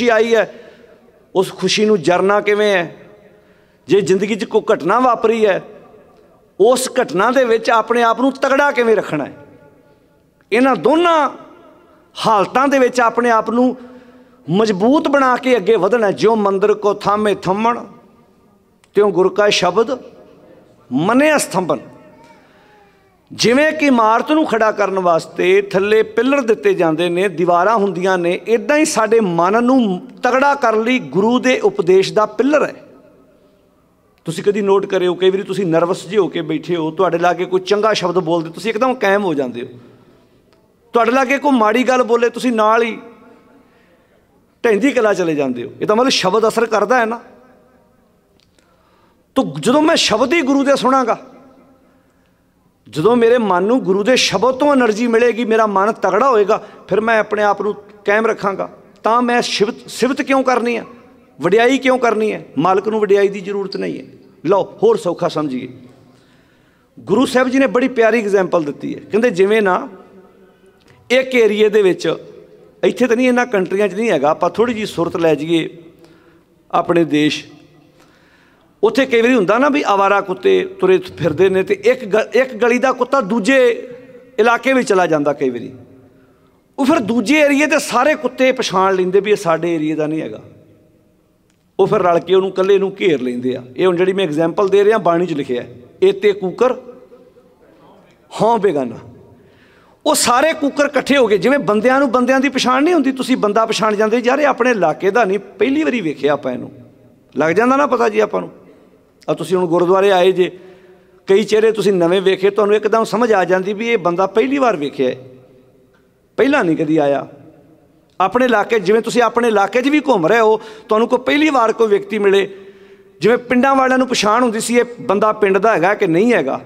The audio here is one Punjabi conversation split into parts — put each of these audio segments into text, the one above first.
ਖੁਸ਼ੀ ਆਈ ਹੈ ਉਸ ਖੁਸ਼ੀ ਨੂੰ ਜਰਨਾ ਕਿਵੇਂ ਹੈ ਜੇ ਜ਼ਿੰਦਗੀ 'ਚ ਕੋਈ ਘਟਨਾ ਵਾਪਰੀ ਹੈ ਉਸ ਘਟਨਾ ਦੇ ਵਿੱਚ ਆਪਣੇ ਆਪ ਨੂੰ ਤਗੜਾ ਕਿਵੇਂ ਰੱਖਣਾ ਹੈ ਇਹਨਾਂ ਦੋਨਾਂ ਹਾਲਤਾਂ ਦੇ ਵਿੱਚ ਆਪਣੇ ਆਪ ਨੂੰ ਮਜ਼ਬੂਤ ਬਣਾ ਕੇ ਅੱਗੇ ਵਧਣਾ ਜਿਉ ਮੰਦਰ ਕੋ ਥਾਮੇ ਥੰਮਣ ਤਿਉ ਗੁਰ ਕਾ ਸ਼ਬਦ ਮਨੇ ਸਥੰਭਨ ਜਿਵੇਂ ਕਿ ਇਮਾਰਤ ਨੂੰ ਖੜਾ ਕਰਨ ਵਾਸਤੇ ਥੱਲੇ ਪਿੱਲਰ ਦਿੱਤੇ ਜਾਂਦੇ ਨੇ ਦੀਵਾਰਾਂ ਹੁੰਦੀਆਂ ਨੇ ਇਦਾਂ ਹੀ ਸਾਡੇ ਮਨ ਨੂੰ ਤਗੜਾ ਕਰਨ ਲਈ ਗੁਰੂ ਦੇ ਉਪਦੇਸ਼ ਦਾ ਪਿੱਲਰ ਹੈ ਤੁਸੀਂ ਕਦੀ ਨੋਟ ਕਰਿਓ ਕਈ ਵਾਰੀ ਤੁਸੀਂ ਨਰਵਸ ਜਿਹੇ ਹੋ ਕੇ ਬੈਠੇ ਹੋ ਤੁਹਾਡੇ ਲਾਗੇ ਕੋਈ ਚੰਗਾ ਸ਼ਬਦ ਬੋਲਦੇ ਤੁਸੀਂ ਇੱਕਦਮ ਕਾਇਮ ਹੋ ਜਾਂਦੇ ਹੋ ਤੁਹਾਡੇ ਲਾਗੇ ਕੋਈ ਮਾੜੀ ਗੱਲ ਬੋਲੇ ਤੁਸੀਂ ਨਾਲ ਹੀ ਢੈਂਦੀ ਕਲਾ ਚਲੇ ਜਾਂਦੇ ਹੋ ਇਹ ਤਾਂ ਮਤਲਬ ਸ਼ਬਦ ਅਸਰ ਕਰਦਾ ਹੈ ਨਾ ਤੋ ਜਦੋਂ ਮੈਂ ਸ਼ਬਦ ਹੀ ਗੁਰੂ ਦੇ ਸੁਣਾਗਾ ਜਦੋਂ ਮੇਰੇ ਮਨ ਨੂੰ ਗੁਰੂ ਦੇ ਸ਼ਬਦ ਤੋਂ એનર્ਜੀ ਮਿਲੇਗੀ ਮੇਰਾ ਮਨ ਤਗੜਾ ਹੋਏਗਾ ਫਿਰ ਮੈਂ ਆਪਣੇ ਆਪ ਨੂੰ ਕਾਇਮ ਰੱਖਾਂਗਾ ਤਾਂ ਮੈਂ ਸ਼ਿਵਤ ਸ਼ਿਵਤ ਕਿਉਂ ਕਰਨੀ ਹੈ ਵਡਿਆਈ ਕਿਉਂ ਕਰਨੀ ਹੈ ਮਾਲਕ ਨੂੰ ਵਡਿਆਈ ਦੀ ਜ਼ਰੂਰਤ ਨਹੀਂ ਹੈ ਲਓ ਹੋਰ ਸੌਖਾ ਸਮਝੀਏ ਗੁਰੂ ਸਾਹਿਬ ਜੀ ਨੇ ਬੜੀ ਪਿਆਰੀ ਐਗਜ਼ਾਮਪਲ ਦਿੱਤੀ ਹੈ ਕਹਿੰਦੇ ਜਿਵੇਂ ਨਾ ਇੱਕ ਏਰੀਏ ਦੇ ਵਿੱਚ ਇੱਥੇ ਤਾਂ ਨਹੀਂ ਇਹਨਾਂ ਕੰਟਰੀਆਂ 'ਚ ਨਹੀਂ ਹੈਗਾ ਆਪਾਂ ਥੋੜੀ ਜੀ ਸੁਰਤ ਲੈ ਜਾਈਏ ਆਪਣੇ ਦੇਸ਼ ਉੱਥੇ ਕਈ ਵਾਰੀ ਹੁੰਦਾ ਨਾ ਵੀ ਆਵਾਰਾ ਕੁੱਤੇ ਤੁਰੇ ਫਿਰਦੇ ਨੇ ਤੇ ਇੱਕ ਇੱਕ ਗਲੀ ਦਾ ਕੁੱਤਾ ਦੂਜੇ ਇਲਾਕੇ ਵਿੱਚ ਚਲਾ ਜਾਂਦਾ ਕਈ ਵਾਰੀ ਉਹ ਫਿਰ ਦੂਜੇ ਏਰੀਏ ਦੇ ਸਾਰੇ ਕੁੱਤੇ ਪਛਾਣ ਲੈਂਦੇ ਵੀ ਇਹ ਸਾਡੇ ਏਰੀਏ ਦਾ ਨਹੀਂ ਹੈਗਾ ਉਹ ਫਿਰ ਰਲ ਕੇ ਉਹਨੂੰ ਇਕੱਲੇ ਨੂੰ ਘੇਰ ਲੈਂਦੇ ਆ ਇਹ ਹੁਣ ਜਿਹੜੀ ਮੈਂ ਐਗਜ਼ਾਮਪਲ ਦੇ ਰਿਹਾ ਬਾਣੀ 'ਚ ਲਿਖਿਆ ਏਤੇ ਕੂਕਰ ਹਾਂ ਬੇਗਾਨਾ ਉਹ ਸਾਰੇ ਕੂਕਰ ਇਕੱਠੇ ਹੋ ਗਏ ਜਿਵੇਂ ਬੰਦਿਆਂ ਨੂੰ ਬੰਦਿਆਂ ਦੀ ਪਛਾਣ ਨਹੀਂ ਹੁੰਦੀ ਤੁਸੀਂ ਬੰਦਾ ਪਛਾਣ ਜਾਂਦੇ ਯਾਰ ਇਹ ਆਪਣੇ ਇਲਾਕੇ ਦਾ ਨਹੀਂ ਪਹਿਲੀ ਵਾਰੀ ਵੇਖਿਆ ਆਪਾਂ ਇਹਨੂੰ ਲੱਗ ਜਾਂਦਾ ਨਾ ਪਤਾ ਜੀ ਆਪਾਂ ਨੂੰ ਆ ਤੁਸੀਂ ਹੁਣ ਗੁਰਦੁਆਰੇ ਆਏ ਜੇ ਕਈ ਚਿਹਰੇ ਤੁਸੀਂ ਨਵੇਂ ਵੇਖੇ ਤੁਹਾਨੂੰ ਇੱਕਦਮ ਸਮਝ ਆ ਜਾਂਦੀ ਵੀ ਇਹ ਬੰਦਾ ਪਹਿਲੀ ਵਾਰ ਵੇਖਿਆ ਹੈ ਪਹਿਲਾਂ ਨਹੀਂ ਕਦੀ ਆਇਆ ਆਪਣੇ ਇਲਾਕੇ ਜਿਵੇਂ ਤੁਸੀਂ ਆਪਣੇ ਇਲਾਕੇ 'ਚ ਵੀ ਘੁੰਮ ਰਹੇ ਹੋ ਤੁਹਾਨੂੰ ਕੋਈ ਪਹਿਲੀ ਵਾਰ ਕੋਈ ਵਿਅਕਤੀ ਮਿਲੇ ਜਿਵੇਂ ਪਿੰਡਾਂ ਵਾਲਿਆਂ ਨੂੰ ਪਛਾਣ ਹੁੰਦੀ ਸੀ ਇਹ ਬੰਦਾ ਪਿੰਡ ਦਾ ਹੈਗਾ ਕਿ ਨਹੀਂ ਹੈਗਾ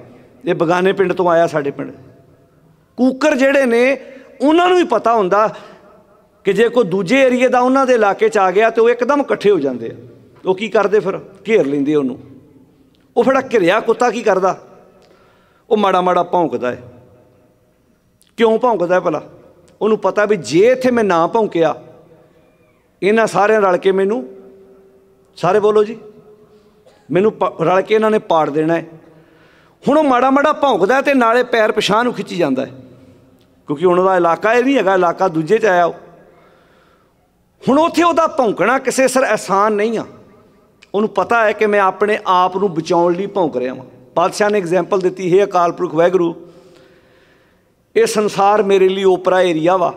ਇਹ ਬਗਾਨੇ ਪਿੰਡ ਤੋਂ ਆਇਆ ਸਾਡੇ ਪਿੰਡ ਕੂਕਰ ਜਿਹੜੇ ਨੇ ਉਹਨਾਂ ਨੂੰ ਵੀ ਪਤਾ ਹੁੰਦਾ ਕਿ ਜੇ ਕੋਈ ਦੂਜੇ ਏਰੀਏ ਦਾ ਉਹਨਾਂ ਦੇ ਇਲਾਕੇ 'ਚ ਆ ਗਿਆ ਤੇ ਉਹ ਇੱਕਦਮ ਇਕੱਠੇ ਹੋ ਜਾਂਦੇ ਆ ਉਹ ਕੀ ਕਰਦੇ ਫਿਰ ਘੇਰ ਲੈਂਦੇ ਉਹਨੂੰ ਉਹ ਫੜਾ ਘਿਰਿਆ ਕੁੱਤਾ ਕੀ ਕਰਦਾ ਉਹ ਮਾੜਾ ਮਾੜਾ ਭੌਂਕਦਾ ਹੈ ਕਿਉਂ ਭੌਂਕਦਾ ਹੈ ਭਲਾ ਉਹਨੂੰ ਪਤਾ ਵੀ ਜੇ ਇੱਥੇ ਮੈਂ ਨਾ ਭੌਂਕਿਆ ਇਹਨਾਂ ਸਾਰਿਆਂ ਰਲ ਕੇ ਮੈਨੂੰ ਸਾਰੇ ਬੋਲੋ ਜੀ ਮੈਨੂੰ ਰਲ ਕੇ ਇਹਨਾਂ ਨੇ ਪਾੜ ਦੇਣਾ ਹੈ ਹੁਣ ਉਹ ਮਾੜਾ ਮਾੜਾ ਭੌਂਕਦਾ ਤੇ ਨਾਲੇ ਪੈਰ ਪਛਾਣ ਨੂੰ ਖਿੱਚੀ ਜਾਂਦਾ ਹੈ ਕਿਉਂਕਿ ਉਹਨਾਂ ਦਾ ਇਲਾਕਾ ਇਹ ਨਹੀਂ ਹੈਗਾ ਇਲਾਕਾ ਦੂਜੇ 'ਚ ਆਇਆ ਹੁਣ ਉੱਥੇ ਉਹਦਾ ਭੌਂਕਣਾ ਕਿਸੇ ਸਰ ਆਸਾਨ ਨਹੀਂ ਆ ਉਹਨੂੰ ਪਤਾ ਹੈ ਕਿ ਮੈਂ ਆਪਣੇ ਆਪ ਨੂੰ ਬਚਾਉਣ ਲਈ ਭੌਂਕ ਰਿਹਾ ਹਾਂ ਪਾਤਸ਼ਾਹ ਨੇ ਐਗਜ਼ਾਮਪਲ ਦਿੱਤੀ ਹੈ ਅਕਾਲ ਪੁਰਖ ਵੈਗਰੂ ਇਹ ਸੰਸਾਰ ਮੇਰੇ ਲਈ ਓਪਰਾ ਏਰੀਆ ਵਾ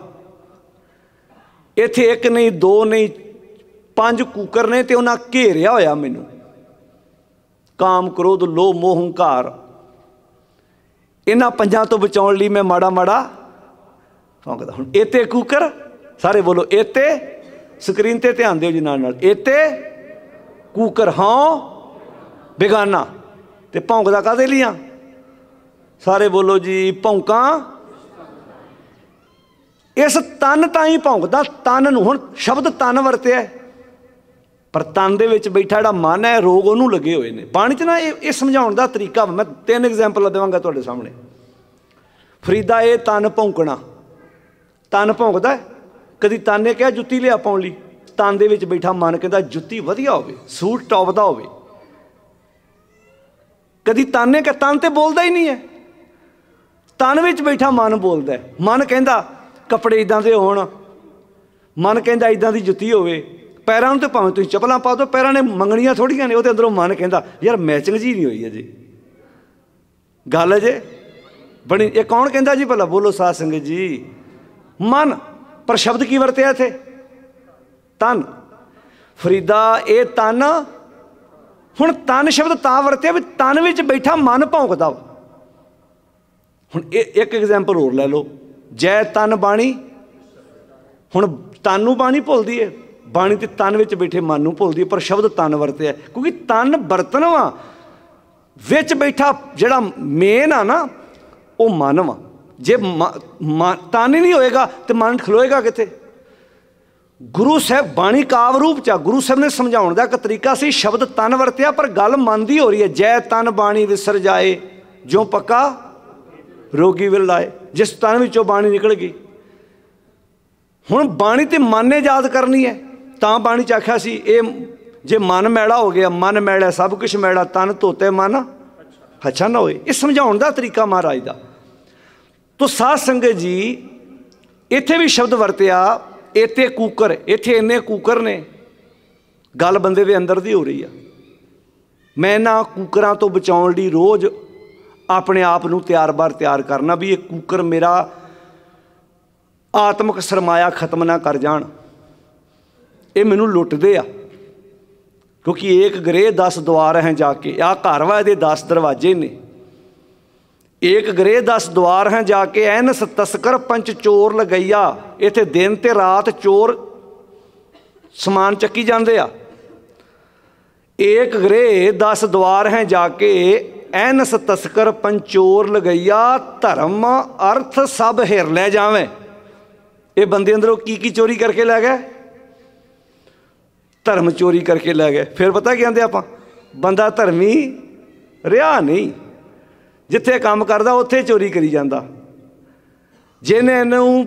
ਇੱਥੇ ਇੱਕ ਨਹੀਂ ਦੋ ਨਹੀਂ ਪੰਜ ਕੂਕਰ ਨੇ ਤੇ ਉਹਨਾਂ ਘੇਰਿਆ ਹੋਇਆ ਮੈਨੂੰ ਕਾਮ ਕ੍ਰੋਧ ਲੋਭ ਮੋਹ ਹੰਕਾਰ ਇਹਨਾਂ ਪੰਜਾਂ ਤੋਂ ਬਚਾਉਣ ਲਈ ਮੈਂ ਮਾੜਾ ਮਾੜਾ ਫੌਂਕਦਾ ਹੁਣ ਇੱਥੇ ਕੂਕਰ ਸਾਰੇ ਬੋਲੋ ਇੱਥੇ ਸਕਰੀਨ ਤੇ ਧਿਆਨ ਦਿਓ ਜੀ ਨਾਲ ਨਾਲ ਇੱਥੇ ਕੂਕਰ ਹਾਂ ਬੇਗਾਨਾ ਤੇ ਭੌਂਕਦਾ ਕਾਦੇ ਆ ਸਾਰੇ ਬੋਲੋ ਜੀ ਭੌਂਕਾਂ ਇਸ ਤਨ ਤਾਂ ਹੀ ਭੌਂਕਦਾ ਤਨ ਨੂੰ ਹੁਣ ਸ਼ਬਦ ਤਨ ਵਰਤਿਆ ਪਰ ਤਨ ਦੇ ਵਿੱਚ ਬੈਠਾ ਜਿਹੜਾ ਮਨ ਹੈ ਰੋਗ ਉਹਨੂੰ ਲੱਗੇ ਹੋਏ ਨੇ ਬਾਣੀ 'ਚ ਨਾ ਇਹ ਸਮਝਾਉਣ ਦਾ ਤਰੀਕਾ ਮੈਂ ਤਿੰਨ ਐਗਜ਼ਾਮਪਲ ਦੇਵਾਂਗਾ ਤੁਹਾਡੇ ਸਾਹਮਣੇ ਫਰੀਦਾ ਇਹ ਤਨ ਭੌਂਕਣਾ ਤਨ ਭੌਂਕਦਾ ਕਦੀ ਤਾਨੇ ਨੇ ਕਿਹਾ ਜੁੱਤੀ ਲਿਆ ਪਾਉਣ ਲਈ ਤਨ ਦੇ ਵਿੱਚ ਬੈਠਾ ਮਨ ਕਹਿੰਦਾ ਜੁੱਤੀ ਵਧੀਆ ਹੋਵੇ ਸੂਟ ਟੌਪ ਦਾ ਹੋਵੇ ਕਦੀ ਤਨ ਨੇ ਕਿ ਤਨ ਤੇ ਬੋਲਦਾ ਹੀ ਨਹੀਂ ਹੈ ਤਨ ਵਿੱਚ ਬੈਠਾ ਮਨ ਬੋਲਦਾ ਹੈ ਮਨ ਕਹਿੰਦਾ ਕੱਪੜੇ ਇਦਾਂ ਦੇ ਹੋਣ ਮਨ ਕਹਿੰਦਾ ਇਦਾਂ ਦੀ ਜੁੱਤੀ ਹੋਵੇ ਪੈਰਾਂ ਨੂੰ ਤੇ ਭਾਵੇਂ ਤੁਸੀਂ ਚਪਲਾਂ ਪਾ ਦਿਓ ਪੈਰਾਂ ਨੇ ਮੰਗਣੀਆਂ ਥੋੜੀਆਂ ਨੇ ਉਹਦੇ ਅੰਦਰੋਂ ਮਨ ਕਹਿੰਦਾ ਯਾਰ ਮੈਚਿੰਗ ਜੀ ਨਹੀਂ ਹੋਈ ਅਜੇ ਗੱਲ ਜੇ ਬਣੀ ਇਹ ਕੌਣ ਕਹਿੰਦਾ ਜੀ ਭਲਾ ਬੋਲੋ ਸਾਧ ਸੰਗਤ ਜੀ ਮਨ ਪਰ ਸ਼ਬਦ ਕੀ ਵਰਤਿਆ ਇਥੇ ਤਨ ਫਰੀਦਾ ਇਹ ਤਨ ਹੁਣ ਤਨ ਸ਼ਬਦ ਤਾਂ ਵਰਤਿਆ ਵੀ ਤਨ ਵਿੱਚ ਬੈਠਾ ਮਨ ਭੌਂਕਦਾ ਹੁਣ ਇਹ ਇੱਕ ਐਗਜ਼ਾਮਪਲ ਹੋਰ ਲੈ ਲਓ ਜੈ ਤਨ ਬਾਣੀ ਹੁਣ ਤਨ ਨੂੰ ਬਾਣੀ ਭੁੱਲਦੀ ਏ ਬਾਣੀ ਤੇ ਤਨ ਵਿੱਚ ਬੈਠੇ ਮਨ ਨੂੰ ਭੁੱਲਦੀ ਪਰ ਸ਼ਬਦ ਤਨ ਵਰਤਿਆ ਕਿਉਂਕਿ ਤਨ ਬਰਤਨ ਵਾ ਵਿੱਚ ਬੈਠਾ ਜਿਹੜਾ ਮੇਨ ਆ ਨਾ ਉਹ ਮਨ ਵਾ ਜੇ ਤਨ ਨਹੀਂ ਹੋਏਗਾ ਤੇ ਮਨ ਖਲੋਏਗਾ ਕਿੱਥੇ ਗੁਰੂ ਸਾਹਿਬ ਬਾਣੀ ਕਾਵ ਰੂਪ ਚ ਗੁਰੂ ਸਾਹਿਬ ਨੇ ਸਮਝਾਉਣ ਦਾ ਇੱਕ ਤਰੀਕਾ ਸੀ ਸ਼ਬਦ ਤਨ ਵਰਤਿਆ ਪਰ ਗੱਲ ਮਨ ਦੀ ਹੋ ਰਹੀ ਹੈ ਜੈ ਤਨ ਬਾਣੀ ਵਿਸਰ ਜਾਏ ਜੋ ਪੱਕਾ ਰੋਗੀ ਵਿਲ ਲਾਏ ਜਿਸ ਤਨ ਵਿੱਚੋਂ ਬਾਣੀ ਨਿਕਲ ਗਈ ਹੁਣ ਬਾਣੀ ਤੇ ਮਨ ਨੇ ਯਾਦ ਕਰਨੀ ਹੈ ਤਾਂ ਬਾਣੀ ਚ ਆਖਿਆ ਸੀ ਇਹ ਜੇ ਮਨ ਮੈੜਾ ਹੋ ਗਿਆ ਮਨ ਮੈੜਾ ਸਭ ਕੁਝ ਮੈੜਾ ਤਨ ਧੋਤੇ ਮਨ ਅੱਛਾ ਨਾ ਹੋਏ ਇਹ ਸਮਝਾਉਣ ਦਾ ਤਰੀਕਾ ਮਹਾਰਾਜ ਦਾ ਤੋ ਸਾਧ ਸੰਗਤ ਜੀ ਇੱਥੇ ਵੀ ਸ਼ਬਦ ਵਰਤਿਆ ਇੱਥੇ ਕੂਕਰ ਇੱਥੇ ਇੰਨੇ ਕੂਕਰ ਨੇ ਗੱਲ ਬੰਦੇ ਦੇ ਅੰਦਰ ਦੀ ਹੋ ਰਹੀ ਆ ਮੈਂ ਨਾ ਕੂਕਰਾਂ ਤੋਂ ਬਚਾਉਣ ਲਈ ਰੋਜ਼ ਆਪਣੇ ਆਪ ਨੂੰ ਤਿਆਰ-ਬਾਰ ਤਿਆਰ ਕਰਨਾ ਵੀ ਇਹ ਕੂਕਰ ਮੇਰਾ ਆਤਮਿਕ ਸਰਮਾਇਆ ਖਤਮ ਨਾ ਕਰ ਜਾਣ ਇਹ ਮੈਨੂੰ ਲੁੱਟਦੇ ਆ ਕਿਉਂਕਿ ਇੱਕ ਗ੍ਰਹਿ 10 ਦਵਾਰ ਹੈ ਜਾ ਕੇ ਆ ਘਰ ਵਾ ਇਹਦੇ 10 ਦਰਵਾਜ਼ੇ ਨੇ ਏਕ ਗ੍ਰਹਿ 10 ਦਵਾਰ ਹੈ ਜਾ ਕੇ ਐਨ ਤਸਕਰ ਪੰਚ ਚੋਰ ਲਗਈਆ ਇਥੇ ਦਿਨ ਤੇ ਰਾਤ ਚੋਰ ਸਮਾਨ ਚੱਕੀ ਜਾਂਦੇ ਆ ਏਕ ਗ੍ਰਹਿ 10 ਦਵਾਰ ਹੈ ਜਾ ਕੇ ਐਨਸ ਤਸਕਰ ਚੋਰ ਲਗਈਆ ਧਰਮ ਅਰਥ ਸਭ ਹਿਰ ਲੈ ਜਾਵੇਂ ਇਹ ਬੰਦੇ ਅੰਦਰੋਂ ਕੀ ਕੀ ਚੋਰੀ ਕਰਕੇ ਲੈ ਗਏ ਧਰਮ ਚੋਰੀ ਕਰਕੇ ਲੈ ਗਏ ਫਿਰ ਪਤਾ ਕੀ ਆਂਦੇ ਆਪਾਂ ਬੰਦਾ ਧਰਮੀ ਰਿਆ ਨਹੀਂ ਜਿੱਥੇ ਕੰਮ ਕਰਦਾ ਉੱਥੇ ਚੋਰੀ ਕਰੀ ਜਾਂਦਾ ਜਿਹਨੇ ਇਹਨੂੰ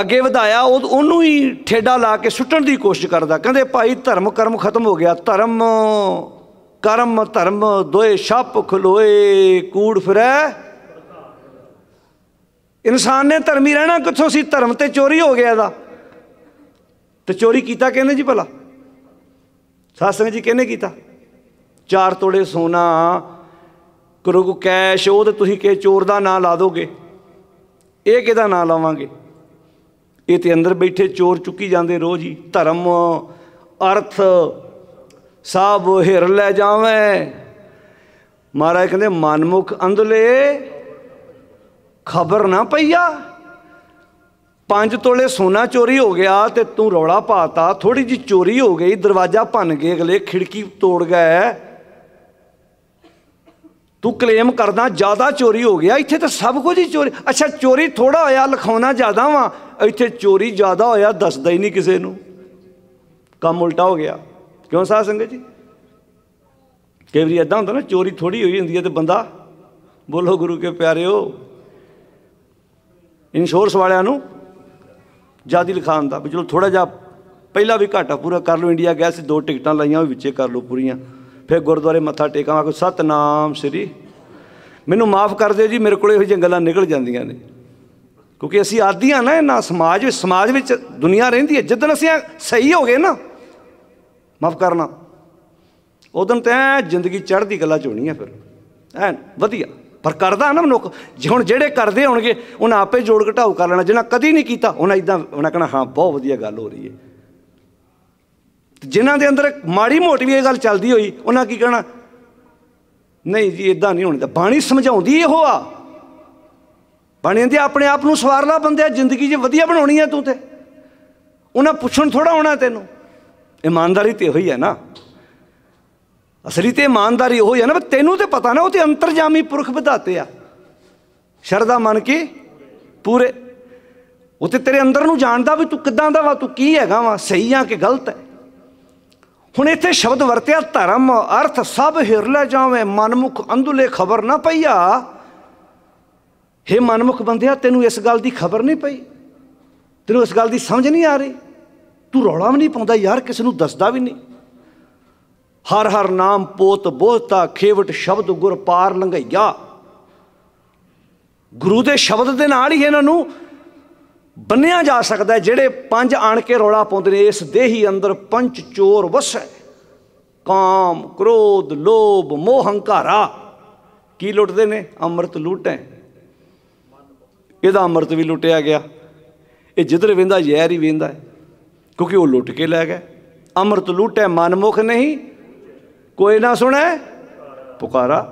ਅੱਗੇ ਵਧਾਇਆ ਉਹ ਉਹਨੂੰ ਹੀ ਠੇਡਾ ਲਾ ਕੇ ਸੁੱਟਣ ਦੀ ਕੋਸ਼ਿਸ਼ ਕਰਦਾ ਕਹਿੰਦੇ ਭਾਈ ਧਰਮ ਕਰਮ ਖਤਮ ਹੋ ਗਿਆ ਧਰਮ ਕਰਮ ਧਰਮ ਦੋਏ ਛੱਪ ਖਲੋਏ ਕੂੜ ਫਿਰੈ ਇਨਸਾਨ ਨੇ ਧਰਮੀ ਰਹਿਣਾ ਕਿੱਥੋਂ ਸੀ ਧਰਮ ਤੇ ਚੋਰੀ ਹੋ ਗਿਆ ਦਾ ਤੇ ਚੋਰੀ ਕੀਤਾ ਕਹਿੰਦੇ ਜੀ ਭਲਾ ਸਾਸੰਗ ਜੀ ਕਹਿੰਦੇ ਕੀਤਾ ਚਾਰ ਤੋੜੇ ਸੋਨਾ ਕਰੋਗੇ ਕੈਸ਼ ਉਹ ਤੇ ਤੁਸੀਂ ਕੇ ਚੋਰ ਦਾ ਨਾਂ ਲਾ ਦੋਗੇ ਇਹ ਕਿਹਦਾ ਨਾਂ ਲਾਵਾਂਗੇ ਇਹ ਤੇ ਅੰਦਰ ਬੈਠੇ ਚੋਰ ਚੁੱਕੀ ਜਾਂਦੇ ਰੋਜ਼ ਹੀ ਧਰਮ ਅਰਥ ਸਭ ਹਿਰ ਲੈ ਜਾਵੇਂ ਮਹਾਰਾਜ ਕਹਿੰਦੇ ਮਨਮੁਖ ਅੰਦਲੇ ਖਬਰ ਨਾ ਪਈਆ ਪੰਜ ਤੋਲੇ ਸੋਨਾ ਚੋਰੀ ਹੋ ਗਿਆ ਤੇ ਤੂੰ ਰੌਲਾ ਪਾਤਾ ਥੋੜੀ ਜੀ ਚੋਰੀ ਹੋ ਗਈ ਦਰਵਾਜ਼ਾ ਭੰਨ ਕੇ ਅਗਲੇ ਖਿੜਕੀ ਤੋੜ ਗਿਆ ਤੂੰ ਕਲੇਮ ਕਰਦਾ ਜ਼ਿਆਦਾ ਚੋਰੀ ਹੋ ਗਿਆ ਇੱਥੇ ਤਾਂ ਸਭ ਕੁਝ ਹੀ ਚੋਰੀ ਅੱਛਾ ਚੋਰੀ ਥੋੜਾ ਹੋਇਆ ਲਿਖਾਉਣਾ ਜ਼ਿਆਦਾ ਵਾ ਇੱਥੇ ਚੋਰੀ ਜ਼ਿਆਦਾ ਹੋਇਆ ਦੱਸਦਾ ਹੀ ਨਹੀਂ ਕਿਸੇ ਨੂੰ ਕੰਮ ਉਲਟਾ ਹੋ ਗਿਆ ਕਿਉਂ ਸਾਹ ਸੰਗਤ ਜੀ ਕਈ ਵਾਰੀ ਇਦਾਂ ਹੁੰਦਾ ਨਾ ਚੋਰੀ ਥੋੜੀ ਹੋਈ ਹੁੰਦੀ ਹੈ ਤੇ ਬੰਦਾ ਬੋਲੋ ਗੁਰੂ ਕੇ ਪਿਆਰਿਓ ਇੰਸ਼ੋਰਸ ਵਾਲਿਆਂ ਨੂੰ ਜਾਦੀ ਲਿਖਾਉਣ ਦਾ ਵੀ ਚਲੋ ਥੋੜਾ ਜਿਹਾ ਪਹਿਲਾਂ ਵੀ ਘਾਟਾ ਪੂਰਾ ਕਰ ਲਓ ਇੰਡੀਆ ਗਿਆ ਸੀ ਦੋ ਟਿਕਟਾਂ ਲਾਈਆਂ ਉਹ ਵਿੱਚੇ ਕਰ ਲਓ ਪੂਰੀਆਂ ਫਿਰ ਗੁਰਦੁਆਰੇ ਮੱਥਾ ਟੇਕਾਂ ਕੋ ਸਤਨਾਮ ਸ੍ਰੀ ਮੈਨੂੰ ਮਾਫ ਕਰ ਦਿਓ ਜੀ ਮੇਰੇ ਕੋਲੇ ਇਹੋ ਜਿਹੀਆਂ ਗੱਲਾਂ ਨਿਕਲ ਜਾਂਦੀਆਂ ਨੇ ਕਿਉਂਕਿ ਅਸੀਂ ਆਦੀਆਂ ਨਾ ਇਹਨਾਂ ਸਮਾਜ ਵਿੱਚ ਸਮਾਜ ਵਿੱਚ ਦੁਨੀਆ ਰਹਿੰਦੀ ਹੈ ਜਦੋਂ ਅਸੀਂ ਸਹੀ ਹੋ ਗਏ ਨਾ ਮਾਫ ਕਰਨਾ ਉਦੋਂ ਤੇ ਜ਼ਿੰਦਗੀ ਚੜ੍ਹਦੀ ਗੱਲਾਂ ਚ ਹੋਣੀ ਆ ਫਿਰ ਐ ਵਧੀਆ ਪਰ ਕਰਦਾ ਨਾ ਮਨੁੱਖ ਹੁਣ ਜਿਹੜੇ ਕਰਦੇ ਹੋਣਗੇ ਉਹਨਾਂ ਆਪੇ ਜੋੜ ਘਟਾਓ ਕਰ ਲੈਣਾ ਜਿਹਨਾਂ ਕਦੀ ਨਹੀਂ ਕੀਤਾ ਉਹਨਾਂ ਇਦਾਂ ਉਹਨਾਂ ਕਹਣਾ ਹਾਂ ਬਹੁਤ ਵਧੀਆ ਗੱਲ ਹੋ ਰਹੀ ਹੈ ਜਿਨ੍ਹਾਂ ਦੇ ਅੰਦਰ ਮਾੜੀ ਮੋਟੀ ਵੀ ਇਹ ਗੱਲ ਚੱਲਦੀ ਹੋਈ ਉਹਨਾਂ ਕੀ ਕਹਿਣਾ ਨਹੀਂ ਜੀ ਇਦਾਂ ਨਹੀਂ ਤਾਂ ਬਾਣੀ ਸਮਝਾਉਂਦੀ ਇਹੋ ਆ ਬਾਣੀ ਦੇ ਆਪਣੇ ਆਪ ਨੂੰ ਸਵਾਰ ਲਾ ਬੰਦੇ ਜ਼ਿੰਦਗੀ 'ਚ ਵਧੀਆ ਬਣਾਉਣੀ ਹੈ ਤੂੰ ਤੇ ਉਹਨਾਂ ਪੁੱਛਣ ਥੋੜਾ ਹੋਣਾ ਤੈਨੂੰ ਇਮਾਨਦਾਰੀ ਤੇ ਹੋਈ ਹੈ ਨਾ ਅਸਲੀ ਤੇ ਇਮਾਨਦਾਰੀ ਉਹ ਹੈ ਨਾ ਤੈਨੂੰ ਤੇ ਪਤਾ ਨਾ ਉਹ ਤੇ ਅੰਤਰਜਾਮੀ ਪੁਰਖ ਵਧਾਤੇ ਆ ਸ਼ਰਦਾ ਮਨ ਕੀ ਪੂਰੇ ਉਹ ਤੇ ਤੇਰੇ ਅੰਦਰ ਨੂੰ ਜਾਣਦਾ ਵੀ ਤੂੰ ਕਿੱਦਾਂ ਦਾ ਵਾ ਤੂੰ ਕੀ ਹੈਗਾ ਵਾ ਸਹੀ ਆ ਕਿ ਗਲਤ ਹੈ ਹੁਣ ਇੱਥੇ ਸ਼ਬਦ ਵਰਤਿਆ ਧਰਮ ਅਰਥ ਸਭ ਹਿਰਲੇ ਜਾਵੇਂ ਮਨਮੁਖ ਅੰਦੁਲੇ ਖਬਰ ਨਾ ਪਈਆ ਹੇ ਮਨਮੁਖ ਬੰਦਿਆ ਤੈਨੂੰ ਇਸ ਗੱਲ ਦੀ ਖਬਰ ਨਹੀਂ ਪਈ ਤੈਨੂੰ ਇਸ ਗੱਲ ਦੀ ਸਮਝ ਨਹੀਂ ਆ ਰਹੀ ਤੂੰ ਰੌਲਾ ਵੀ ਨਹੀਂ ਪਾਉਂਦਾ ਯਾਰ ਕਿਸੇ ਨੂੰ ਦੱਸਦਾ ਵੀ ਨਹੀਂ ਹਰ ਹਰ ਨਾਮ ਪੋਤ ਬੋਹਤਾ ਖੇਵਟ ਸ਼ਬਦ ਗੁਰ ਪਾਰ ਲੰਘਈਆ ਗੁਰੂ ਦੇ ਸ਼ਬਦ ਦੇ ਨਾਲ ਹੀ ਇਹਨਾਂ ਨੂੰ ਬੰਨਿਆ ਜਾ ਸਕਦਾ ਜਿਹੜੇ ਪੰਜ ਆਣ ਕੇ ਰੋਲਾ ਪਾਉਂਦੇ ਨੇ ਇਸ ਦੇਹੀ ਅੰਦਰ ਪੰਜ ਚੋਰ ਵਸੈ ਕਾਮ ਕ੍ਰੋਧ ਲੋਭ ਮੋਹ ਹੰਕਾਰਾ ਕੀ ਲੁੱਟਦੇ ਨੇ ਅੰਮ੍ਰਿਤ ਲੁੱਟੈ ਇਹਦਾ ਅੰਮ੍ਰਿਤ ਵੀ ਲੁੱਟਿਆ ਗਿਆ ਇਹ ਜਿੱਧਰ ਵੇਂਦਾ ਜ਼ਹਿਰ ਹੀ ਵੇਂਦਾ ਹੈ ਕਿਉਂਕਿ ਉਹ ਲੁੱਟ ਕੇ ਲੈ ਗਿਆ ਅੰਮ੍ਰਿਤ ਲੁੱਟੈ ਮਨਮੁਖ ਨਹੀਂ ਕੋਈ ਨਾ ਸੁਣੈ ਪੁਕਾਰਾ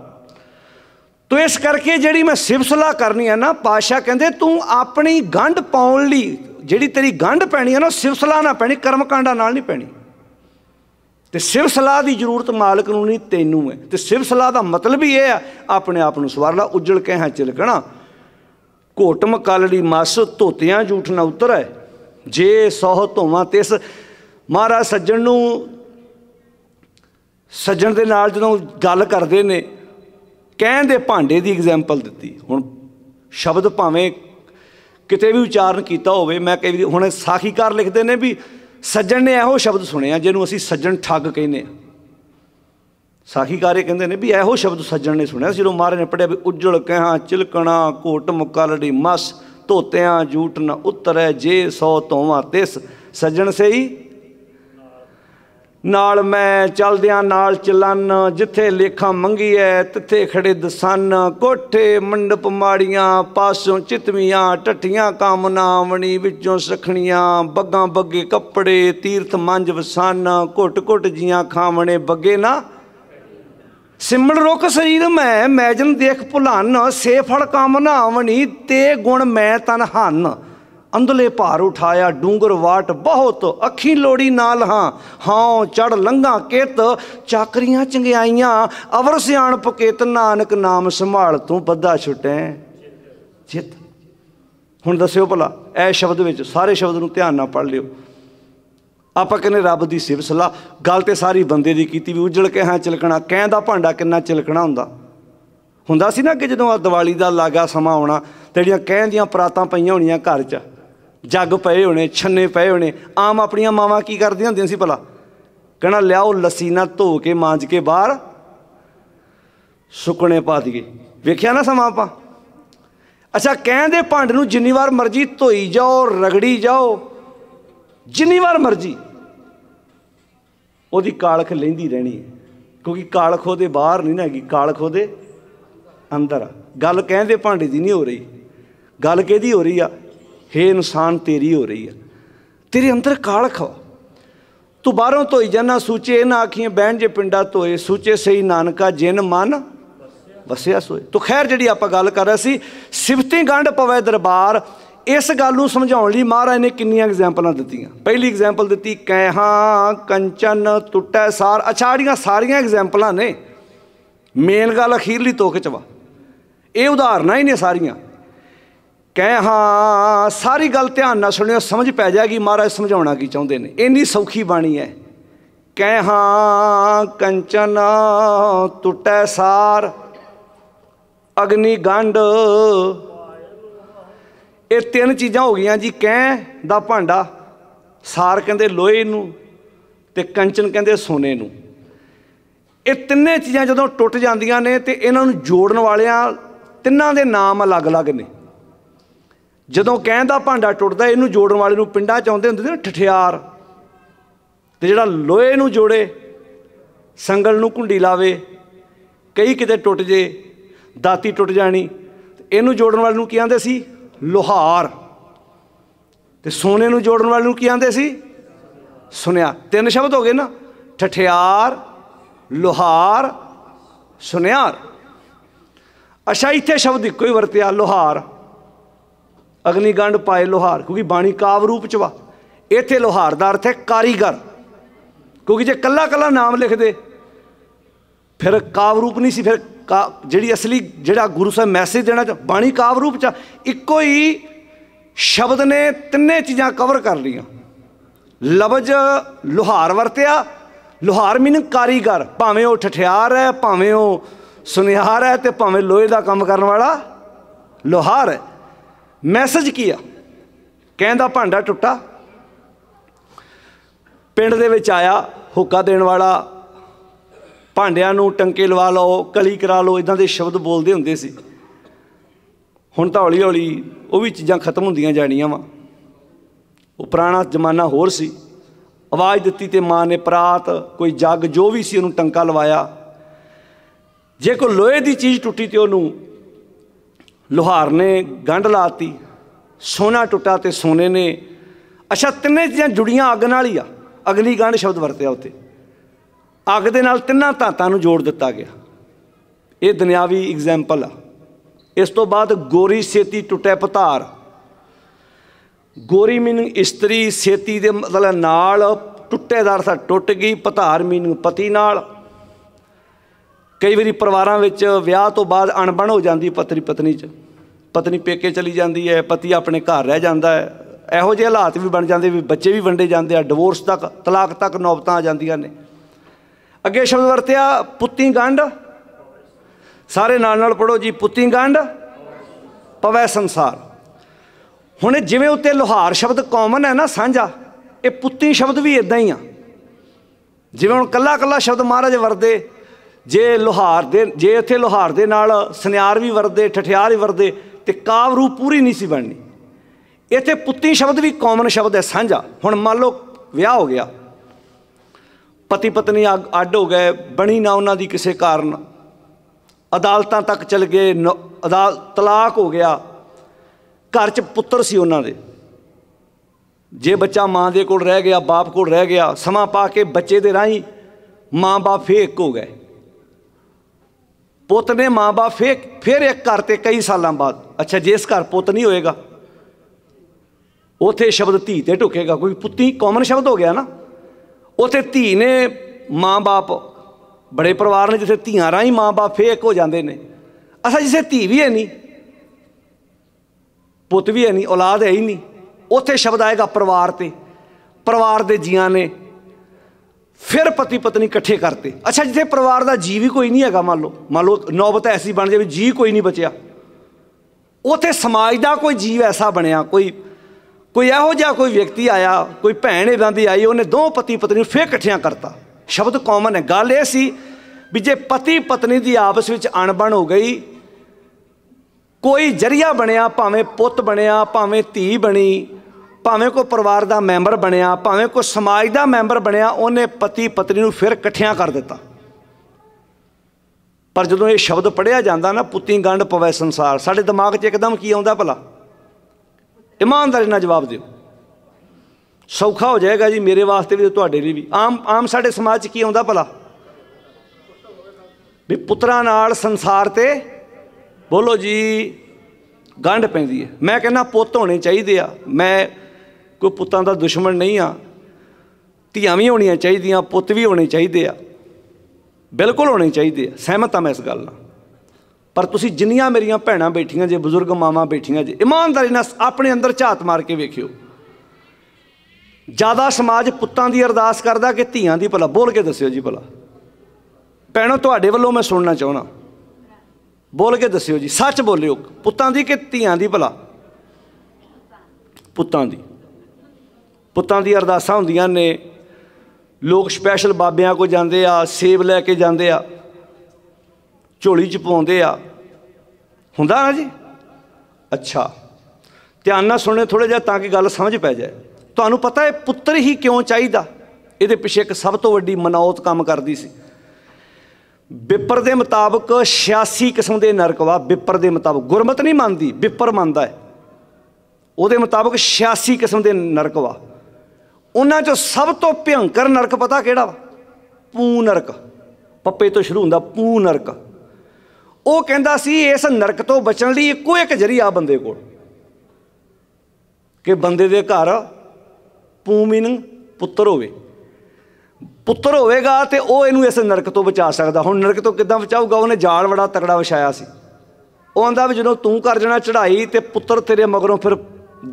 ਤੋ ਇਸ ਕਰਕੇ ਜਿਹੜੀ ਮੈਂ ਸਿਫਸਲਾ ਕਰਨੀ ਆ ਨਾ ਪਾਸ਼ਾ ਕਹਿੰਦੇ ਤੂੰ ਆਪਣੀ ਗੰਢ ਪਾਉਣ ਲਈ ਜਿਹੜੀ ਤੇਰੀ ਗੰਢ ਪੈਣੀ ਆ ਨਾ ਸਿਫਸਲਾ ਨਾ ਪੈਣੀ ਕਾਂਡਾ ਨਾਲ ਨਹੀਂ ਪੈਣੀ ਤੇ ਸਿਵ ਦੀ ਜ਼ਰੂਰਤ ਮਾਲਕ ਨੂੰ ਨਹੀਂ ਤੈਨੂੰ ਹੈ ਤੇ ਸਿਵ ਦਾ ਮਤਲਬ ਹੀ ਇਹ ਆ ਆਪਣੇ ਆਪ ਨੂੰ ਸਵਾਰ ਲਾ ਉਜਲ ਕੇ ਹਾਂ ਚਿਲਕਣਾ ਘੋਟਮ ਕਲੜੀ ਮਸ ਧੋਤਿਆਂ ਝੂਠ ਨਾ ਉਤਰੈ ਜੇ ਸੋਹ ਧੋਵਾਂ ਤਿਸ ਮਹਾਰਾਜ ਸੱਜਣ ਨੂੰ ਸੱਜਣ ਦੇ ਨਾਲ ਜਦੋਂ ਗੱਲ ਕਰਦੇ ਨੇ ਕਹਿਣ ਦੇ ਭਾਂਡੇ ਦੀ ਐਗਜ਼ਾਮਪਲ ਦਿੱਤੀ ਹੁਣ ਸ਼ਬਦ ਭਾਵੇਂ ਕਿਤੇ ਵੀ ਉਚਾਰਨ ਕੀਤਾ ਹੋਵੇ ਮੈਂ ਕਈ ਹੁਣ ਸਾਖੀਕਾਰ ਲਿਖਦੇ ਨੇ ਵੀ ਸੱਜਣ ਨੇ ਇਹੋ ਸ਼ਬਦ ਸੁਣਿਆ ਜਿਹਨੂੰ ਅਸੀਂ ਸੱਜਣ ਠੱਗ ਕਹਿੰਦੇ ਆ ਸਾਖੀਕਾਰੇ ਕਹਿੰਦੇ ਨੇ ਵੀ ਇਹੋ ਸ਼ਬਦ ਸੱਜਣ ਨੇ ਸੁਣਿਆ ਜਦੋਂ ਮਹਾਰਾਜ ਨੇ ਪੜਿਆ ਵੀ ਉਜਲ ਕਹਾਂ ਚਿਲਕਣਾ ਕੋਟ ਮੁਕਲੜੀ ਲੜੀ ਮਸ ਧੋਤਿਆਂ ਝੂਟ ਨ ਉਤਰੈ ਜੇ ਸੌ ਤੋਵਾ ਤਿਸ ਸੱਜਣ ਸਹੀ ਨਾਲ ਮੈਂ ਚਲਦਿਆਂ ਨਾਲ ਚਲਨ ਜਿੱਥੇ ਲੇਖਾ ਮੰਗੀ ਐ ਤਿੱਥੇ ਖੜੇ ਦਸਨ ਕੋਠੇ ਮੰਡਪ ਮਾੜੀਆਂ ਪਾਸੋਂ ਚਿਤਵੀਆਂ ਟੱਟੀਆਂ ਕਾਮਨਾਵਣੀ ਵਿੱਚੋਂ ਸਖਣੀਆਂ ਬੱਗਾ ਬੱਗੇ ਕੱਪੜੇ ਤੀਰਥ ਮੰਜ ਵਸਨ ਘੁੱਟ ਘੁੱਟ ਜੀਆਂ ਖਾਵਣੇ ਬੱਗੇ ਨਾ ਸਿਮਲ ਰੁਕ ਸਰੀਰ ਮੈਂ ਮੈਜਨ ਦੇਖ ਭੁਲਾਨ ਸੇ ਕਾਮਨਾ ਕਾਮਨਾਵਣੀ ਤੇ ਗੁਣ ਮੈਂ ਤਨ ਹਨ ਅੰਦਲੇ ਭਾਰ ਉਠਾਇਆ ਡੂੰਗਰ ਵਾਟ ਬਹੁਤ ਅੱਖੀ ਲੋੜੀ ਨਾਲ ਹਾਂ ਹਾਂ ਚੜ ਲੰਗਾ ਕਿਤ ਚਾਕਰੀਆਂ ਚੰਗਿਆਈਆਂ ਅਵਰ ਸਿਆਣ ਪਕੇਤ ਨਾਨਕ ਨਾਮ ਸੰਭਾਲ ਤੂੰ ਬੱਧਾ ਛੁਟੈ ਜਿਤ ਹੁਣ ਦੱਸਿਓ ਭਲਾ ਐ ਸ਼ਬਦ ਵਿੱਚ ਸਾਰੇ ਸ਼ਬਦ ਨੂੰ ਧਿਆਨ ਨਾਲ ਪੜ ਲਿਓ ਆਪਾਂ ਕਹਿੰਦੇ ਰੱਬ ਦੀ ਸਿਫਤ ਸਲਾ ਗੱਲ ਤੇ ਸਾਰੀ ਬੰਦੇ ਦੀ ਕੀਤੀ ਵੀ ਉਜੜ ਕੇ ਹਾਂ ਚਿਲਕਣਾ ਕਹਿੰਦਾ ਭਾਂਡਾ ਕਿੰਨਾ ਚਿਲਕਣਾ ਹੁੰਦਾ ਹੁੰਦਾ ਸੀ ਨਾ ਕਿ ਜਦੋਂ ਆ ਦੀਵਾਲੀ ਦਾ ਲਾਗਾ ਸਮਾਂ ਆਉਣਾ ਤੇ ਜਿਹੜੀਆਂ ਕਹਿਣ ਦੀਆਂ ਪਰਾਤਾਂ ਪਈਆਂ ਹੋਣੀਆਂ ਘਰ 'ਚ ਜੱਗ ਪਏ ਹੋਣੇ ਛੰਨੇ ਪਏ ਹੋਣੇ ਆਮ ਆਪਣੀਆਂ ਮਾਵਾਂ ਕੀ ਕਰਦੀਆਂ ਹੁੰਦੀਆਂ ਸੀ ਭਲਾ ਕਹਣਾ ਲਿਆਓ ਲੱਸੀ ਨਾਲ ਧੋ ਕੇ ਮਾਂਜ ਕੇ ਬਾਹਰ ਸੁੱਕਣੇ ਪਾ ਦਈਏ ਵੇਖਿਆ ਨਾ ਸਮਾਂ ਆਪਾਂ ਅੱਛਾ ਕਹਿੰਦੇ ਭਾਂਡ ਨੂੰ ਜਿੰਨੀ ਵਾਰ ਮਰਜ਼ੀ ਧੋਈ ਜਾਓ ਰਗੜੀ ਜਾਓ ਜਿੰਨੀ ਵਾਰ ਮਰਜ਼ੀ ਉਹਦੀ ਕਾਲਖ ਲੈਂਦੀ ਰਹਿਣੀ ਹੈ ਕਿਉਂਕਿ ਕਾਲਖ ਉਹਦੇ ਬਾਹਰ ਨਹੀਂ ਨਾ ਹੈਗੀ ਕਾਲਖ ਉਹਦੇ ਅੰਦਰ ਗੱਲ ਕਹਿੰਦੇ ਭਾਂਡੇ ਦੀ ਨਹੀਂ ਹੋ ਰਹੀ ਗੱਲ ਕਿਹਦੀ ਹੋ ਰਹੀ ਆ ਹੇ ਇਨਸਾਨ ਤੇਰੀ ਹੋ ਰਹੀ है ਤੇਰੇ ਅੰਦਰ ਕਾਲਖ ਤੂੰ ਬਾਹਰੋਂ ਧੋਈ ਜਾਣਾ ਸੂਚੇ ਇਹ ਨਾ ਆਖੀਏ ਬਹਿਣ ਜੇ ਪਿੰਡਾ ਧੋਏ ਸੂਚੇ ਸਹੀ ਨਾਨਕਾ ਜਿਨ ਮਨ ਵਸਿਆ ਸੋਏ ਤੂੰ ਖੈਰ ਜਿਹੜੀ ਆਪਾਂ ਗੱਲ ਕਰ ਰਹੇ ਸੀ ਸਿਫਤੀ ਗੰਢ ਪਵੇ ਦਰਬਾਰ ਇਸ ਗੱਲ ਨੂੰ ਸਮਝਾਉਣ ਲਈ ਮਹਾਰਾਜ ਨੇ ਕਿੰਨੀਆਂ ਐਗਜ਼ਾਮਪਲਾਂ ਦਿੱਤੀਆਂ ਪਹਿਲੀ ਐਗਜ਼ਾਮਪਲ ਦਿੱਤੀ ਕਹਿਹਾ ਕੰਚਨ ਟੁੱਟੈ ਸਾਰ ਅਛਾੜੀਆਂ ਸਾਰੀਆਂ ਐਗਜ਼ਾਮਪਲਾਂ ਨੇ ਮੇਨ ਗੱਲ ਅਖੀਰਲੀ ਤੋਕੇ ਚਵਾ ਇਹ ਉਦਾਹਰਨਾਂ ਹੀ ਨੇ ਸਾਰੀਆਂ ਕਹਿ ਹਾਂ ਸਾਰੀ ਗੱਲ ਧਿਆਨ ਨਾਲ ਸੁਣਿਓ ਸਮਝ ਪੈ ਜਾਏਗੀ ਮਹਾਰਾਜ ਸਮਝਾਉਣਾ ਕੀ ਚਾਹੁੰਦੇ ਨੇ ਇੰਨੀ ਸੌਖੀ ਬਾਣੀ ਹੈ ਕਹਿ ਹਾਂ ਕੰਚਨ ਟੁੱਟੈ ਸਾਰ ਅਗਨੀ ਗੰਢ ਇਹ ਤਿੰਨ ਚੀਜ਼ਾਂ ਹੋ ਗਈਆਂ ਜੀ ਕਹਿ ਦਾ ਭਾਂਡਾ ਸਾਰ ਕਹਿੰਦੇ ਲੋਹੇ ਨੂੰ ਤੇ ਕੰਚਨ ਕਹਿੰਦੇ ਸੋਨੇ ਨੂੰ ਇਹ ਤਿੰਨੇ ਚੀਜ਼ਾਂ ਜਦੋਂ ਟੁੱਟ ਜਾਂਦੀਆਂ ਨੇ ਤੇ ਇਹਨਾਂ ਨੂੰ ਜੋੜਨ ਵਾਲਿਆਂ ਤਿੰਨਾਂ ਦੇ ਨਾਮ ਅਲੱਗ-ਅਲੱਗ ਨੇ ਜਦੋਂ ਕਹਿੰਦਾ ਭਾਂਡਾ ਟੁੱਟਦਾ ਇਹਨੂੰ ਜੋੜਨ ਵਾਲੇ ਨੂੰ ਪਿੰਡਾਂ ਚ ਆਉਂਦੇ ਹੁੰਦੇ ਨੇ ਠਠਿਆਰ ਤੇ ਜਿਹੜਾ ਲੋਹੇ ਨੂੰ ਜੋੜੇ ਸੰਗਲ ਨੂੰ ਕੁੰਡੀ ਲਾਵੇ ਕਈ ਕਿਤੇ ਟੁੱਟ ਜੇ ਦਾਤੀ ਟੁੱਟ ਜਾਣੀ ਇਹਨੂੰ ਜੋੜਨ ਵਾਲੇ ਨੂੰ ਕੀ ਆਂਦੇ ਸੀ ਲੋਹਾਰ ਤੇ ਸੋਨੇ ਨੂੰ ਜੋੜਨ ਵਾਲੇ ਨੂੰ ਕੀ ਆਂਦੇ ਸੀ ਸੁਨਿਆ ਤਿੰਨ ਸ਼ਬਦ ਹੋ ਗਏ ਨਾ ਠਠਿਆਰ ਲੋਹਾਰ ਸੁਨਿਆਰ ਅਸ਼ਾ ਇੱਥੇ ਸ਼ਬਦ ਇੱਕੋ ਹੀ ਵਰਤਿਆ ਲੋਹਾਰ ਅਗਨੀਗੰਡ ਪਾਏ ਲੋਹਾਰ ਕਿਉਂਕਿ ਬਾਣੀ ਕਾਵ ਰੂਪ ਚ ਵਾ ਇੱਥੇ ਲੋਹਾਰ ਦਾ ਅਰਥ ਹੈ ਕਾਰੀਗਰ ਕਿਉਂਕਿ ਜੇ ਕੱਲਾ ਕੱਲਾ ਨਾਮ ਲਿਖਦੇ ਫਿਰ ਕਾਵ ਰੂਪ ਨਹੀਂ ਸੀ ਫਿਰ ਜਿਹੜੀ ਅਸਲੀ ਜਿਹੜਾ ਗੁਰੂ ਸਾਹਿਬ ਮੈਸੇਜ ਦੇਣਾ ਚ ਬਾਣੀ ਕਾਵ ਰੂਪ ਚ ਇੱਕੋ ਹੀ ਸ਼ਬਦ ਨੇ ਤਿੰਨੇ ਚੀਜ਼ਾਂ ਕਵਰ ਕਰ ਲਈਆਂ ਲਫ਼ਜ਼ ਲੋਹਾਰ ਵਰਤਿਆ ਲੋਹਾਰ ਮੀਨਿੰਗ ਕਾਰੀਗਰ ਭਾਵੇਂ ਉਹ ਠਠਿਆਰ ਹੈ ਭਾਵੇਂ ਉਹ ਸੁਨਿਹਾਰ ਹੈ ਤੇ ਭਾਵੇਂ ਲੋਹੇ ਦਾ ਕੰਮ ਕਰਨ ਵਾਲਾ ਲੋਹਾਰ ਹੈ ਮੈਸੇਜ ਕੀ ਆ ਕਹਿੰਦਾ ਭਾਂਡਾ ਟੁੱਟਾ ਪਿੰਡ ਦੇ ਵਿੱਚ ਆਇਆ ਹੁੱਕਾ ਦੇਣ ਵਾਲਾ ਭਾਂਡਿਆਂ ਨੂੰ ਟੰਕੇ ਲਵਾ ਲਓ ਕਲੀ ਕਰਾ ਲਓ ਇਦਾਂ ਦੇ ਸ਼ਬਦ ਬੋਲਦੇ ਹੁੰਦੇ ਸੀ ਹੁਣ ਤਾਂ ਹੌਲੀ ਹੌਲੀ ਉਹ ਵੀ ਚੀਜ਼ਾਂ ਖਤਮ ਹੁੰਦੀਆਂ ਜਾਣੀਆਂ ਵਾ ਉਹ ਪੁਰਾਣਾ ਜ਼ਮਾਨਾ ਹੋਰ ਸੀ ਆਵਾਜ਼ ਦਿੱਤੀ ਤੇ ਮਾਂ ਨੇ ਪ੍ਰਾਤ ਕੋਈ ਜੱਗ ਜੋ ਵੀ ਸੀ ਉਹਨੂੰ ਟੰਕਾ ਲਵਾਇਆ ਜੇ ਕੋਈ ਲੋਹੇ ਦੀ ਚੀਜ਼ ਟੁੱਟੀ ਤੇ ਉਹਨੂੰ ਲੋਹਾਰ ਨੇ ਗੰਢ ਲਾਤੀ ਸੋਨਾ ਟੁੱਟਾ ਤੇ ਸੋਨੇ ਨੇ ਅਛਾ ਤਿੰਨੇ ਚੀਜ਼ਾਂ ਜੁੜੀਆਂ ਅੱਗ ਨਾਲ ਹੀ ਆ ਅਗਲੀ ਗੰਢ ਸ਼ਬਦ ਵਰਤਿਆ ਉੱਤੇ ਅੱਗ ਦੇ ਨਾਲ ਤਿੰਨਾਂ ਧਾਤਾਂ ਨੂੰ ਜੋੜ ਦਿੱਤਾ ਗਿਆ ਇਹ ਦੁਨਿਆਵੀ ਐਗਜ਼ਾਮਪਲ ਆ ਇਸ ਤੋਂ ਬਾਅਦ ਗੋਰੀ ਸੇਤੀ ਟੁੱਟੇ ਪਤਾਰ ਗੋਰੀ ਮੀਨਿੰਗ ਇਸਤਰੀ ਸੇਤੀ ਦੇ ਮਤਲਬ ਨਾਲ ਟੁੱਟੇ ਦਾ ਅਰਥ ਟੁੱਟ ਗਈ ਪਤਾਰ ਮੀਨਿੰਗ ਪਤੀ ਨਾਲ ਕਈ ਵਾਰੀ ਪਰਿਵਾਰਾਂ ਵਿੱਚ ਵਿਆਹ ਤੋਂ ਬਾਅਦ ਅਣਬਣ ਹੋ ਜਾਂਦੀ ਪਤਨੀ ਪਤਨੀ 'ਚ ਪਤਨੀ ਪੇਕੇ ਚਲੀ ਜਾਂਦੀ ਹੈ ਪਤੀ ਆਪਣੇ ਘਰ ਰਹਿ ਜਾਂਦਾ ਹੈ ਇਹੋ ਜਿਹੇ ਹਾਲਾਤ ਵੀ ਬਣ ਜਾਂਦੇ ਵੀ ਬੱਚੇ ਵੀ ਵੰਡੇ ਜਾਂਦੇ ਆ ਡਿਵੋਰਸ ਤੱਕ ਤਲਾਕ ਤੱਕ ਨੌਬਤਾਂ ਆ ਜਾਂਦੀਆਂ ਨੇ ਅੱਗੇ ਸ਼ਬਦ ਵਰਤਿਆ ਪੁੱਤੀ ਗੰਡ ਸਾਰੇ ਨਾਲ ਨਾਲ ਪੜੋ ਜੀ ਪੁੱਤੀ ਗੰਡ ਪਵੈ ਸੰਸਾਰ ਹੁਣ ਜਿਵੇਂ ਉੱਤੇ ਲੋਹਾਰ ਸ਼ਬਦ ਕਾਮਨ ਹੈ ਨਾ ਸਾਂਝਾ ਇਹ ਪੁੱਤੀ ਸ਼ਬਦ ਵੀ ਇਦਾਂ ਹੀ ਆ ਜਿਵੇਂ ਹੁਣ ਕੱਲਾ ਕੱਲਾ ਸ਼ਬਦ ਮਹਾਰਾਜ ਵਰਦੇ ਜੇ ਲੋਹਾਰ ਦੇ ਜੇ ਇੱਥੇ ਲੋਹਾਰ ਦੇ ਨਾਲ ਸਨਿਆਰ ਵੀ ਵਰਦੇ ਠਠਿਆਰ ਵੀ ਵਰਦੇ ਤੇ ਕਾਵ ਰੂਪ ਪੂਰੀ ਨਹੀਂ ਸੀ ਬਣਨੀ ਇੱਥੇ ਪੁੱਤੀ ਸ਼ਬਦ ਵੀ ਕਾਮਨ ਸ਼ਬਦ ਹੈ ਸਾਂਝਾ ਹੁਣ ਮੰਨ ਲਓ ਵਿਆਹ ਹੋ ਗਿਆ ਪਤੀ ਪਤਨੀ ਅੱਡ ਹੋ ਗਏ ਬਣੀ ਨਾ ਉਹਨਾਂ ਦੀ ਕਿਸੇ ਕਾਰਨ ਅਦਾਲਤਾਂ ਤੱਕ ਚਲ ਗਏ ਅਦਾਲਤ ਤਲਾਕ ਹੋ ਗਿਆ ਘਰ 'ਚ ਪੁੱਤਰ ਸੀ ਉਹਨਾਂ ਦੇ ਜੇ ਬੱਚਾ ਮਾਂ ਦੇ ਕੋਲ ਰਹਿ ਗਿਆ ਬਾਪ ਕੋਲ ਰਹਿ ਗਿਆ ਸਮਾਂ ਪਾ ਕੇ ਬੱਚੇ ਦੇ ਰਾਹੀਂ ਮਾਂ-ਬਾਪ ਫੇਕ ਹੋ ਗਏ ਪੁੱਤ ਨੇ ਮਾਂ-ਬਾਪ ਫੇਰ ਫੇਰ ਇੱਕ ਘਰ ਤੇ ਕਈ ਸਾਲਾਂ ਬਾਅਦ ਅੱਛਾ ਜੇ ਇਸ ਘਰ ਪੁੱਤ ਨਹੀਂ ਹੋਏਗਾ ਉਥੇ ਸ਼ਬਦ ਧੀ ਤੇ ਢੁਕੇਗਾ ਕੋਈ ਪੁੱਤੀ ਕਾਮਨ ਸ਼ਬਦ ਹੋ ਗਿਆ ਨਾ ਉਥੇ ਧੀ ਨੇ ਮਾਂ-ਬਾਪ ਬੜੇ ਪਰਿਵਾਰ ਨੇ ਜਿੱਥੇ ਧੀਆਂ ਰਾਹੀਂ ਮਾਂ-ਬਾਪ ਫੇਕ ਹੋ ਜਾਂਦੇ ਨੇ ਅਸਾ ਜਿਸੇ ਧੀ ਵੀ ਹੈ ਨਹੀਂ ਪੁੱਤ ਵੀ ਹੈ ਨਹੀਂ ਔਲਾਦ ਹੈ ਹੀ ਨਹੀਂ ਉਥੇ ਸ਼ਬਦ ਆਏਗਾ ਪਰਿਵਾਰ ਤੇ ਪਰਿਵਾਰ ਦੇ ਜੀਆਂ ਨੇ ਫਿਰ ਪਤੀ ਪਤਨੀ ਇਕੱਠੇ ਕਰਤੇ ਅੱਛਾ ਜਿੱਥੇ ਪਰਿਵਾਰ ਦਾ ਜੀਵ ਹੀ ਕੋਈ ਨਹੀਂ ਹੈਗਾ ਮੰਨ ਲਓ ਮੰਨ ਲਓ ਨੌਬਤ ਐਸੀ ਬਣ ਜਾਵੇ ਜੀ ਕੋਈ ਨਹੀਂ ਬਚਿਆ ਉਥੇ ਸਮਾਜ ਦਾ ਕੋਈ ਜੀਵ ਐਸਾ ਬਣਿਆ ਕੋਈ ਕੋਈ ਇਹੋ ਜਿਹਾ ਕੋਈ ਵਿਅਕਤੀ ਆਇਆ ਕੋਈ ਭੈਣ ਇਦਾਂ ਦੀ ਆਈ ਉਹਨੇ ਦੋ ਪਤੀ ਪਤਨੀ ਨੂੰ ਫੇਰ ਇਕੱਠਿਆਂ ਕਰਤਾ ਸ਼ਬਦ ਕਾਮਨ ਹੈ ਗੱਲ ਇਹ ਸੀ ਵੀ ਜੇ ਪਤੀ ਪਤਨੀ ਦੀ ਆਪਸ ਵਿੱਚ ਅਣਬਣ ਹੋ ਗਈ ਕੋਈ ਜਰੀਆ ਬਣਿਆ ਭਾਵੇਂ ਪੁੱਤ ਬਣਿਆ ਭਾਵੇਂ ਧੀ ਬਣੀ ਭਾਵੇਂ ਕੋ ਪਰਿਵਾਰ ਦਾ ਮੈਂਬਰ ਬਣਿਆ ਭਾਵੇਂ ਕੋ ਸਮਾਜ ਦਾ ਮੈਂਬਰ ਬਣਿਆ ਉਹਨੇ ਪਤੀ ਪਤਨੀ ਨੂੰ ਫਿਰ ਇਕੱਠਿਆਂ ਕਰ ਦਿੱਤਾ ਪਰ ਜਦੋਂ ਇਹ ਸ਼ਬਦ ਪੜਿਆ ਜਾਂਦਾ ਨਾ ਪੁੱਤੀ ਗੰਢ ਪਵੇ ਸੰਸਾਰ ਸਾਡੇ ਦਿਮਾਗ 'ਚ ਇੱਕਦਮ ਕੀ ਆਉਂਦਾ ਭਲਾ ਇਮਾਨਦਾਰੀ ਨਾਲ ਜਵਾਬ ਦਿਓ ਸੌਖਾ ਹੋ ਜਾਏਗਾ ਜੀ ਮੇਰੇ ਵਾਸਤੇ ਵੀ ਤੇ ਤੁਹਾਡੇ ਲਈ ਵੀ ਆਮ ਆਮ ਸਾਡੇ ਸਮਾਜ 'ਚ ਕੀ ਆਉਂਦਾ ਭਲਾ ਵੀ ਪੁੱਤਰਾਂ ਨਾਲ ਸੰਸਾਰ ਤੇ ਬੋਲੋ ਜੀ ਗੰਢ ਪੈਂਦੀ ਹੈ ਮੈਂ ਕਹਿੰਦਾ ਪੁੱਤ ਹੋਣੇ ਚਾਹੀਦੇ ਆ ਮੈਂ ਕੋਈ ਪੁੱਤਾਂ ਦਾ ਦੁਸ਼ਮਣ ਨਹੀਂ ਆ ਧੀਆਂ ਵੀ ਹੋਣੀਆਂ ਚਾਹੀਦੀਆਂ ਪੁੱਤ ਵੀ ਹੋਣੇ ਚਾਹੀਦੇ ਆ ਬਿਲਕੁਲ ਹੋਣੇ ਚਾਹੀਦੇ ਆ ਸਹਿਮਤ ਆ ਮੈਂ ਇਸ ਗੱਲ ਨਾਲ ਪਰ ਤੁਸੀਂ ਜਿੰਨੀਆਂ ਮੇਰੀਆਂ ਭੈਣਾਂ ਬੈਠੀਆਂ ਜੇ ਬਜ਼ੁਰਗ ਮਾਵਾਂ ਬੈਠੀਆਂ ਜੇ ਇਮਾਨਦਾਰੀ ਨਾਲ ਆਪਣੇ ਅੰਦਰ ਝਾਤ ਮਾਰ ਕੇ ਵੇਖਿਓ ਜਿਆਦਾ ਸਮਾਜ ਪੁੱਤਾਂ ਦੀ ਅਰਦਾਸ ਕਰਦਾ ਕਿ ਧੀਆਂ ਦੀ ਭਲਾ ਬੋਲ ਕੇ ਦੱਸਿਓ ਜੀ ਭਲਾ ਭੈਣੋ ਤੁਹਾਡੇ ਵੱਲੋਂ ਮੈਂ ਸੁਣਨਾ ਚਾਹਣਾ ਬੋਲ ਕੇ ਦੱਸਿਓ ਜੀ ਸੱਚ ਬੋਲਿਓ ਪੁੱਤਾਂ ਦੀ ਕਿ ਧੀਆਂ ਦੀ ਭਲਾ ਪੁੱਤਾਂ ਦੀ ਪੁੱਤਾਂ ਦੀ ਅਰਦਾਸਾਂ ਹੁੰਦੀਆਂ ਨੇ ਲੋਕ ਸਪੈਸ਼ਲ ਬਾਬਿਆਂ ਕੋ ਜਾਂਦੇ ਆ ਸੇਵ ਲੈ ਕੇ ਜਾਂਦੇ ਆ ਝੋਲੀ ਚ ਪਾਉਂਦੇ ਆ ਹੁੰਦਾ ਨਾ ਜੀ ਅੱਛਾ ਧਿਆਨ ਨਾਲ ਸੁਣਨੇ ਥੋੜਾ ਜਿਹਾ ਤਾਂ ਕਿ ਗੱਲ ਸਮਝ ਪੈ ਜਾਏ ਤੁਹਾਨੂੰ ਪਤਾ ਹੈ ਪੁੱਤਰ ਹੀ ਕਿਉਂ ਚਾਹੀਦਾ ਇਹਦੇ ਪਿੱਛੇ ਇੱਕ ਸਭ ਤੋਂ ਵੱਡੀ ਮਨਾਉਤ ਕੰਮ ਕਰਦੀ ਸੀ ਬਿਪਰ ਦੇ ਮੁਤਾਬਕ 86 ਕਿਸਮ ਦੇ ਨਰਕਵਾ ਬਿਪਰ ਦੇ ਮੁਤਾਬਕ ਗੁਰਮਤ ਨਹੀਂ ਮੰਨਦੀ ਬਿਪਰ ਮੰਨਦਾ ਹੈ ਉਹਦੇ ਮੁਤਾਬਕ 86 ਕਿਸਮ ਦੇ ਨਰਕਵਾ ਉਹਨਾਂ ਚੋਂ ਸਭ ਤੋਂ ਭਿਆਨਕਰ ਨਰਕ ਪਤਾ ਕਿਹੜਾ ਵਾ ਪੂ ਨਰਕ ਪੱਪੇ ਤੋਂ ਸ਼ੁਰੂ ਹੁੰਦਾ ਪੂ ਨਰਕ ਉਹ ਕਹਿੰਦਾ ਸੀ ਇਸ ਨਰਕ ਤੋਂ ਬਚਣ ਲਈ ਇੱਕੋ ਇੱਕ ਜਰੀਆ ਬੰਦੇ ਕੋਲ ਕਿ ਬੰਦੇ ਦੇ ਘਰ ਪੂ ਮੀਨਿੰਗ ਪੁੱਤਰ ਹੋਵੇ ਪੁੱਤਰ ਹੋਵੇਗਾ ਤੇ ਉਹ ਇਹਨੂੰ ਇਸ ਨਰਕ ਤੋਂ ਬਚਾ ਸਕਦਾ ਹੁਣ ਨਰਕ ਤੋਂ ਕਿੱਦਾਂ ਬਚਾਊਗਾ ਉਹਨੇ ਜਾਲ ਬੜਾ ਤਕੜਾ ਵਿਛਾਇਆ ਸੀ ਉਹ ਆਂਦਾ ਵੀ ਜਦੋਂ ਤੂੰ ਕਰ ਜਣਾ ਚੜਾਈ ਤੇ ਪੁੱਤਰ ਤੇਰੇ ਮਗਰੋਂ ਫਿਰ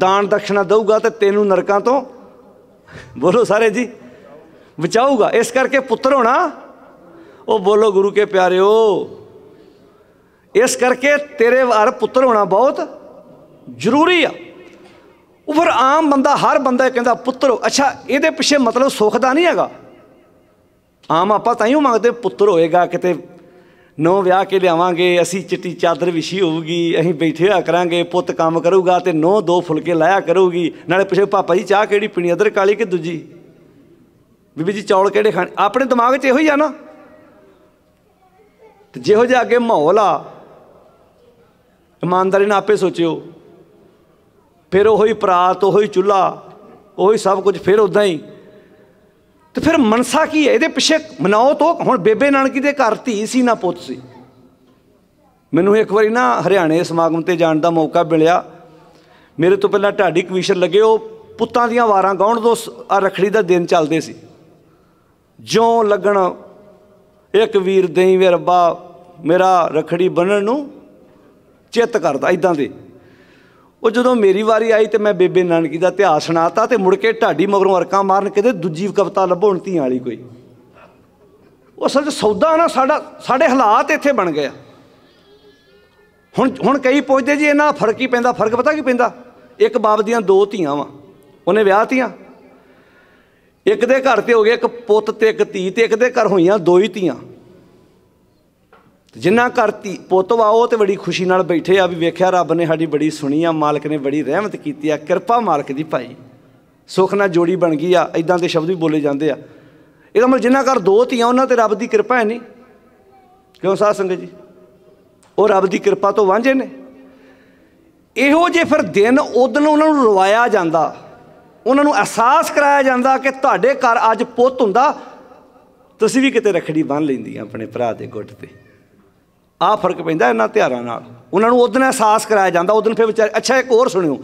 ਦਾਨ ਦਖਸ਼ਣਾ ਦਊਗਾ ਤੇ ਤੈਨੂੰ ਨਰਕਾਂ ਤੋਂ ਬੋਲੋ ਸਾਰੇ ਜੀ ਬਚਾਊਗਾ ਇਸ ਕਰਕੇ ਪੁੱਤਰ ਹੋਣਾ ਉਹ ਬੋਲੋ ਗੁਰੂ ਕੇ ਪਿਆਰਿਓ ਇਸ ਕਰਕੇ ਤੇਰੇ ਵਾਰ ਪੁੱਤਰ ਹੋਣਾ ਬਹੁਤ ਜ਼ਰੂਰੀ ਆ ਉਪਰ ਆਮ ਬੰਦਾ ਹਰ ਬੰਦਾ ਕਹਿੰਦਾ ਪੁੱਤਰ ਅੱਛਾ ਇਹਦੇ ਪਿੱਛੇ ਮਤਲਬ ਸੁਖ ਦਾ ਨਹੀਂ ਹੈਗਾ ਆਮ ਆਪਾਂ ਤਾਂ ਹੀ ਮੰਗਦੇ ਪੁੱਤਰ ਹੋਏਗਾ ਕਿਤੇ ਨੋ ਵਿਆਹ ਕੇ ਲਿਆਵਾਂਗੇ ਅਸੀਂ ਚਿੱਟੀ ਚਾਦਰ ਵਿਛੀ ਹੋਊਗੀ ਅਸੀਂ ਬੈਠੇ ਆ ਕਰਾਂਗੇ ਪੁੱਤ ਕੰਮ ਕਰੂਗਾ ਤੇ ਨੋ ਦੋ ਫੁਲਕੇ ਲਾਇਆ ਕਰੂਗੀ ਨਾਲੇ ਪੁੱਛੇ ਪਾਪਾ ਜੀ ਚਾਹ ਕਿਹੜੀ ਪੀਣੀ ਅਦਰ ਕਾਲੀ ਕਿ ਦੂਜੀ ਬੀਬੀ ਜੀ ਚੌਲ ਕਿਹੜੇ ਖਾਣ ਆਪਣੇ ਦਿਮਾਗ 'ਚ ਇਹੋ ਹੀ ਆ ਨਾ ਤੇ ਜਿਹੋ ਜਿਹਾ ਅੱਗੇ ਮਾਹੌਲ ਆ ਇਮਾਨਦਾਰੀ ਨਾਲ ਆਪੇ ਸੋਚਿਓ ਫਿਰ ਉਹੀ ਪ੍ਰਾਤ ਉਹੀ ਚੁੱਲਾ ਉਹੀ ਸਭ ਕੁਝ ਫਿਰ ਉਦਾਂ ਹੀ ਤੇ ਫਿਰ ਮਨਸਾ ਕੀ ਹੈ ਇਹਦੇ ਪਿੱਛੇ ਮਨਾਓ ਤੋਂ ਹੁਣ ਬੇਬੇ ਨਾਨਕੀ ਦੇ ਘਰ ਧੀ ਸੀ ਨਾ ਪੁੱਤ ਸੀ ਮੈਨੂੰ ਇੱਕ ਵਾਰੀ ਨਾ ਹਰਿਆਣੇ ਸਮਾਗਮ ਤੇ ਜਾਣ ਦਾ ਮੌਕਾ ਮਿਲਿਆ ਮੇਰੇ ਤੋਂ ਪਹਿਲਾਂ ਢਾਡੀ ਕਮਿਸ਼ਨ ਲੱਗੇ ਉਹ ਪੁੱਤਾਂ ਦੀਆਂ ਵਾਰਾਂ ਗਾਉਣ ਦੋ ਆ ਰਖੜੀ ਦਾ ਦਿਨ ਚੱਲਦੇ ਸੀ ਜਿਉਂ ਲੱਗਣ ਇੱਕ ਵੀਰ ਦੇਈ ਵੇ ਰੱਬਾ ਮੇਰਾ ਰਖੜੀ ਬਨਣ ਨੂੰ ਚਿੱਤ ਕਰਦਾ ਇਦਾਂ ਦੇ ਉਹ ਜਦੋਂ ਮੇਰੀ ਵਾਰੀ ਆਈ ਤੇ ਮੈਂ ਬੇਬੇ ਨਾਨਕੀ ਦਾ ਇਤਿਹਾਸ ਸੁਣਾਤਾ ਤੇ ਮੁੜ ਕੇ ਢਾਡੀ ਮਗਰੋਂ ਅਰਕਾਂ ਮਾਰਨ ਕਿਤੇ ਦੂਜੀ ਕਵਤਾ ਲੱਭਣ ਤੀਆਂ ਵਾਲੀ ਕੋਈ ਉਹ ਅਸਲ 'ਚ ਸੌਦਾ ਨਾ ਸਾਡਾ ਸਾਡੇ ਹਾਲਾਤ ਇੱਥੇ ਬਣ ਗਏ ਹੁਣ ਹੁਣ ਕਈ ਪੁੱਛਦੇ ਜੀ ਇਹਨਾਂ ਫਰਕ ਹੀ ਪੈਂਦਾ ਫਰਕ ਪਤਾ ਕੀ ਪੈਂਦਾ ਇੱਕ ਬਾਪ ਦੀਆਂ ਦੋ ਧੀਆਂ ਵਾ ਉਹਨੇ ਵਿਆਹ ਤੀਆਂ ਇੱਕ ਦੇ ਘਰ ਤੇ ਹੋ ਗਿਆ ਇੱਕ ਪੁੱਤ ਤੇ ਇੱਕ ਧੀ ਤੇ ਇੱਕ ਦੇ ਘਰ ਹੋਈਆਂ ਦੋ ਹੀ ਧੀਆਂ ਜਿੰਨਾ ਕਰਤੀ ਪੁੱਤ ਵਾ ਉਹ ਤੇ ਬੜੀ ਖੁਸ਼ੀ ਨਾਲ ਬੈਠੇ ਆ ਵੀ ਵੇਖਿਆ ਰੱਬ ਨੇ ਸਾਡੀ ਬੜੀ ਸੁਣੀ ਆ ਮਾਲਕ ਨੇ ਬੜੀ ਰਹਿਮਤ ਕੀਤੀ ਆ ਕਿਰਪਾ ਮਾਲਕ ਦੀ ਭਾਈ ਸੁਖ ਨਾਲ ਜੋੜੀ ਬਣ ਗਈ ਆ ਇਦਾਂ ਦੇ ਸ਼ਬਦ ਵੀ ਬੋਲੇ ਜਾਂਦੇ ਆ ਇਹਦਾ ਮਤਲਬ ਜਿੰਨਾ ਘਰ ਦੋ ਧੀਆਂ ਉਹਨਾਂ ਤੇ ਰੱਬ ਦੀ ਕਿਰਪਾ ਹੈ ਨਹੀਂ ਕਿਉਂ ਸਾਧ ਸੰਗਤ ਜੀ ਉਹ ਰੱਬ ਦੀ ਕਿਰਪਾ ਤੋਂ ਵਾਂਝੇ ਨੇ ਇਹੋ ਜੇ ਫਿਰ ਦਿਨ ਉਦੋਂ ਉਹਨਾਂ ਨੂੰ ਰਵਾਇਆ ਜਾਂਦਾ ਉਹਨਾਂ ਨੂੰ ਅਹਿਸਾਸ ਕਰਾਇਆ ਜਾਂਦਾ ਕਿ ਤੁਹਾਡੇ ਘਰ ਅੱਜ ਪੁੱਤ ਹੁੰਦਾ ਤੁਸੀਂ ਵੀ ਕਿਤੇ ਰਖੜੀ ਬੰਨ ਲੈਂਦੀਆਂ ਆਪਣੇ ਭਰਾ ਦੇ ਗੁੱਟ ਤੇ ਆ ਫਰਕ ਪੈਂਦਾ ਇਹਨਾਂ ਤਿਹਾਰਾਂ ਨਾਲ ਉਹਨਾਂ ਨੂੰ ਉਦੋਂ ਅਹਿਸਾਸ ਕਰਾਇਆ ਜਾਂਦਾ ਉਦੋਂ ਫਿਰ ਵਿਚਾਰੇ ਅੱਛਾ ਇੱਕ ਹੋਰ ਸੁਣਿਓ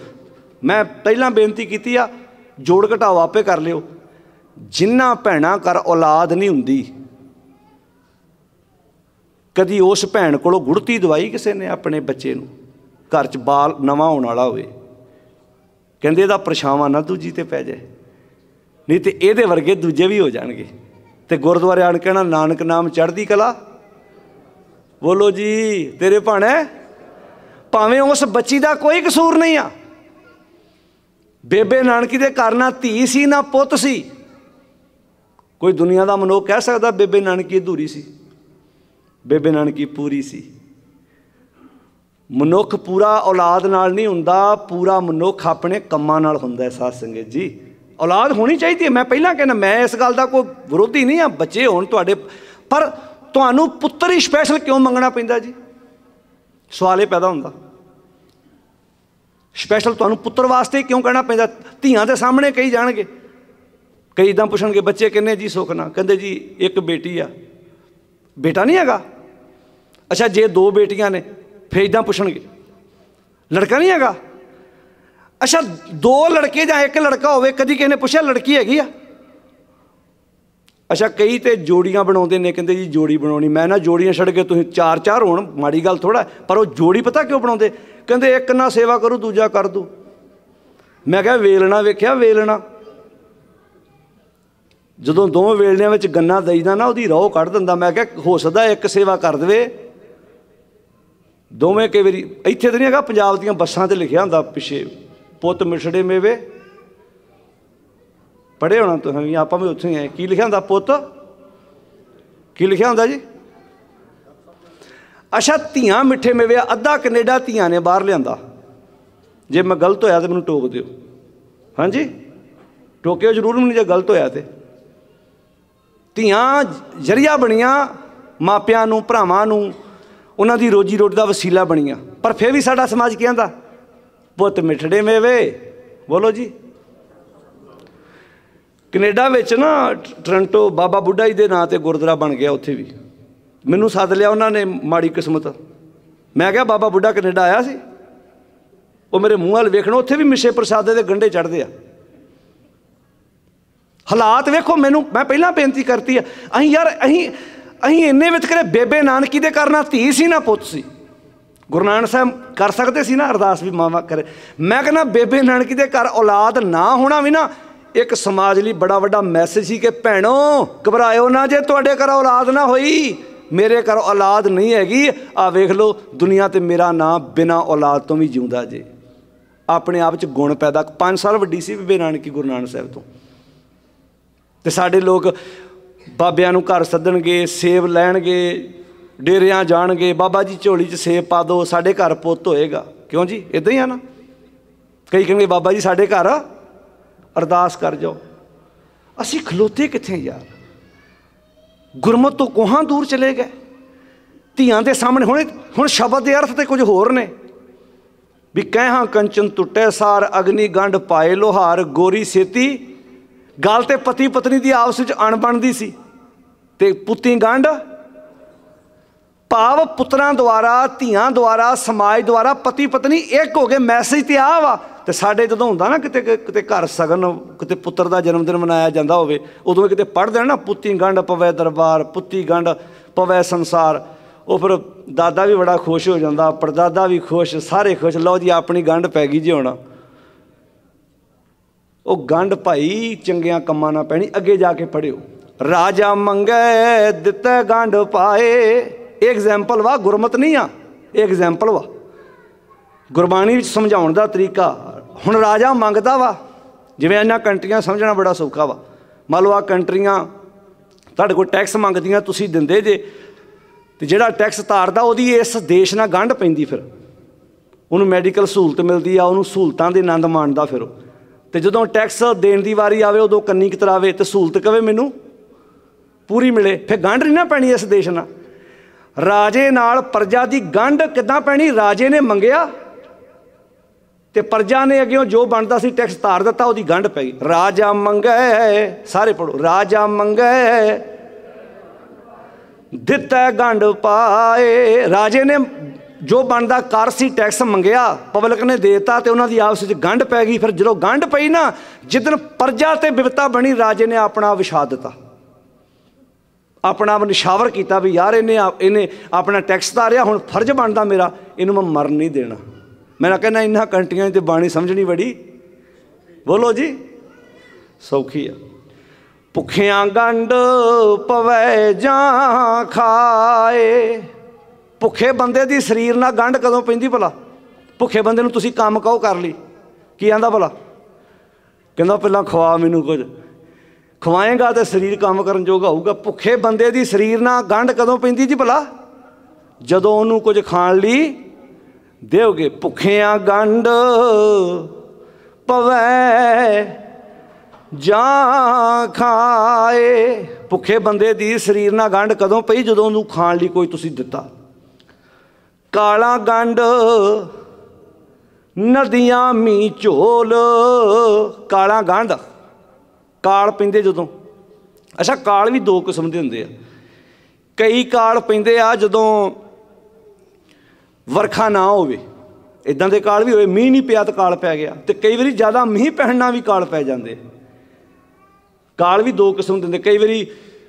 ਮੈਂ ਪਹਿਲਾਂ ਬੇਨਤੀ ਕੀਤੀ ਆ ਜੋੜ ਘਟਾਓ ਆਪੇ ਕਰ ਲਿਓ ਜਿੰਨਾ ਭੈਣਾ ਕਰ ਔਲਾਦ ਨਹੀਂ ਹੁੰਦੀ ਕਦੀ ਉਸ ਭੈਣ ਕੋਲੋਂ ਗੁੜਤੀ ਦਵਾਈ ਕਿਸੇ ਨੇ ਆਪਣੇ ਬੱਚੇ ਨੂੰ ਘਰ 'ਚ ਬਾਲ ਨਵਾਂ ਹੋਣ ਵਾਲਾ ਹੋਵੇ ਕਹਿੰਦੇ ਇਹਦਾ ਪਰਛਾਵਾਂ ਨਾ ਦੂਜੀ ਤੇ ਪੈ ਜਾਏ ਨਹੀਂ ਤੇ ਇਹਦੇ ਵਰਗੇ ਦੂਜੇ ਵੀ ਹੋ ਜਾਣਗੇ ਤੇ ਗੁਰਦੁਆਰੇ ਆਣ ਕਹਿਣਾ ਨਾਨਕ ਨਾਮ ਚੜ੍ਹਦੀ ਕਲਾ ਬੋਲੋ ਜੀ ਤੇਰੇ ਭਾਣੇ ਭਾਵੇਂ ਉਸ ਬੱਚੀ ਦਾ ਕੋਈ ਕਸੂਰ ਨਹੀਂ ਆ ਬੇਬੇ ਨਾਨਕੀ ਦੇ ਕਰਨਾ ਧੀ ਸੀ ਨਾ ਪੁੱਤ ਸੀ ਕੋਈ ਦੁਨੀਆ ਦਾ ਮਨੋ ਕਹਿ ਸਕਦਾ ਬੇਬੇ ਨਾਨਕੀ ਅਧੂਰੀ ਸੀ ਬੇਬੇ ਨਾਨਕੀ ਪੂਰੀ ਸੀ ਮਨੁੱਖ ਪੂਰਾ ਔਲਾਦ ਨਾਲ ਨਹੀਂ ਹੁੰਦਾ ਪੂਰਾ ਮਨੁੱਖ ਆਪਣੇ ਕੰਮਾਂ ਨਾਲ ਹੁੰਦਾ ਹੈ ਸਾਧ ਸੰਗਤ ਜੀ ਔਲਾਦ ਹੋਣੀ ਚਾਹੀਦੀ ਹੈ ਮੈਂ ਪਹਿਲਾਂ ਕਹਿੰਦਾ ਮੈਂ ਇਸ ਗੱਲ ਦਾ ਕੋਈ ਵਿਰੋਧੀ ਨਹੀਂ ਆ ਬੱਚੇ ਹੋਣ ਤੁਹਾਡੇ ਪਰ ਤੁਹਾਨੂੰ ਪੁੱਤਰ ਹੀ ਸਪੈਸ਼ਲ ਕਿਉਂ ਮੰਗਣਾ ਪੈਂਦਾ ਜੀ ਸਵਾਲ ਇਹ ਪੈਦਾ ਹੁੰਦਾ ਸਪੈਸ਼ਲ ਤੁਹਾਨੂੰ ਪੁੱਤਰ ਵਾਸਤੇ ਕਿਉਂ ਕਹਿਣਾ ਪੈਂਦਾ ਧੀਆਂ ਦੇ ਸਾਹਮਣੇ ਕਹੀ ਜਾਣਗੇ ਕਈ ਇਦਾਂ ਪੁੱਛਣਗੇ ਬੱਚੇ ਕਿੰਨੇ ਜੀ ਸੁਖ ਨਾ ਕਹਿੰਦੇ ਜੀ ਇੱਕ ਬੇਟੀ ਆ ਬੇਟਾ ਨਹੀਂ ਹੈਗਾ ਅੱਛਾ ਜੇ ਦੋ ਬੇਟੀਆਂ ਨੇ ਫੇਰ ਇਦਾਂ ਪੁੱਛਣਗੇ ਲੜਕਾ ਨਹੀਂ ਹੈਗਾ ਅੱਛਾ ਦੋ ਲੜਕੇ ਜਾਂ ਇੱਕ ਲੜਕਾ ਹੋਵੇ ਕਦੀ ਕਿਸੇ ਨੇ ਪੁੱਛਿਆ ਲੜਕੀ ਹੈਗੀ ਆ ਅੱਛਾ ਕਈ ਤੇ ਜੋੜੀਆਂ ਬਣਾਉਂਦੇ ਨੇ ਕਹਿੰਦੇ ਜੀ ਜੋੜੀ ਬਣਾਉਣੀ ਮੈਂ ਨਾ ਜੋੜੀਆਂ ਛੱਡ ਕੇ ਤੁਸੀਂ ਚਾਰ ਚਾਰ ਹੋਣ ਮਾੜੀ ਗੱਲ ਥੋੜਾ ਪਰ ਉਹ ਜੋੜੀ ਪਤਾ ਕਿਉਂ ਬਣਾਉਂਦੇ ਕਹਿੰਦੇ ਇੱਕ ਨਾ ਸੇਵਾ ਕਰੂ ਦੂਜਾ ਕਰ ਦੂ ਮੈਂ ਕਿਹਾ ਵੇਲਣਾ ਵੇਖਿਆ ਵੇਲਣਾ ਜਦੋਂ ਦੋਵੇਂ ਵੇਲਣਿਆਂ ਵਿੱਚ ਗੰਨਾ ਦਈਦਾ ਨਾ ਉਹਦੀ ਰੋਹ ਕੱਢ ਦਿੰਦਾ ਮੈਂ ਕਿਹਾ ਹੋ ਸਕਦਾ ਇੱਕ ਸੇਵਾ ਕਰ ਦੇਵੇ ਦੋਵੇਂ ਕਈ ਵਾਰੀ ਇੱਥੇ ਤਾਂ ਨਹੀਂ ਹੈਗਾ ਪੰਜਾਬ ਦੀਆਂ ਬੱਸਾਂ ਤੇ ਲਿਖਿਆ ਹੁੰਦਾ ਪਿੱਛੇ ਪੁੱਤ ਮਿਛੜੇ ਮੇਵੇ ਪੜ੍ਹੇ ਹੋਣਾ ਤੁਸੀਂ ਵੀ ਆਪਾਂ ਵੀ ਉੱਥੇ ਹੀ ਆਏ ਕੀ ਲਿਖਿਆ ਹੁੰਦਾ ਪੁੱਤ ਕੀ ਲਿਖਿਆ ਹੁੰਦਾ ਜੀ ਅਸ਼ਾ ਧੀਆਂ ਮਿੱਠੇ ਮੇਵੇ ਅੱਧਾ ਕੈਨੇਡਾ ਧੀਆਂ ਨੇ ਬਾਹਰ ਲਿਆਂਦਾ ਜੇ ਮੈਂ ਗਲਤ ਹੋਇਆ ਤਾਂ ਮੈਨੂੰ ਟੋਕ ਦਿਓ ਹਾਂਜੀ ਟੋਕਿਓ ਜ਼ਰੂਰ ਮੈਨੂੰ ਜੇ ਗਲਤ ਹੋਇਆ ਤੇ ਧੀਆਂ ਜਰੀਆ ਬਣੀਆਂ ਮਾਪਿਆਂ ਨੂੰ ਭਰਾਵਾਂ ਨੂੰ ਉਹਨਾਂ ਦੀ ਰੋਜੀ ਰੋਟੀ ਦਾ ਵਸੀਲਾ ਬਣੀਆਂ ਪਰ ਫੇਰ ਵੀ ਸਾਡਾ ਸਮਾਜ ਕਹਿੰਦਾ ਪੁੱਤ ਮਿੱਠੜੇ ਮੇਵੇ ਬੋਲੋ ਜੀ ਕੈਨੇਡਾ ਵਿੱਚ ਨਾ ਟੋਰਾਂਟੋ ਬਾਬਾ ਬੁੱਢਾ ਜੀ ਦੇ ਨਾਂ ਤੇ ਗੁਰਦੁਆਰਾ ਬਣ ਗਿਆ ਉੱਥੇ ਵੀ ਮੈਨੂੰ ਸੱਦ ਲਿਆ ਉਹਨਾਂ ਨੇ ਮਾੜੀ ਕਿਸਮਤ ਮੈਂ ਕਿਹਾ ਬਾਬਾ ਬੁੱਢਾ ਕੈਨੇਡਾ ਆਇਆ ਸੀ ਉਹ ਮੇਰੇ ਮੂੰਹ ਵਾਲ ਵੇਖਣਾ ਉੱਥੇ ਵੀ ਮਿਸ਼ੇ ਪ੍ਰਸਾਦੇ ਦੇ ਗੰਡੇ ਚੜਦੇ ਆ ਹਾਲਾਤ ਵੇਖੋ ਮੈਨੂੰ ਮੈਂ ਪਹਿਲਾਂ ਬੇਨਤੀ ਕਰਤੀ ਆ ਅਹੀਂ ਯਾਰ ਅਹੀਂ ਅਹੀਂ ਇੰਨੇ ਵਿੱਚ ਕਰੇ ਬੇਬੇ ਨਾਨਕੀ ਦੇ ਕਰਨਾ ਧੀ ਸੀ ਨਾ ਪੁੱਤ ਸੀ ਗੁਰੂ ਨਾਨਕ ਸਾਹਿਬ ਕਰ ਸਕਦੇ ਸੀ ਨਾ ਅਰਦਾਸ ਵੀ ਮਾਵਾ ਕਰੇ ਮੈਂ ਕਹਿੰਦਾ ਬੇਬੇ ਨਾਨਕੀ ਦੇ ਘਰ ਔਲਾਦ ਨਾ ਹੋਣਾ ਵੀ ਨਾ ਇੱਕ ਸਮਾਜ ਲਈ ਬੜਾ ਵੱਡਾ ਮੈਸੇਜ ਸੀ ਕਿ ਭੈਣੋ ਘਬਰਾਇਓ ਨਾ ਜੇ ਤੁਹਾਡੇ ਘਰ ਔਲਾਦ ਨਾ ਹੋਈ ਮੇਰੇ ਘਰ ਔਲਾਦ ਨਹੀਂ ਹੈਗੀ ਆ ਵੇਖ ਲਓ ਦੁਨੀਆ ਤੇ ਮੇਰਾ ਨਾਂ ਬਿਨਾ ਔਲਾਦ ਤੋਂ ਵੀ ਜਿਉਂਦਾ ਜੇ ਆਪਣੇ ਆਪ ਚ ਗੁਣ ਪੈਦਾ 5 ਸਾਲ ਵੱਡੀ ਸੀ ਬੀਬੇ ਨਾਨਕੀ ਗੁਰੂ ਨਾਨਕ ਸਾਹਿਬ ਤੋਂ ਤੇ ਸਾਡੇ ਲੋਕ ਬਾਬਿਆਂ ਨੂੰ ਘਰ ਸੱਦਣਗੇ ਸੇਵ ਲੈਣਗੇ ਡੇਰਿਆਂ ਜਾਣਗੇ ਬਾਬਾ ਜੀ ਝੋਲੀ 'ਚ ਸੇਵ ਪਾ ਦਿਓ ਸਾਡੇ ਘਰ ਪੁੱਤ ਹੋਏਗਾ ਕਿਉਂ ਜੀ ਇਦਾਂ ਹੀ ਆ ਨਾ ਕਈ ਕਹਿੰਦੇ ਬਾਬਾ ਜੀ ਸਾਡੇ ਘਰ ਅਰਦਾਸ ਕਰ ਜਾਓ ਅਸੀਂ ਖਲੋਤੇ ਕਿੱਥੇ ਯਾਰ ਗੁਰਮਤ ਤੋਂ ਕੋਹਾਂ ਦੂਰ ਚਲੇ ਗਏ ਧੀਆਂ ਦੇ ਸਾਹਮਣੇ ਹੁਣ ਹੁਣ ਸ਼ਬਦ ਦੇ ਅਰਥ ਤੇ ਕੁਝ ਹੋਰ ਨੇ ਵੀ ਹਾਂ ਕੰਚਨ ਟੁੱਟੇ ਸਾਰ ਅਗਨੀ ਗੰਢ ਪਾਏ ਲੋਹਾਰ ਗੋਰੀ ਸੇਤੀ ਗੱਲ ਤੇ ਪਤੀ ਪਤਨੀ ਦੀ ਆਪਸ ਵਿੱਚ ਅਣ ਬਣਦੀ ਸੀ ਤੇ ਪੁੱਤੀ ਗੰਢ ਭਾਵ ਪੁੱਤਰਾਂ ਦੁਆਰਾ ਧੀਆਂ ਦੁਆਰਾ ਸਮਾਜ ਦੁਆਰਾ ਪਤੀ ਪਤਨੀ ਇੱਕ ਹੋ ਕੇ ਮੈਸੇਜ ਤੇ ਆਵਾ ਤੇ ਸਾਡੇ ਜਦੋਂ ਹੁੰਦਾ ਨਾ ਕਿਤੇ ਕਿਤੇ ਘਰ ਸਗਨ ਕਿਤੇ ਪੁੱਤਰ ਦਾ ਜਨਮ ਦਿਨ ਮਨਾਇਆ ਜਾਂਦਾ ਹੋਵੇ ਉਦੋਂ ਕਿਤੇ ਪੜਦੇ ਨਾ ਪੁੱਤੀ ਗੰਢ ਪਵੇ ਦਰਬਾਰ ਪੁੱਤੀ ਗੰਢ ਪਵੇ ਸੰਸਾਰ ਉਹ ਫਿਰ ਦਾਦਾ ਵੀ ਬੜਾ ਖੁਸ਼ ਹੋ ਜਾਂਦਾ ਪਰਦਾਦਾ ਵੀ ਖੁਸ਼ ਸਾਰੇ ਖੁਸ਼ ਲਓ ਜੀ ਆਪਣੀ ਗੰਢ ਪੈ ਗਈ ਜੀ ਹੁਣ ਉਹ ਗੰਢ ਭਾਈ ਚੰਗਿਆਂ ਕੰਮਾਂ ਨਾਲ ਪੈਣੀ ਅੱਗੇ ਜਾ ਕੇ ਪੜਿਓ ਰਾਜਾ ਮੰਗੇ ਦਿੱਤੇ ਗੰਢ ਪਾਏ ਐਗਜ਼ੈਂਪਲ ਐਗਜ਼ਾਮਪਲ ਵਾ ਗੁਰਮਤ ਨਹੀਂ ਆ ਐਗਜ਼ੈਂਪਲ ਐਗਜ਼ਾਮਪਲ ਵਾ ਗੁਰਬਾਣੀ ਵਿੱਚ ਸਮਝਾਉਣ ਦਾ ਤਰੀਕਾ ਹੁਣ ਰਾਜਾ ਮੰਗਦਾ ਵਾ ਜਿਵੇਂ ਇਹਨਾਂ ਕੰਟਰੀਆਂ ਸਮਝਣਾ ਬੜਾ ਸੌਖਾ ਵਾ ਮੰਨ ਲਓ ਆ ਕੰਟਰੀਆਂ ਤੁਹਾਡੇ ਕੋਲ ਟੈਕਸ ਮੰਗਦੀਆਂ ਤੁਸੀਂ ਦਿੰਦੇ ਜੇ ਤੇ ਜਿਹੜਾ ਟੈਕਸ ਤਾਰਦਾ ਉਹਦੀ ਇਸ ਦੇਸ਼ ਨਾਲ ਗੰਢ ਪੈਂਦੀ ਫਿਰ ਉਹਨੂੰ ਮੈਡੀਕਲ ਸਹੂਲਤ ਮਿਲਦੀ ਆ ਉਹਨੂੰ ਸਹੂਲਤਾਂ ਦੇ ਆਨੰਦ ਮਾਣਦਾ ਫਿਰ ਤੇ ਜਦੋਂ ਟੈਕਸ ਦੇਣ ਦੀ ਵਾਰੀ ਆਵੇ ਉਦੋਂ ਕੰਨੀ ਕਤਰਾਵੇ ਤੇ ਸਹੂਲਤ ਕਵੇ ਮੈਨੂੰ ਪੂਰੀ ਮਿਲੇ ਫਿਰ ਗੰਢ ਨਹੀਂ ਨਾ ਪੈਣੀ ਇਸ ਦੇਸ਼ ਨਾਲ ਰਾਜੇ ਨਾਲ ਪ੍ਰਜਾ ਦੀ ਗੰਢ ਕਿੱਦਾਂ ਪੈਣੀ ਰਾਜੇ ਨੇ ਮੰਗਿਆ ਤੇ ਪਰਜਾ ਨੇ ਅਗਿਓ ਜੋ ਬਣਦਾ ਸੀ ਟੈਕਸ ਧਾਰ ਦਿੱਤਾ ਉਹਦੀ ਗੰਢ ਪੈ ਗਈ ਰਾਜਾ ਮੰਗੈ ਸਾਰੇ ਪੜੋ ਰਾਜਾ ਮੰਗੈ ਦਿੱਤਾ ਗੰਢ ਪਾਏ ਰਾਜੇ ਨੇ ਜੋ ਬਣਦਾ ਕਰ ਸੀ ਟੈਕਸ ਮੰਗਿਆ ਪਬਲਿਕ ਨੇ ਦੇਤਾ ਤੇ ਉਹਨਾਂ ਦੀ ਆਪਸ ਵਿੱਚ ਗੰਢ ਪੈ ਗਈ ਫਿਰ ਜਦੋਂ ਗੰਢ ਪਈ ਨਾ ਜਿੱਦਨ ਪਰਜਾ ਤੇ ਵਿਵਤਾ ਬਣੀ ਰਾਜੇ ਨੇ ਆਪਣਾ ਵਿਸ਼ਾ ਦਿੱਤਾ ਆਪਣਾ ਨਿਸ਼ਾਵਰ ਕੀਤਾ ਵੀ ਯਾਰ ਇਹਨੇ ਇਹਨੇ ਆਪਣਾ ਟੈਕਸ ਧਾਰਿਆ ਹੁਣ ਫਰਜ਼ ਬਣਦਾ ਮੇਰਾ ਇਹਨੂੰ ਮੈਂ ਮਰਨ ਨਹੀਂ ਦੇਣਾ ਮੈਂ ਕਹਿੰਦਾ ਇੰਨਾ ਕੰਟੀਆਂ ਤੇ ਬਾਣੀ ਸਮਝਣੀ ਬੜੀ ਬੋਲੋ ਜੀ ਸੌਖੀ ਆ ਭੁੱਖਿਆਂ ਗੰਡ ਪਵੇ ਜਾਂ ਖਾਏ ਭੁੱਖੇ ਬੰਦੇ ਦੀ ਸਰੀਰ ਨਾਲ ਗੰਡ ਕਦੋਂ ਪੈਂਦੀ ਭਲਾ ਭੁੱਖੇ ਬੰਦੇ ਨੂੰ ਤੁਸੀਂ ਕੰਮ ਕਹੋ ਕਰ ਲਈ ਕੀ ਆਂਦਾ ਭਲਾ ਕਹਿੰਦਾ ਪਹਿਲਾਂ ਖਵਾ ਮੈਨੂੰ ਕੁਝ ਖਵਾਏਗਾ ਤੇ ਸਰੀਰ ਕੰਮ ਕਰਨ ਜੋਗਾ ਹੋਊਗਾ ਭੁੱਖੇ ਬੰਦੇ ਦੀ ਸਰੀਰ ਨਾਲ ਗੰਡ ਕਦੋਂ ਪੈਂਦੀ ਜੀ ਭਲਾ ਜਦੋਂ ਉਹਨੂੰ ਕੁਝ ਖਾਣ ਲਈ ਦੇਉਗੇ ਭੁੱਖਿਆਂ ਗੰਡ ਪਵੈ ਜਾਂ ਖਾਏ ਭੁੱਖੇ ਬੰਦੇ ਦੀ ਸਰੀਰ ਨਾਲ ਗੰਡ ਕਦੋਂ ਪਈ ਜਦੋਂ ਉਹਨੂੰ ਖਾਣ ਲਈ ਕੋਈ ਤੁਸੀਂ ਦਿੱਤਾ ਕਾਲਾ ਗੰਡ ਨਦੀਆਂ ਮੀ ਝੋਲ ਕਾਲਾ ਗੰਡ ਕਾਲ ਪਿੰਦੇ ਜਦੋਂ ਅੱਛਾ ਕਾਲ ਵੀ ਦੋ ਕਿਸਮ ਦੇ ਹੁੰਦੇ ਆ ਕਈ ਕਾਲ ਪਿੰਦੇ ਆ ਜਦੋਂ ਵਰਖਾ ਨਾ ਹੋਵੇ ਇਦਾਂ ਦੇ ਕਾਲ ਵੀ ਹੋਏ ਮੀਂਹ ਨਹੀਂ ਪਿਆ ਤਾਂ ਕਾਲ ਪੈ ਗਿਆ ਤੇ ਕਈ ਵਾਰੀ ਜ਼ਿਆਦਾ ਮੀਂਹ ਪੈਣ ਨਾਲ ਵੀ ਕਾਲ ਪੈ ਜਾਂਦੇ ਕਾਲ ਵੀ ਦੋ ਕਿਸਮ ਦੇ ਹੁੰਦੇ ਕਈ ਵਾਰੀ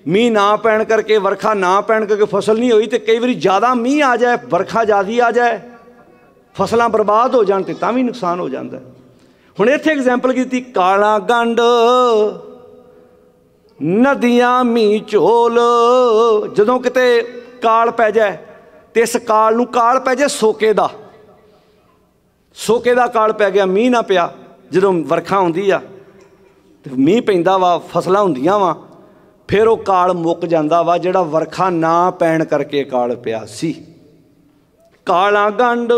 ਮੀਂਹ ਨਾ ਪੈਣ ਕਰਕੇ ਵਰਖਾ ਨਾ ਪੈਣ ਕਰਕੇ ਫਸਲ ਨਹੀਂ ਹੋਈ ਤੇ ਕਈ ਵਾਰੀ ਜ਼ਿਆਦਾ ਮੀਂਹ ਆ ਜਾਏ ਵਰਖਾ ਜ਼ਿਆਦੀ ਆ ਜਾਏ ਫਸਲਾਂ ਬਰਬਾਦ ਹੋ ਜਾਣ ਤੇ ਤਾਂ ਵੀ ਨੁਕਸਾਨ ਹੋ ਜਾਂਦਾ ਹੁਣ ਇੱਥੇ ਐਗਜ਼ਾਮਪਲ ਕੀਤੀ ਕਾਲਾ ਗੰਡ ਨਦੀਆਂ ਮੀਂਹ ਝੋਲ ਜਦੋਂ ਕਿਤੇ ਕਾਲ ਪੈ ਜਾਏ ਤੇ ਇਸ ਕਾਲ ਨੂੰ ਕਾਲ ਪੈ ਜੇ ਸੋਕੇ ਦਾ ਸੋਕੇ ਦਾ ਕਾਲ ਪੈ ਗਿਆ ਮੀਂਹ ਨਾ ਪਿਆ ਜਦੋਂ ਵਰਖਾ ਹੁੰਦੀ ਆ ਤੇ ਮੀਂਹ ਪੈਂਦਾ ਵਾ ਫਸਲਾਂ ਹੁੰਦੀਆਂ ਵਾ ਫਿਰ ਉਹ ਕਾਲ ਮੁੱਕ ਜਾਂਦਾ ਵਾ ਜਿਹੜਾ ਵਰਖਾ ਨਾ ਪੈਣ ਕਰਕੇ ਕਾਲ ਪਿਆ ਸੀ ਕਾਲਾ ਗੰਡ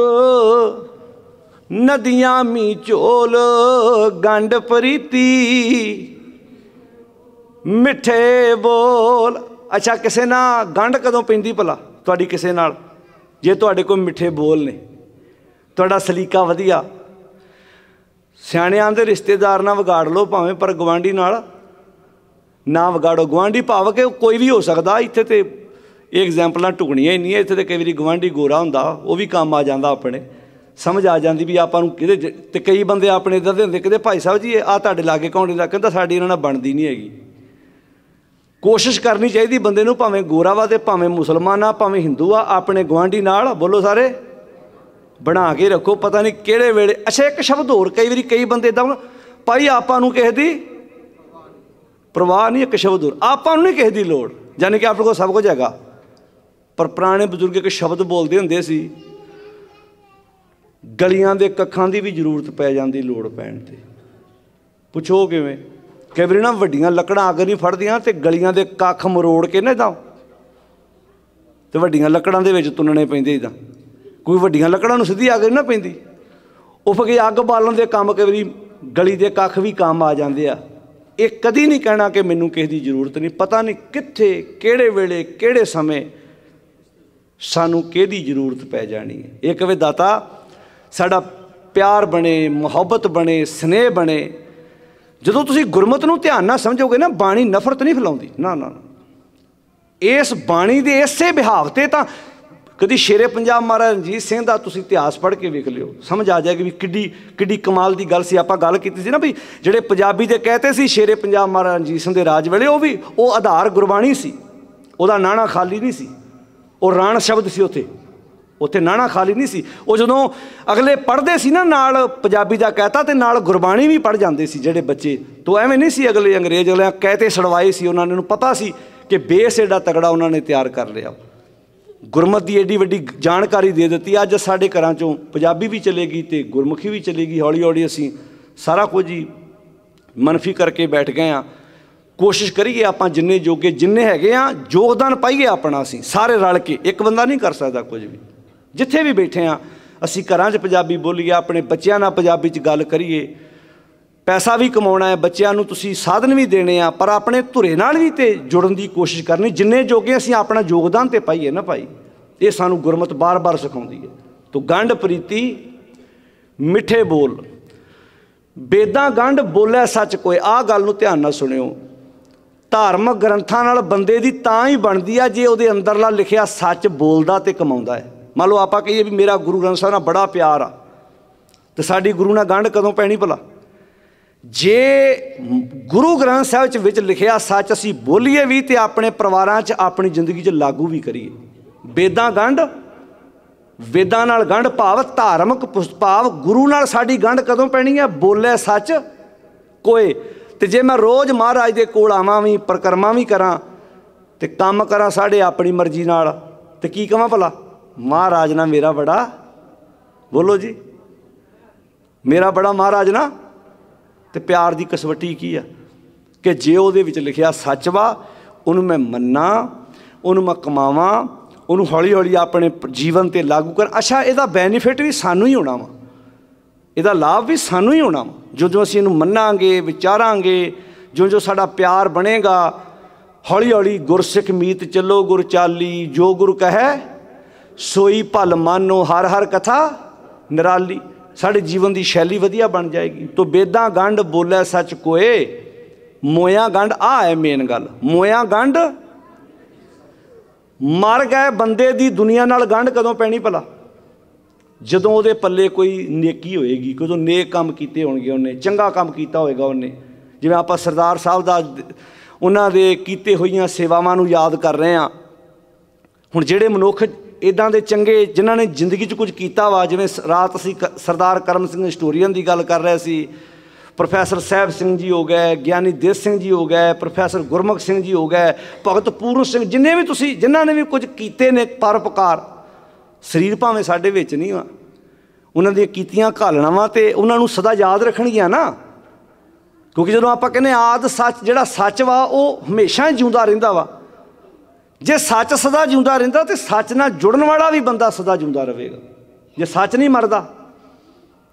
ਨਦੀਆਂ ਮੀ ਝੋਲ ਗੰਡ ਪ੍ਰੀਤੀ ਮਿੱਠੇ ਬੋਲ ਅੱਛਾ ਕਿਸੇ ਨਾਲ ਗੰਡ ਕਦੋਂ ਪੈਂਦੀ ਭਲਾ ਤੁਹਾਡੀ ਕਿਸੇ ਨਾਲ ਜੇ ਤੁਹਾਡੇ ਕੋਲ ਮਿੱਠੇ ਬੋਲ ਨੇ ਤੁਹਾਡਾ ਸਲੀਕਾ ਵਧੀਆ ਸਿਆਣਿਆਂ ਦੇ ਰਿਸ਼ਤੇਦਾਰ ਨਾਲ ਵਿਗਾੜ ਲਓ ਭਾਵੇਂ ਪਰ ਗਵਾਂਢੀ ਨਾਲ ਨਾ ਵਿਗਾੜੋ ਗਵਾਂਢੀ ਭਾਵ ਕਿ ਕੋਈ ਵੀ ਹੋ ਸਕਦਾ ਇੱਥੇ ਤੇ ਇਹ ਐਗਜ਼ਾਮਪਲਾਂ ਟੁਕਣੀਆਂ ਹੀ ਨਹੀਂ ਇੱਥੇ ਤੇ ਕਈ ਵਾਰੀ ਗਵਾਂਢੀ ਗੋਰਾ ਹੁੰਦਾ ਉਹ ਵੀ ਕੰਮ ਆ ਜਾਂਦਾ ਆਪਣੇ ਸਮਝ ਆ ਜਾਂਦੀ ਵੀ ਆਪਾਂ ਨੂੰ ਕਿਹਦੇ ਤੇ ਕਈ ਬੰਦੇ ਆਪਣੇ ਇਦਾਂ ਦੇ ਹੁੰਦੇ ਕਿਤੇ ਭਾਈ ਸਾਹਿਬ ਜੀ ਆ ਤੁਹਾਡੇ ਲਾਗੇ ਕੌਣ ਦਾ ਕਹਿੰਦਾ ਸਾਡੀ ਇਹਨਾਂ ਨਾਲ ਬਣਦੀ ਨਹੀਂ ਹੈਗੀ ਕੋਸ਼ਿਸ਼ ਕਰਨੀ ਚਾਹੀਦੀ ਬੰਦੇ ਨੂੰ ਭਾਵੇਂ ਗੋਰਾ ਵਾ ਤੇ ਭਾਵੇਂ ਮੁਸਲਮਾਨ ਆ ਭਾਵੇਂ ਹਿੰਦੂ ਆ ਆਪਣੇ ਗਵਾਂਢੀ ਨਾਲ ਬੋਲੋ ਸਾਰੇ ਬਣਾ ਕੇ ਰੱਖੋ ਪਤਾ ਨਹੀਂ ਕਿਹੜੇ ਵੇਲੇ ਅੱਛਾ ਇੱਕ ਸ਼ਬਦ ਹੋਰ ਕਈ ਵਾਰੀ ਕਈ ਬੰਦੇ ਇਦਾਂ ਭਾਈ ਆਪਾਂ ਨੂੰ ਕਿਸੇ ਦੀ ਪ੍ਰਵਾਹ ਨਹੀਂ ਇੱਕ ਸ਼ਬਦ ਹੋਰ ਆਪਾਂ ਨੂੰ ਨਹੀਂ ਕਿਸੇ ਦੀ ਲੋੜ ਯਾਨੀ ਕਿ ਆਪਣੇ ਕੋਲ ਸਭ ਕੁਝ ਹੈਗਾ ਪਰ ਪੁਰਾਣੇ ਬਜ਼ੁਰਗ ਇੱਕ ਸ਼ਬਦ ਬੋਲਦੇ ਹੁੰਦੇ ਸੀ ਗਲੀਆਂ ਦੇ ਕੱਖਾਂ ਦੀ ਵੀ ਜ਼ਰੂਰਤ ਪੈ ਜਾਂਦੀ ਲੋੜ ਪੈਣ ਤੇ ਪੁੱਛੋ ਕਿਵੇਂ ਕਈ ਵਾਰੀ ਨਾ ਵੱਡੀਆਂ ਲੱਕੜਾਂ ਅਗਰ ਨਹੀਂ ਫੜਦੀਆਂ ਤੇ ਗਲੀਆਂ ਦੇ ਕੱਖ ਮਰੋੜ ਕੇ ਨਾ ਤਾਂ ਤੇ ਵੱਡੀਆਂ ਲੱਕੜਾਂ ਦੇ ਵਿੱਚ ਤੁੰਨਣੇ ਪੈਂਦੇ ਇਦਾਂ ਕੋਈ ਵੱਡੀਆਂ ਲੱਕੜਾਂ ਨੂੰ ਸਿੱਧੀ ਅਗਰ ਨਾ ਪੈਂਦੀ ਉਫ ਕੇ ਅੱਗ ਬਾਲਣ ਦੇ ਕੰਮ ਕਈ ਵਾਰੀ ਗਲੀ ਦੇ ਕੱਖ ਵੀ ਕੰਮ ਆ ਜਾਂਦੇ ਆ ਇਹ ਕਦੀ ਨਹੀਂ ਕਹਿਣਾ ਕਿ ਮੈਨੂੰ ਕਿਸੇ ਦੀ ਜ਼ਰੂਰਤ ਨਹੀਂ ਪਤਾ ਨਹੀਂ ਕਿੱਥੇ ਕਿਹੜੇ ਵੇਲੇ ਕਿਹੜੇ ਸਮੇਂ ਸਾਨੂੰ ਕਿਹਦੀ ਜ਼ਰੂਰਤ ਪੈ ਜਾਣੀ ਹੈ ਇਹ ਕਵੇ ਦਾਤਾ ਸਾਡਾ ਪਿਆਰ ਬਣੇ ਮੁਹੱਬਤ ਬਣੇ ਸਨੇਹ ਬਣੇ ਜਦੋਂ ਤੁਸੀਂ ਗੁਰਮਤ ਨੂੰ ਧਿਆਨ ਨਾਲ ਸਮਝੋਗੇ ਨਾ ਬਾਣੀ ਨਫ਼ਰਤ ਨਹੀਂ ਫਲਾਉਂਦੀ ਨਾ ਨਾ ਇਸ ਬਾਣੀ ਦੇ ਇਸੇ ਵਿਹਾਵ ਤੇ ਤਾਂ ਕਦੀ ਸ਼ੇਰੇ ਪੰਜਾਬ ਮਹਾਰਾਜ ਰਣਜੀਤ ਸਿੰਘ ਦਾ ਤੁਸੀਂ ਇਤਿਹਾਸ ਪੜ੍ਹ ਕੇ ਵੇਖ ਲਿਓ ਸਮਝ ਆ ਜਾਏਗੀ ਵੀ ਕਿੱਡੀ ਕਿੱਡੀ ਕਮਾਲ ਦੀ ਗੱਲ ਸੀ ਆਪਾਂ ਗੱਲ ਕੀਤੀ ਸੀ ਨਾ ਵੀ ਜਿਹੜੇ ਪੰਜਾਬੀ ਦੇ ਕਹਤੇ ਸੀ ਸ਼ੇਰੇ ਪੰਜਾਬ ਮਹਾਰਾਜ ਰਣਜੀਤ ਸਿੰਘ ਦੇ ਰਾਜ ਵੇਲੇ ਉਹ ਵੀ ਉਹ ਆਧਾਰ ਗੁਰਬਾਣੀ ਸੀ ਉਹਦਾ ਨਾਣਾ ਖਾਲੀ ਨਹੀਂ ਸੀ ਉਹ ਰਾਣ ਸ਼ਬਦ ਸੀ ਉੱਥੇ ਉੱਥੇ ਨਾਣਾ ਖਾਲੀ ਨਹੀਂ ਸੀ ਉਹ ਜਦੋਂ ਅਗਲੇ ਪੜਦੇ ਸੀ ਨਾ ਨਾਲ ਪੰਜਾਬੀ ਦਾ ਕਹਿਤਾ ਤੇ ਨਾਲ ਗੁਰਬਾਣੀ ਵੀ ਪੜ ਜਾਂਦੇ ਸੀ ਜਿਹੜੇ ਬੱਚੇ ਤੋਂ ਐਵੇਂ ਨਹੀਂ ਸੀ ਅਗਲੇ ਅੰਗਰੇਜ਼ ਅਗਲੇ ਕਹਿਤੇ ਸੜਵਾਏ ਸੀ ਉਹਨਾਂ ਨੂੰ ਪਤਾ ਸੀ ਕਿ ਬੇਸ ਐਡਾ ਤਗੜਾ ਉਹਨਾਂ ਨੇ ਤਿਆਰ ਕਰ ਲਿਆ ਗੁਰਮਤ ਦੀ ਏਡੀ ਵੱਡੀ ਜਾਣਕਾਰੀ ਦੇ ਦਿੱਤੀ ਅੱਜ ਸਾਡੇ ਘਰਾਂ ਚੋਂ ਪੰਜਾਬੀ ਵੀ ਚਲੇਗੀ ਤੇ ਗੁਰਮੁਖੀ ਵੀ ਚਲੇਗੀ ਹੌਲੀ ਹੌਲੀ ਅਸੀਂ ਸਾਰਾ ਕੁਝ ਹੀ ਮਨਫੀ ਕਰਕੇ ਬੈਠ ਗਏ ਆ ਕੋਸ਼ਿਸ਼ ਕਰੀਏ ਆਪਾਂ ਜਿੰਨੇ ਜੋਗੇ ਜਿੰਨੇ ਹੈਗੇ ਆ ਯੋਗਦਾਨ ਪਾਈਏ ਆਪਣਾ ਅਸੀਂ ਸਾਰੇ ਰਲ ਕੇ ਇੱਕ ਬੰਦਾ ਨਹੀਂ ਕਰ ਸਕਦਾ ਕੁਝ ਵੀ ਜਿੱਥੇ ਵੀ ਬੈਠੇ ਆ ਅਸੀਂ ਘਰਾਂ 'ਚ ਪੰਜਾਬੀ ਬੋਲੀਏ ਆਪਣੇ ਬੱਚਿਆਂ ਨਾਲ ਪੰਜਾਬੀ 'ਚ ਗੱਲ ਕਰੀਏ ਪੈਸਾ ਵੀ ਕਮਾਉਣਾ ਹੈ ਬੱਚਿਆਂ ਨੂੰ ਤੁਸੀਂ ਸਾਧਨ ਵੀ ਦੇਣੇ ਆ ਪਰ ਆਪਣੇ ਧੁਰੇ ਨਾਲ ਵੀ ਤੇ ਜੁੜਨ ਦੀ ਕੋਸ਼ਿਸ਼ ਕਰਨੀ ਜਿੰਨੇ ਜੋਗੇ ਅਸੀਂ ਆਪਣਾ ਯੋਗਦਾਨ ਤੇ ਪਾਈਏ ਨਾ ਭਾਈ ਇਹ ਸਾਨੂੰ ਗੁਰਮਤ ਬਾਰ-ਬਾਰ ਸਿਖਾਉਂਦੀ ਹੈ ਤੋ ਗੰਢ ਪ੍ਰੀਤੀ ਮਿੱਠੇ ਬੋਲ ਬੇਦਾਂ ਗੰਢ ਬੋਲੇ ਸੱਚ ਕੋਈ ਆਹ ਗੱਲ ਨੂੰ ਧਿਆਨ ਨਾਲ ਸੁਣਿਓ ਧਾਰਮਿਕ ਗ੍ਰੰਥਾਂ ਨਾਲ ਬੰਦੇ ਦੀ ਤਾਂ ਹੀ ਬਣਦੀ ਆ ਜੇ ਉਹਦੇ ਅੰਦਰਲਾ ਲਿਖਿਆ ਸੱਚ ਬੋਲਦਾ ਤੇ ਕਮਾਉਂਦਾ ਹੈ ਮੰਨ ਲਓ ਆਪਾਂ ਕਹੀਏ ਵੀ ਮੇਰਾ ਗੁਰੂ ਗ੍ਰੰਥ ਸਾਹਿਬ ਨਾਲ ਬੜਾ ਪਿਆਰ ਆ ਤੇ ਸਾਡੀ ਗੁਰੂ ਨਾਲ ਗੰਢ ਕਦੋਂ ਪੈਣੀ ਭਲਾ ਜੇ ਗੁਰੂ ਗ੍ਰੰਥ ਸਾਹਿਬ ਚ ਵਿੱਚ ਲਿਖਿਆ ਸੱਚ ਅਸੀਂ ਬੋਲੀਏ ਵੀ ਤੇ ਆਪਣੇ ਪਰਿਵਾਰਾਂ 'ਚ ਆਪਣੀ ਜ਼ਿੰਦਗੀ 'ਚ ਲਾਗੂ ਵੀ ਕਰੀਏ ਵੇਦਾਂ ਗੰਢ ਵੇਦਾਂ ਨਾਲ ਗੰਢ ਭਾਵ ਧਾਰਮਿਕ ਪੁਸਤਪਾਵ ਗੁਰੂ ਨਾਲ ਸਾਡੀ ਗੰਢ ਕਦੋਂ ਪੈਣੀ ਹੈ ਬੋਲੇ ਸੱਚ ਕੋਏ ਤੇ ਜੇ ਮੈਂ ਰੋਜ਼ ਮਹਾਰਾਜ ਦੇ ਕੋਲ ਆਵਾਂ ਵੀ ਪ੍ਰਕਰਮਾਂ ਵੀ ਕਰਾਂ ਤੇ ਕੰਮ ਕਰਾਂ ਸਾਡੇ ਆਪਣੀ ਮਰਜ਼ੀ ਨਾਲ ਤੇ ਕੀ ਕਹਾਂ ਭਲਾ ਮਹਾਰਾਜ ਨਾ ਮੇਰਾ ਬੜਾ ਬੋਲੋ ਜੀ ਮੇਰਾ ਬੜਾ ਮਹਾਰਾਜ ਨਾ ਤੇ ਪਿਆਰ ਦੀ ਕਸਵੱਟੀ ਕੀ ਆ ਕਿ ਜੇ ਉਹਦੇ ਵਿੱਚ ਲਿਖਿਆ ਸੱਚ ਵਾ ਉਹਨੂੰ ਮੈਂ ਮੰਨਾ ਉਹਨੂੰ ਮੈਂ ਕਮਾਵਾਂ ਉਹਨੂੰ ਹੌਲੀ-ਹੌਲੀ ਆਪਣੇ ਜੀਵਨ ਤੇ ਲਾਗੂ ਕਰ ਅੱਛਾ ਇਹਦਾ ਬੈਨੀਫਿਟ ਵੀ ਸਾਨੂੰ ਹੀ ਹੋਣਾ ਵਾ ਇਹਦਾ ਲਾਭ ਵੀ ਸਾਨੂੰ ਹੀ ਹੋਣਾ ਵਾ ਜੋ ਅਸੀਂ ਇਹਨੂੰ ਮੰਨਾਂਗੇ ਵਿਚਾਰਾਂਗੇ ਜੋ ਜੋ ਸਾਡਾ ਪਿਆਰ ਬਣੇਗਾ ਹੌਲੀ-ਹੌਲੀ ਗੁਰਸਿੱਖ ਮੀਤ ਚੱਲੋ ਗੁਰ ਚਾਲੀ ਜੋ ਗੁਰ ਕਹੇ ਸੋਈ ਭਲ ਮਾਨੋ ਹਰ ਹਰ ਕਥਾ ਨਿਰਾਲੀ ਸਾਡੇ ਜੀਵਨ ਦੀ ਸ਼ੈਲੀ ਵਧੀਆ ਬਣ ਜਾਏਗੀ ਤੋ ਬੇਦਾਂ ਗੰਢ ਬੋਲੇ ਸੱਚ ਕੋਏ ਮੋਇਆ ਗੰਢ ਆ ਹੈ ਮੇਨ ਗੱਲ ਮੋਇਆ ਗੰਢ ਮਰ ਗਏ ਬੰਦੇ ਦੀ ਦੁਨੀਆ ਨਾਲ ਗੰਢ ਕਦੋਂ ਪੈਣੀ ਭਲਾ ਜਦੋਂ ਉਹਦੇ ਪੱਲੇ ਕੋਈ ਨੇਕੀ ਹੋਏਗੀ ਕਦੋਂ ਨੇਕ ਕੰਮ ਕੀਤੇ ਹੋਣਗੇ ਉਹਨੇ ਚੰਗਾ ਕੰਮ ਕੀਤਾ ਹੋਏਗਾ ਉਹਨੇ ਜਿਵੇਂ ਆਪਾਂ ਸਰਦਾਰ ਸਾਹਿਬ ਦਾ ਉਹਨਾਂ ਦੇ ਕੀਤੇ ਹੋਈਆਂ ਸੇਵਾਵਾਂ ਨੂੰ ਯਾਦ ਕਰ ਰਹੇ ਆ ਹੁਣ ਜਿਹੜੇ ਮਨੁੱਖ ਇਦਾਂ ਦੇ ਚੰਗੇ ਜਿਨ੍ਹਾਂ ਨੇ ਜ਼ਿੰਦਗੀ 'ਚ ਕੁਝ ਕੀਤਾ ਵਾ ਜਿਵੇਂ ਰਾਤ ਅਸੀਂ ਸਰਦਾਰ ਕਰਮ ਸਿੰਘ ਹਿਸਟੋਰੀਅਨ ਦੀ ਗੱਲ ਕਰ ਰਹੇ ਸੀ ਪ੍ਰੋਫੈਸਰ ਸਹਿਬ ਸਿੰਘ ਜੀ ਹੋ ਗਏ ਗਿਆਨੀ ਦੇਸ ਸਿੰਘ ਜੀ ਹੋ ਗਏ ਪ੍ਰੋਫੈਸਰ ਗੁਰਮੁਖ ਸਿੰਘ ਜੀ ਹੋ ਗਏ ਭਗਤ ਪੂਰਨ ਸਿੰਘ ਜਿੰਨੇ ਵੀ ਤੁਸੀਂ ਜਿਨ੍ਹਾਂ ਨੇ ਵੀ ਕੁਝ ਕੀਤੇ ਨੇ ਪਰਪਕਾਰ ਸਰੀਰ ਭਾਵੇਂ ਸਾਡੇ ਵਿੱਚ ਨਹੀਂ ਆ ਉਹਨਾਂ ਦੀਆਂ ਕੀਤੀਆਂ ਘਾਲਣਾਵਾਂ ਤੇ ਉਹਨਾਂ ਨੂੰ ਸਦਾ ਯਾਦ ਰੱਖਣਗੀਆਂ ਨਾ ਕਿਉਂਕਿ ਜਦੋਂ ਆਪਾਂ ਕਹਿੰਦੇ ਆਦ ਸੱਚ ਜਿਹੜਾ ਸੱਚ ਵਾ ਉਹ ਹਮੇਸ਼ਾ ਜਿਉਂਦਾ ਰਹਿੰਦਾ ਵਾ ਜੇ ਸੱਚ ਸਦਾ ਜਿਉਂਦਾ ਰਹਿੰਦਾ ਤੇ ਸੱਚ ਨਾਲ ਜੁੜਨ ਵਾਲਾ ਵੀ ਬੰਦਾ ਸਦਾ ਜਿਉਂਦਾ ਰਹੇਗਾ ਜੇ ਸੱਚ ਨਹੀਂ ਮਰਦਾ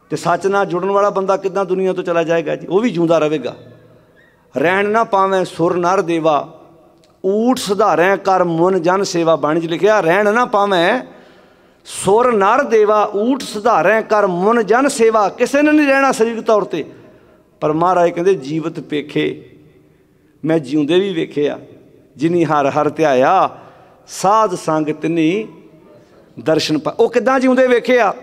ਤੇ ਸੱਚ ਨਾਲ ਜੁੜਨ ਵਾਲਾ ਬੰਦਾ ਕਿਦਾਂ ਦੁਨੀਆ ਤੋਂ ਚਲਾ ਜਾਏਗਾ ਜੀ ਉਹ ਵੀ ਜਿਉਂਦਾ ਰਹੇਗਾ ਰਹਿਣ ਨਾ ਪਾਵੇਂ ਸੁਰ ਨਰ ਦੇਵਾ ਊਠ ਸੁਧਾਰੈ ਕਰ ਮਨ ਜਨ ਸੇਵਾ ਬਾਣੀ ਚ ਲਿਖਿਆ ਰਹਿਣ ਨਾ ਪਾਵੇਂ ਸੁਰ ਨਰ ਦੇਵਾ ਊਠ ਸੁਧਾਰੈ ਕਰ ਮਨ ਜਨ ਸੇਵਾ ਕਿਸੇ ਨੇ ਨਹੀਂ ਰਹਿਣਾ ਸਰੀਰ ਤੌਰ ਤੇ ਪਰ ਮਹਾਰਾਜ ਕਹਿੰਦੇ ਜੀਵਤ ਪੇਖੇ ਮੈਂ ਜਿਉਂਦੇ ਵੀ ਵੇਖਿਆ ਜਿਨੀ ਹਰ ਹਰ ਧਿਆਇਆ ਸਾਧ ਸੰਗ ਤਿਨੀ ਦਰਸ਼ਨ ਉਹ ਕਿਦਾਂ ਜਿਉਂਦੇ ਵੇਖਿਆ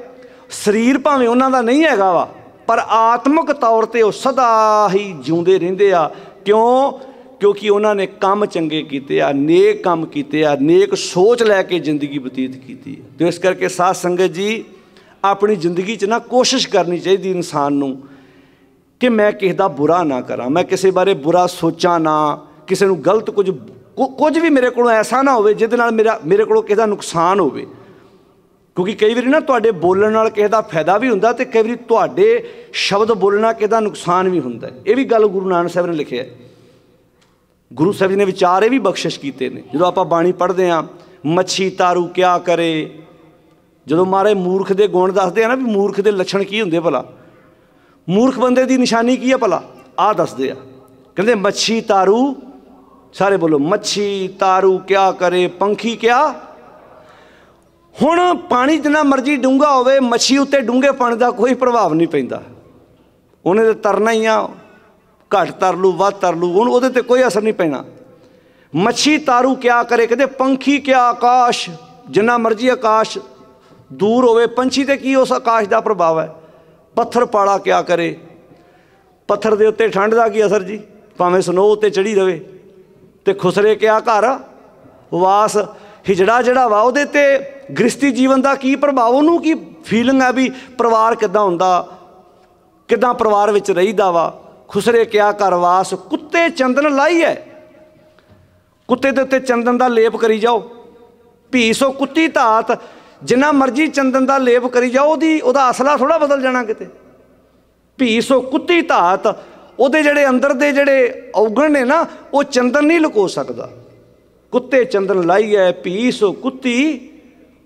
ਸਰੀਰ ਭਾਵੇਂ ਉਹਨਾਂ ਦਾ ਨਹੀਂ ਹੈਗਾ ਵਾ ਪਰ ਆਤਮਿਕ ਤੌਰ ਤੇ ਉਹ ਸਦਾ ਹੀ ਜਿਉਂਦੇ ਰਹਿੰਦੇ ਆ ਕਿਉਂ ਕਿਉਂਕਿ ਉਹਨਾਂ ਨੇ ਕੰਮ ਚੰਗੇ ਕੀਤੇ ਆ ਨੇਕ ਕੰਮ ਕੀਤੇ ਆ ਨੇਕ ਸੋਚ ਲੈ ਕੇ ਜ਼ਿੰਦਗੀ ਬਤੀਤ ਕੀਤੀ ਹੈ ਤੇ ਇਸ ਕਰਕੇ ਸਾਧ ਸੰਗਤ ਜੀ ਆਪਣੀ ਜ਼ਿੰਦਗੀ 'ਚ ਨਾ ਕੋਸ਼ਿਸ਼ ਕਰਨੀ ਚਾਹੀਦੀ ਇਨਸਾਨ ਨੂੰ ਕਿ ਮੈਂ ਕਿਸੇ ਦਾ ਬੁਰਾ ਨਾ ਕਰਾਂ ਮੈਂ ਕਿਸੇ ਬਾਰੇ ਬੁਰਾ ਸੋਚਾਂ ਨਾ ਕਿਸੇ ਨੂੰ ਗਲਤ ਕੁਝ ਕੁਝ ਵੀ ਮੇਰੇ ਕੋਲੋਂ ਐਸਾ ਨਾ ਹੋਵੇ ਜਿਹਦੇ ਨਾਲ ਮੇਰਾ ਮੇਰੇ ਕੋਲੋਂ ਕਿਸੇ ਦਾ ਨੁਕਸਾਨ ਹੋਵੇ ਕਿਉਂਕਿ ਕਈ ਵਾਰੀ ਨਾ ਤੁਹਾਡੇ ਬੋਲਣ ਨਾਲ ਕਿਸੇ ਦਾ ਫਾਇਦਾ ਵੀ ਹੁੰਦਾ ਤੇ ਕਈ ਵਾਰੀ ਤੁਹਾਡੇ ਸ਼ਬਦ ਬੋਲਣਾ ਕਿਸੇ ਦਾ ਨੁਕਸਾਨ ਵੀ ਹੁੰਦਾ ਇਹ ਵੀ ਗੱਲ ਗੁਰੂ ਨਾਨਕ ਸਾਹਿਬ ਨੇ ਲਿਖਿਆ ਗੁਰੂ ਸਾਹਿਬ ਜੀ ਨੇ ਵਿਚਾਰ ਇਹ ਵੀ ਬਖਸ਼ਿਸ਼ ਕੀਤੇ ਨੇ ਜਦੋਂ ਆਪਾਂ ਬਾਣੀ ਪੜ੍ਹਦੇ ਆਂ ਮੱਛੀ ਤਾਰੂ ਕਿਆ ਕਰੇ ਜਦੋਂ ਮਾਰੇ ਮੂਰਖ ਦੇ ਗੁਣ ਦੱਸਦੇ ਆ ਨਾ ਵੀ ਮੂਰਖ ਦੇ ਲੱਛਣ ਕੀ ਹੁੰਦੇ ਭਲਾ ਮੂਰਖ ਬੰਦੇ ਦੀ ਨਿਸ਼ਾਨੀ ਕੀ ਆ ਭਲਾ ਆ ਦੱਸਦੇ ਆ ਕਹਿੰਦੇ ਮੱਛੀ ਤਾਰੂ ਸਾਰੇ ਬੋਲੋ ਮੱਛੀ ਤਾਰੂ ਕਿਆ ਕਰੇ ਪੰਖੀ ਕਿਆ ਹੁਣ ਪਾਣੀ ਜਿੰਨਾ ਮਰਜ਼ੀ ਡੂੰਗਾ ਹੋਵੇ ਮੱਛੀ ਉੱਤੇ ਡੂੰਗੇ ਪਣ ਦਾ ਕੋਈ ਪ੍ਰਭਾਵ ਨਹੀਂ ਪੈਂਦਾ ਉਹਨੇ ਤੇ ਤਰਨਾ ਹੀ ਆ ਘੱਟ ਤਰ ਲੂ ਵੱਧ ਤਰ ਲੂ ਹੁਣ ਉਹਦੇ ਤੇ ਕੋਈ ਅਸਰ ਨਹੀਂ ਪੈਣਾ ਮੱਛੀ ਤਾਰੂ ਕਿਆ ਕਰੇ ਕਹਿੰਦੇ ਪੰਖੀ ਕਿਆ ਆਕਾਸ਼ ਜਿੰਨਾ ਮਰਜ਼ੀ ਆਕਾਸ਼ ਦੂਰ ਹੋਵੇ ਪੰਛੀ ਤੇ ਕੀ ਉਸ ਆਕਾਸ਼ ਦਾ ਪ੍ਰਭਾਵ ਹੈ ਪੱਥਰ ਪਾਲਾ ਕਿਆ ਕਰੇ ਪੱਥਰ ਦੇ ਉੱਤੇ ਠੰਡ ਦਾ ਕੀ ਅਸਰ ਜੀ ਭਾਵੇਂ ਸਨੋ ਉੱਤੇ ਚੜੀ ਰਵੇ ਤੇ ਖੁਸਰੇ ਕਿਆ ਘਰ ਵਾਸ ਹਿਜੜਾ ਜਿਹੜਾ ਵਾ ਉਹਦੇ ਤੇ ਗ੍ਰਸਤੀ ਜੀਵਨ ਦਾ ਕੀ ਪ੍ਰਭਾਵ ਉਹਨੂੰ ਕੀ ਫੀਲਿੰਗ ਆ ਵੀ ਪਰਿਵਾਰ ਕਿਦਾਂ ਹੁੰਦਾ ਕਿਦਾਂ ਪਰਿਵਾਰ ਵਿੱਚ ਰਹੀਦਾ ਵਾ ਖੁਸਰੇ ਕਿਆ ਘਰ ਵਾਸ ਕੁੱਤੇ ਚੰਦਨ ਲਾਈ ਹੈ ਕੁੱਤੇ ਦੇ ਉੱਤੇ ਚੰਦਨ ਦਾ ਲੇਪ ਕਰੀ ਜਾਓ ਭੀਸੋ ਕੁੱਤੀ ਧਾਤ ਜਿੰਨਾ ਮਰਜੀ ਚੰਦਨ ਦਾ ਲੇਪ ਕਰੀ ਜਾਓ ਉਹਦੀ ਉਹਦਾ ਅਸਲਾ ਥੋੜਾ ਬਦਲ ਜਾਣਾ ਕਿਤੇ ਭੀਸੋ ਕੁੱਤੀ ਧਾਤ ਉਹਦੇ ਜਿਹੜੇ ਅੰਦਰ ਦੇ ਜਿਹੜੇ ਔਗਣ ਨੇ ਨਾ ਉਹ ਚੰਦਨ ਨਹੀਂ ਲੁਕੋ ਸਕਦਾ ਕੁੱਤੇ ਚੰਦਨ ਪੀਸ ਉਹ ਕੁੱਤੀ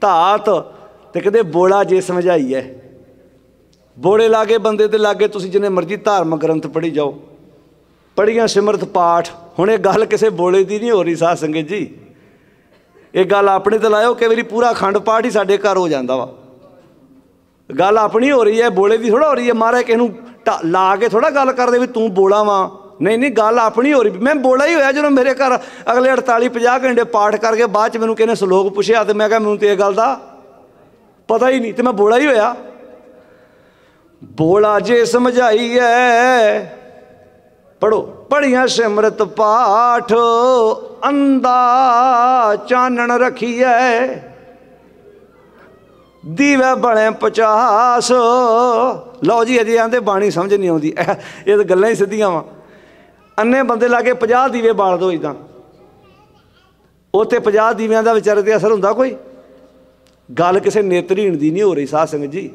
ਧਾਤ ਤੇ ਕਹਿੰਦੇ ਬੋਲਾ ਜੇ ਸਮਝਾਈਐ ਬੋੜੇ ਲਾਗੇ ਬੰਦੇ ਤੇ ਲਾਗੇ ਤੁਸੀਂ ਜਿੰਨੇ ਮਰਜ਼ੀ ਧਾਰਮਿਕ ਗ੍ਰੰਥ ਪੜ੍ਹੀ ਜਾਓ ਪੜੀਆਂ ਸਿਮਰਤ ਪਾਠ ਹੁਣ ਇਹ ਗੱਲ ਕਿਸੇ ਬੋਲੇ ਦੀ ਨਹੀਂ ਹੋ ਰਹੀ ਸਾਧ ਸੰਗਤ ਜੀ ਇਹ ਗੱਲ ਆਪਣੇ ਤੇ ਲਾਇਓ ਕਿ ਮੇਰੀ ਪੂਰਾ ਖੰਡ ਪਾਠ ਹੀ ਸਾਡੇ ਘਰ ਹੋ ਜਾਂਦਾ ਵਾ ਗੱਲ ਆਪਣੀ ਹੋ ਰਹੀ ਹੈ ਬੋਲੇ ਦੀ ਥੋੜਾ ਹੋ ਰਹੀ ਹੈ ਮਾਰੇ ਕਿਸ ਨੂੰ ਤਾਂ ਲਾ ਕੇ ਥੋੜਾ ਗੱਲ ਕਰਦੇ ਵੀ ਤੂੰ ਬੋਲਾ ਵਾ ਨਹੀਂ ਨਹੀਂ ਗੱਲ ਆਪਣੀ ਹੋ ਰਹੀ ਮੈਂ ਬੋਲਾ ਹੀ ਹੋਇਆ ਜਦੋਂ ਮੇਰੇ ਘਰ ਅਗਲੇ 48 50 ਘੰਟੇ ਪਾਠ ਕਰਕੇ ਬਾਅਦ ਚ ਮੈਨੂੰ ਕਿਹਨੇ ਸ਼ਲੋਕ ਪੁੱਛਿਆ ਤੇ ਮੈਂ ਕਿਹਾ ਮੈਨੂੰ ਤੇ ਇਹ ਗੱਲ ਦਾ ਪਤਾ ਹੀ ਨਹੀਂ ਤੇ ਮੈਂ ਬੋਲਾ ਹੀ ਹੋਇਆ ਬੋਲਾ ਜੇ ਸਮਝਾਈਏ ਪੜੋ ਪੜੀਆਂ ਸਿਮਰਤ ਪਾਠ ਅੰਦਾ ਚਾਨਣ ਰਖੀਐ ਦੀਵੇ ਬਣੇ 50 ਲਓ ਜੀ ਅਜੇ ਆਂਦੇ ਬਾਣੀ ਸਮਝ ਨਹੀਂ ਆਉਂਦੀ ਇਹ ਤਾਂ ਗੱਲਾਂ ਹੀ ਸਿੱਧੀਆਂ ਵਾ ਅੰਨੇ ਬੰਦੇ ਲਾ ਕੇ 50 ਦੀਵੇ ਬਾਲ ਦੋ ਇਦਾਂ ਉਤੇ 50 ਦੀਵਿਆਂ ਦਾ ਵਿਚਾਰੇ ਤੇ ਅਸਰ ਹੁੰਦਾ ਕੋਈ ਗੱਲ ਕਿਸੇ ਨੇਤਰੀਣ ਦੀ ਨਹੀਂ ਹੋ ਰਹੀ ਸਾਧ ਸੰਗਤ ਜੀ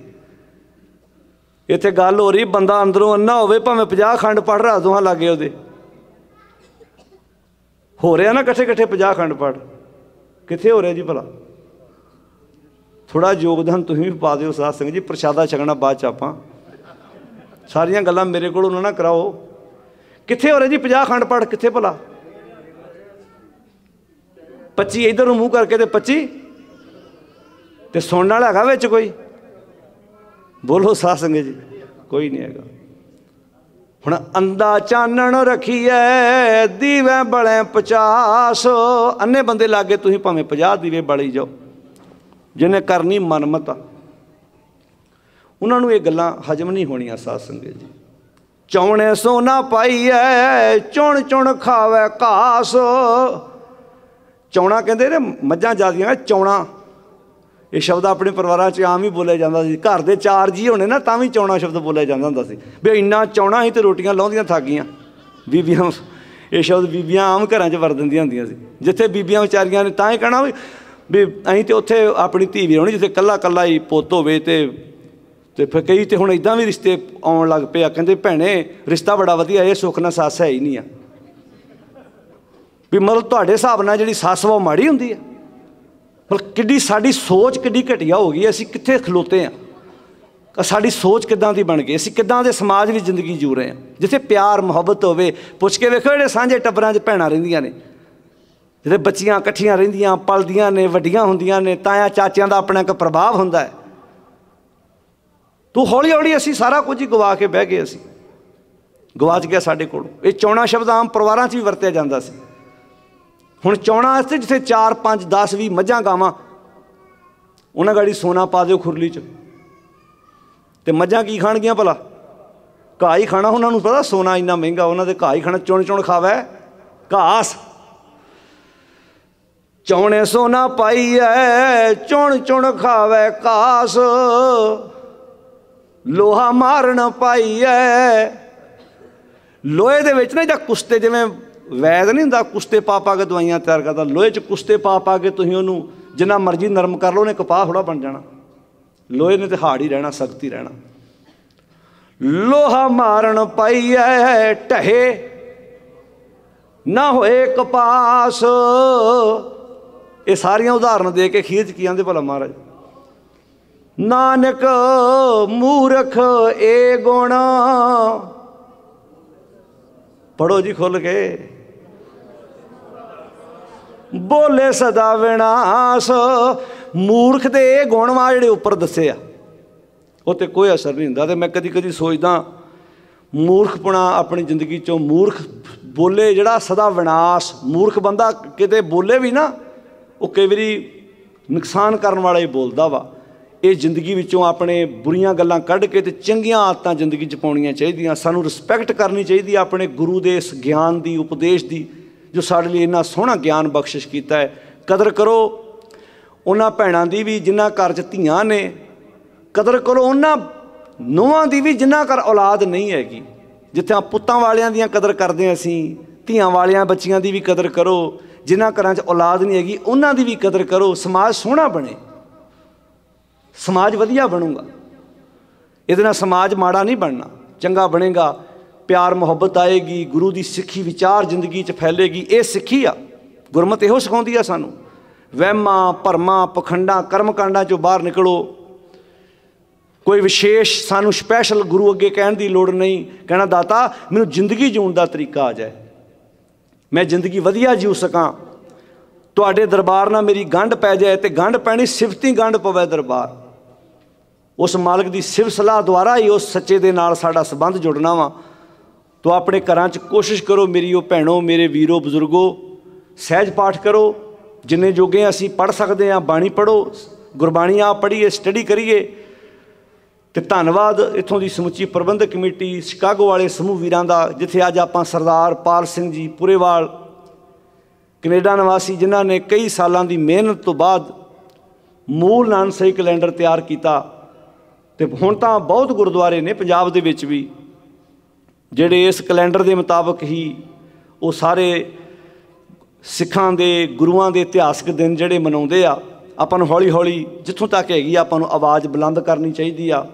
ਇੱਥੇ ਗੱਲ ਹੋ ਰਹੀ ਬੰਦਾ ਅੰਦਰੋਂ ਅੰਨਾ ਹੋਵੇ ਭਾਵੇਂ 50 ਖੰਡ ਪੜ ਰਹਾ ਦੋਹਾਂ ਲੱਗੇ ਉਹਦੇ ਹੋ ਰਿਹਾ ਨਾ ਇਕੱਠੇ ਇਕੱਠੇ 50 ਖੰਡ ਪੜ ਕਿੱਥੇ ਹੋ ਰਿਹਾ ਜੀ ਭਲਾ ਥੋੜਾ ਯੋਗਦਾਨ ਤੁਸੀਂ ਵੀ ਪਾ ਦਿਓ ਸਾਧ ਸੰਗਤ ਜੀ ਪ੍ਰਸ਼ਾਦਾ ਛਕਣਾ ਬਾਅਦ ਚ ਆਪਾਂ ਸਾਰੀਆਂ ਗੱਲਾਂ ਮੇਰੇ ਕੋਲ ਉਹਨਾਂ ਨਾ ਕਰਾਓ ਕਿੱਥੇ ਹੋ ਰਹੇ ਜੀ 50 ਖੰਡ ਪੜ ਕਿੱਥੇ ਭਲਾ 25 ਇਧਰ ਨੂੰ ਮੂੰਹ ਕਰਕੇ ਤੇ 25 ਤੇ ਸੁਣਨ ਵਾਲਾ ਹੈਗਾ ਵਿੱਚ ਕੋਈ ਬੋਲੋ ਸਾਧ ਸੰਗਤ ਜੀ ਕੋਈ ਨਹੀਂ ਹੈਗਾ ਹੁਣ ਅੰਦਾ ਚਾਨਣ ਰਖੀਏ ਦੀਵੇ ਬਲੇ 50 ਅੰਨੇ ਬੰਦੇ ਲਾਗੇ ਤੁਸੀਂ ਭਾਵੇਂ 50 ਦੀਵੇ ਬਲੇ ਜਾਓ ਜਿਹਨੇ ਕਰਨੀ ਮਨਮਤ ਉਹਨਾਂ ਨੂੰ ਇਹ ਗੱਲਾਂ ਹਜਮ ਨਹੀਂ ਹੋਣੀਆਂ ਸਾਧ ਸੰਗਤ ਜੀ ਚੌਣੇ ਸੋਨਾ ਪਾਈਐ ਚੁਣ ਚੁਣ ਖਾਵੇ ਘਾਸ ਚੌਣਾ ਕਹਿੰਦੇ ਨੇ ਮੱਝਾਂ ਜਾਂਦੀਆਂ ਚੌਣਾ ਇਹ ਸ਼ਬਦ ਆਪਣੇ ਪਰਿਵਾਰਾਂ 'ਚ ਆਮ ਹੀ ਬੋਲਿਆ ਜਾਂਦਾ ਸੀ ਘਰ ਦੇ ਚਾਰ ਜੀ ਹੋਣੇ ਨਾ ਤਾਂ ਵੀ ਚੌਣਾ ਸ਼ਬਦ ਬੋਲਿਆ ਜਾਂਦਾ ਹੁੰਦਾ ਸੀ ਵੀ ਇੰਨਾ ਚੌਣਾ ਹੀ ਤੇ ਰੋਟੀਆਂ ਲਾਉਂਦੀਆਂ ਥੱਕ ਗਈਆਂ ਬੀਬੀਆਂ ਇਹ ਸ਼ਬਦ ਬੀਬੀਆਂ ਆਮ ਘਰਾਂ 'ਚ ਵਰਦਿੰਦੀਆਂ ਹੁੰਦੀਆਂ ਸੀ ਜਿੱਥੇ ਬੀਬੀਆਂ ਵਿਚਾਰੀਆਂ ਨੇ ਤਾਂ ਹੀ ਕਹਿਣਾ ਵੀ ਵੀ ਅਸੀਂ ਤੇ ਉੱਥੇ ਆਪਣੀ ਧੀ ਵੀ ਰਹਿਣੀ ਜਿੱਥੇ ਕੱਲਾ ਕੱਲਾ ਹੀ ਪੁੱਤ ਹੋਵੇ ਤੇ ਤੇ ਫਿਰ ਕਈ ਤੇ ਹੁਣ ਇਦਾਂ ਵੀ ਰਿਸ਼ਤੇ ਆਉਣ ਲੱਗ ਪਏ ਆ ਕਹਿੰਦੇ ਭੈਣੇ ਰਿਸ਼ਤਾ ਬੜਾ ਵਧੀਆ ਇਹ ਸੁੱਖ ਨਾਲ ਸੱਸ ਹੈ ਹੀ ਨਹੀਂ ਆ ਵੀ ਮਤਲਬ ਤੁਹਾਡੇ ਹਿਸਾਬ ਨਾਲ ਜਿਹੜੀ ਸੱਸ ਵਾ ਮਾੜੀ ਹੁੰਦੀ ਆ ਪਰ ਕਿੱਡੀ ਸਾਡੀ ਸੋਚ ਕਿੱਡੀ ਘਟਿਆ ਹੋ ਗਈ ਅਸੀਂ ਕਿੱਥੇ ਖਲੋਤੇ ਆ ਸਾਡੀ ਸੋਚ ਕਿਦਾਂ ਦੀ ਬਣ ਗਈ ਅਸੀਂ ਕਿਦਾਂ ਦੇ ਸਮਾਜ ਵਿੱਚ ਜ਼ਿੰਦਗੀ ਜੂ ਰਹੇ ਆ ਜਿੱਥੇ ਪਿਆਰ ਮੁਹੱਬਤ ਹੋਵੇ ਪੁੱਛ ਕੇ ਵੇਖੋ ਜਿਹੜੇ ਸਾਂਝੇ ਟੱਬਰਾਂ 'ਚ ਭੈਣਾਂ ਰਹਿੰਦੀਆਂ ਨੇ ਜਿਹੜੇ ਬੱਚੀਆਂ ਇਕੱਠੀਆਂ ਰਹਿੰਦੀਆਂ ਪਲਦੀਆਂ ਨੇ ਵੱਡੀਆਂ ਹੁੰਦੀਆਂ ਨੇ ਤਾਇਆ ਚਾਚਿਆਂ ਦਾ ਆਪਣਾ ਇੱਕ ਪ੍ਰਭਾਵ ਹੁੰਦਾ ਹੈ ਤੂੰ ਹੌਲੀ ਹੌਲੀ ਅਸੀਂ ਸਾਰਾ ਕੁਝ ਹੀ ਗਵਾ ਕੇ ਬਹਿ ਗਏ ਅਸੀਂ ਗਵਾਚ ਗਿਆ ਸਾਡੇ ਕੋਲ ਇਹ ਚੌਣਾ ਸ਼ਬਦ ਆਮ ਪਰਿਵਾਰਾਂ 'ਚ ਵੀ ਵਰਤਿਆ ਜਾਂਦਾ ਸੀ ਹੁਣ ਚੌਣਾ ਵਾਸਤੇ ਜਿੱਥੇ 4 5 10 20 ਮੱਝਾਂ ਗਾਵਾਂ ਉਹਨਾਂ ਗਾੜੀ ਸੋਨਾ ਪਾ ਦਿਓ ਖੁਰਲੀ 'ਚ ਤੇ ਮੱਝਾਂ ਕੀ ਖਾਣਗੀਆਂ ਭਲਾ ਘਾਹ ਹੀ ਖਾਣਾ ਉਹਨਾਂ ਨੂੰ ਪਤਾ ਸੋਨਾ ਇੰਨਾ ਮਹਿੰਗਾ ਉਹਨਾਂ ਦੇ ਘਾਹ ਹੀ ਖਾਣਾ ਚੁਣ ਚੁਣ ਖਾਵੇ ਘਾਸ ਚੌਣੇ ਸੋਨਾ ਪਾਈਐ ਚੁਣ ਚੁਣ ਖਾਵੇ ਕਾਸ ਲੋਹਾ ਮਾਰਨ ਪਾਈਐ ਲੋਹੇ ਦੇ ਵਿੱਚ ਨਾ ਜਿਹੜਾ ਕੁਸਤੇ ਜਿਵੇਂ ਵੈਦ ਨਹੀਂ ਹੁੰਦਾ ਕੁਸਤੇ ਪਾ ਪਾ ਕੇ ਦਵਾਈਆਂ ਤਿਆਰ ਕਰਦਾ ਲੋਹੇ 'ਚ ਕੁਸਤੇ ਪਾ ਪਾ ਕੇ ਤੁਸੀਂ ਉਹਨੂੰ ਜਿੰਨਾ ਮਰਜ਼ੀ ਨਰਮ ਕਰ ਲਓ ਉਹਨੇ ਕਪਾਹ ਥੋੜਾ ਬਣ ਜਾਣਾ ਲੋਹੇ ਨੇ ਤੇ ਹਾੜ ਹੀ ਰਹਿਣਾ ਸਖਤੀ ਰਹਿਣਾ ਲੋਹਾ ਮਾਰਨ ਐ ਟਹੇ ਨਾ ਹੋਏ ਕਪਾਸ ਇਹ ਸਾਰੀਆਂ ਉਦਾਹਰਨ ਦੇ ਕੇ ਖੀਰ ਚ ਕੀ ਆਂਦੇ ਭਲਾ ਮਹਾਰਾਜ ਨਾਨਕ ਮੂਰਖ ਏ ਗੁਣ ਪੜੋ ਜੀ ਖੁੱਲ ਕੇ ਬੋਲੇ ਸਦਾ ਵਿਨਾਸ਼ ਮੂਰਖ ਦੇ ਇਹ ਗੁਣ ਵਾ ਜਿਹੜੇ ਉੱਪਰ ਦੱਸੇ ਆ ਉਹ ਤੇ ਕੋਈ ਅਸਰ ਨਹੀਂ ਹੁੰਦਾ ਤੇ ਮੈਂ ਕਦੀ ਕਦੀ ਸੋਚਦਾ ਮੂਰਖਪਣਾ ਆਪਣੀ ਜ਼ਿੰਦਗੀ ਚੋਂ ਮੂਰਖ ਬੋਲੇ ਜਿਹੜਾ ਸਦਾ ਵਿਨਾਸ਼ ਮੂਰਖ ਬੰਦਾ ਕਿਤੇ ਬੋਲੇ ਵੀ ਨਾ ਉਹ ਕਈ ਵਾਰੀ ਨੁਕਸਾਨ ਕਰਨ ਵਾਲਾ ਹੀ ਬੋਲਦਾ ਵਾ ਇਹ ਜ਼ਿੰਦਗੀ ਵਿੱਚੋਂ ਆਪਣੇ ਬੁਰੀਆਂ ਗੱਲਾਂ ਕੱਢ ਕੇ ਤੇ ਚੰਗੀਆਂ ਆਦਤਾਂ ਜ਼ਿੰਦਗੀ 'ਚ ਪਾਉਣੀਆਂ ਚਾਹੀਦੀਆਂ ਸਾਨੂੰ ਰਿਸਪੈਕਟ ਕਰਨੀ ਚਾਹੀਦੀ ਆਪਣੇ ਗੁਰੂ ਦੇ ਇਸ ਗਿਆਨ ਦੀ ਉਪਦੇਸ਼ ਦੀ ਜੋ ਸਾਡੇ ਲਈ ਇੰਨਾ ਸੋਹਣਾ ਗਿਆਨ ਬਖਸ਼ਿਸ਼ ਕੀਤਾ ਹੈ ਕਦਰ ਕਰੋ ਉਹਨਾਂ ਭੈਣਾਂ ਦੀ ਵੀ ਜਿਨ੍ਹਾਂ ਘਰ 'ਚ ਧੀਆਂ ਨੇ ਕਦਰ ਕਰੋ ਉਹਨਾਂ ਨੂੰਹਾਂ ਦੀ ਵੀ ਜਿਨ੍ਹਾਂ ਘਰ ਔਲਾਦ ਨਹੀਂ ਹੈਗੀ ਜਿੱਥੇ ਆ ਪੁੱਤਾਂ ਵਾਲਿਆਂ ਦੀਆਂ ਕਦਰ ਕਰਦੇ ਅਸੀਂ ਧੀਆਂ ਵਾਲਿਆਂ ਬੱਚੀਆਂ ਦੀ ਵੀ ਕਦਰ ਕਰੋ ਜਿਨ੍ਹਾਂ ਘਰਾਂ 'ਚ ਔਲਾਦ ਨਹੀਂ ਹੈਗੀ ਉਹਨਾਂ ਦੀ ਵੀ ਕਦਰ ਕਰੋ ਸਮਾਜ ਸੋਹਣਾ ਬਣੇ ਸਮਾਜ ਵਧੀਆ ਬਣੂਗਾ ਇਹਦੇ ਨਾਲ ਸਮਾਜ ਮਾੜਾ ਨਹੀਂ ਬਣਨਾ ਚੰਗਾ ਬਣੇਗਾ ਪਿਆਰ ਮੁਹੱਬਤ ਆਏਗੀ ਗੁਰੂ ਦੀ ਸਿੱਖੀ ਵਿਚਾਰ ਜ਼ਿੰਦਗੀ 'ਚ ਫੈਲੇਗੀ ਇਹ ਸਿੱਖੀ ਆ ਗੁਰਮਤ ਇਹੋ ਸਿਖਾਉਂਦੀ ਆ ਸਾਨੂੰ ਵਹਿਮਾਂ ਭਰਮਾਂ ਪਖੰਡਾਂ ਕਰਮਕਾਂਡਾਂ 'ਚੋਂ ਬਾਹਰ ਨਿਕਲੋ ਕੋਈ ਵਿਸ਼ੇਸ਼ ਸਾਨੂੰ ਸਪੈਸ਼ਲ ਗੁਰੂ ਅੱਗੇ ਕਹਿਣ ਦੀ ਲੋੜ ਨਹੀਂ ਕਹਿਣਾ ਦਾਤਾ ਮੈਨੂੰ ਜ਼ਿੰਦਗੀ ਜਿਉਣ ਦਾ ਤਰੀਕਾ ਆ ਜਾਏ ਮੈਂ ਜ਼ਿੰਦਗੀ ਵਧੀਆ ਜੀਉ ਸਕਾਂ ਤੁਹਾਡੇ ਦਰਬਾਰ ਨਾਲ ਮੇਰੀ ਗੰਢ ਪੈ ਜਾਏ ਤੇ ਗੰਢ ਪੈਣੀ ਸਿਫਤੀ ਗੰਢ ਪਵੇ ਦਰਬਾਰ ਉਸ ਮਾਲਕ ਦੀ ਸਿਫਤ ਸਲਾਹ ਦੁਆਰਾ ਹੀ ਉਸ ਸੱਚੇ ਦੇ ਨਾਲ ਸਾਡਾ ਸਬੰਧ ਜੁੜਨਾ ਵਾ ਤੋ ਆਪਣੇ ਘਰਾਂ 'ਚ ਕੋਸ਼ਿਸ਼ ਕਰੋ ਮੇਰੀ ਉਹ ਭੈਣੋ ਮੇਰੇ ਵੀਰੋ ਬਜ਼ੁਰਗੋ ਸਹਿਜ ਪਾਠ ਕਰੋ ਜਿੰਨੇ ਜੋਗੇ ਅਸੀਂ ਪੜ ਸਕਦੇ ਆ ਬਾਣੀ ਪੜੋ ਗੁਰਬਾਣੀ ਆ ਪੜੀਏ ਸਟੱਡੀ ਕਰੀਏ ਤੇ ਧੰਨਵਾਦ ਇਥੋਂ ਦੀ ਸਮੁੱਚੀ ਪ੍ਰਬੰਧਕ ਕਮੇਟੀ ਸ਼ਿਕਾਗੋ ਵਾਲੇ ਸਮੂਹ ਵੀਰਾਂ ਦਾ ਜਿੱਥੇ ਅੱਜ ਆਪਾਂ ਸਰਦਾਰ ਪਾਲ ਸਿੰਘ ਜੀ ਪੂਰੇਵਾਲ ਕੈਨੇਡਾ ਨਿਵਾਸੀ ਜਿਨ੍ਹਾਂ ਨੇ ਕਈ ਸਾਲਾਂ ਦੀ ਮਿਹਨਤ ਤੋਂ ਬਾਅਦ ਮੂਲ ਨਾਨਸਈ ਕੈਲੰਡਰ ਤਿਆਰ ਕੀਤਾ ਤੇ ਹੁਣ ਤਾਂ ਬਹੁਤ ਗੁਰਦੁਆਰੇ ਨੇ ਪੰਜਾਬ ਦੇ ਵਿੱਚ ਵੀ ਜਿਹੜੇ ਇਸ ਕੈਲੰਡਰ ਦੇ ਮੁਤਾਬਕ ਹੀ ਉਹ ਸਾਰੇ ਸਿੱਖਾਂ ਦੇ ਗੁਰੂਆਂ ਦੇ ਇਤਿਹਾਸਕ ਦਿਨ ਜਿਹੜੇ ਮਨਾਉਂਦੇ ਆ ਆਪਾਂ ਨੂੰ ਹੌਲੀ-ਹੌਲੀ ਜਿੱਥੋਂ ਤੱਕ ਹੈਗੀ ਆਪਾਂ ਨੂੰ ਆਵਾਜ਼ ਬੁਲੰਦ ਕਰਨੀ ਚਾਹੀਦੀ ਆ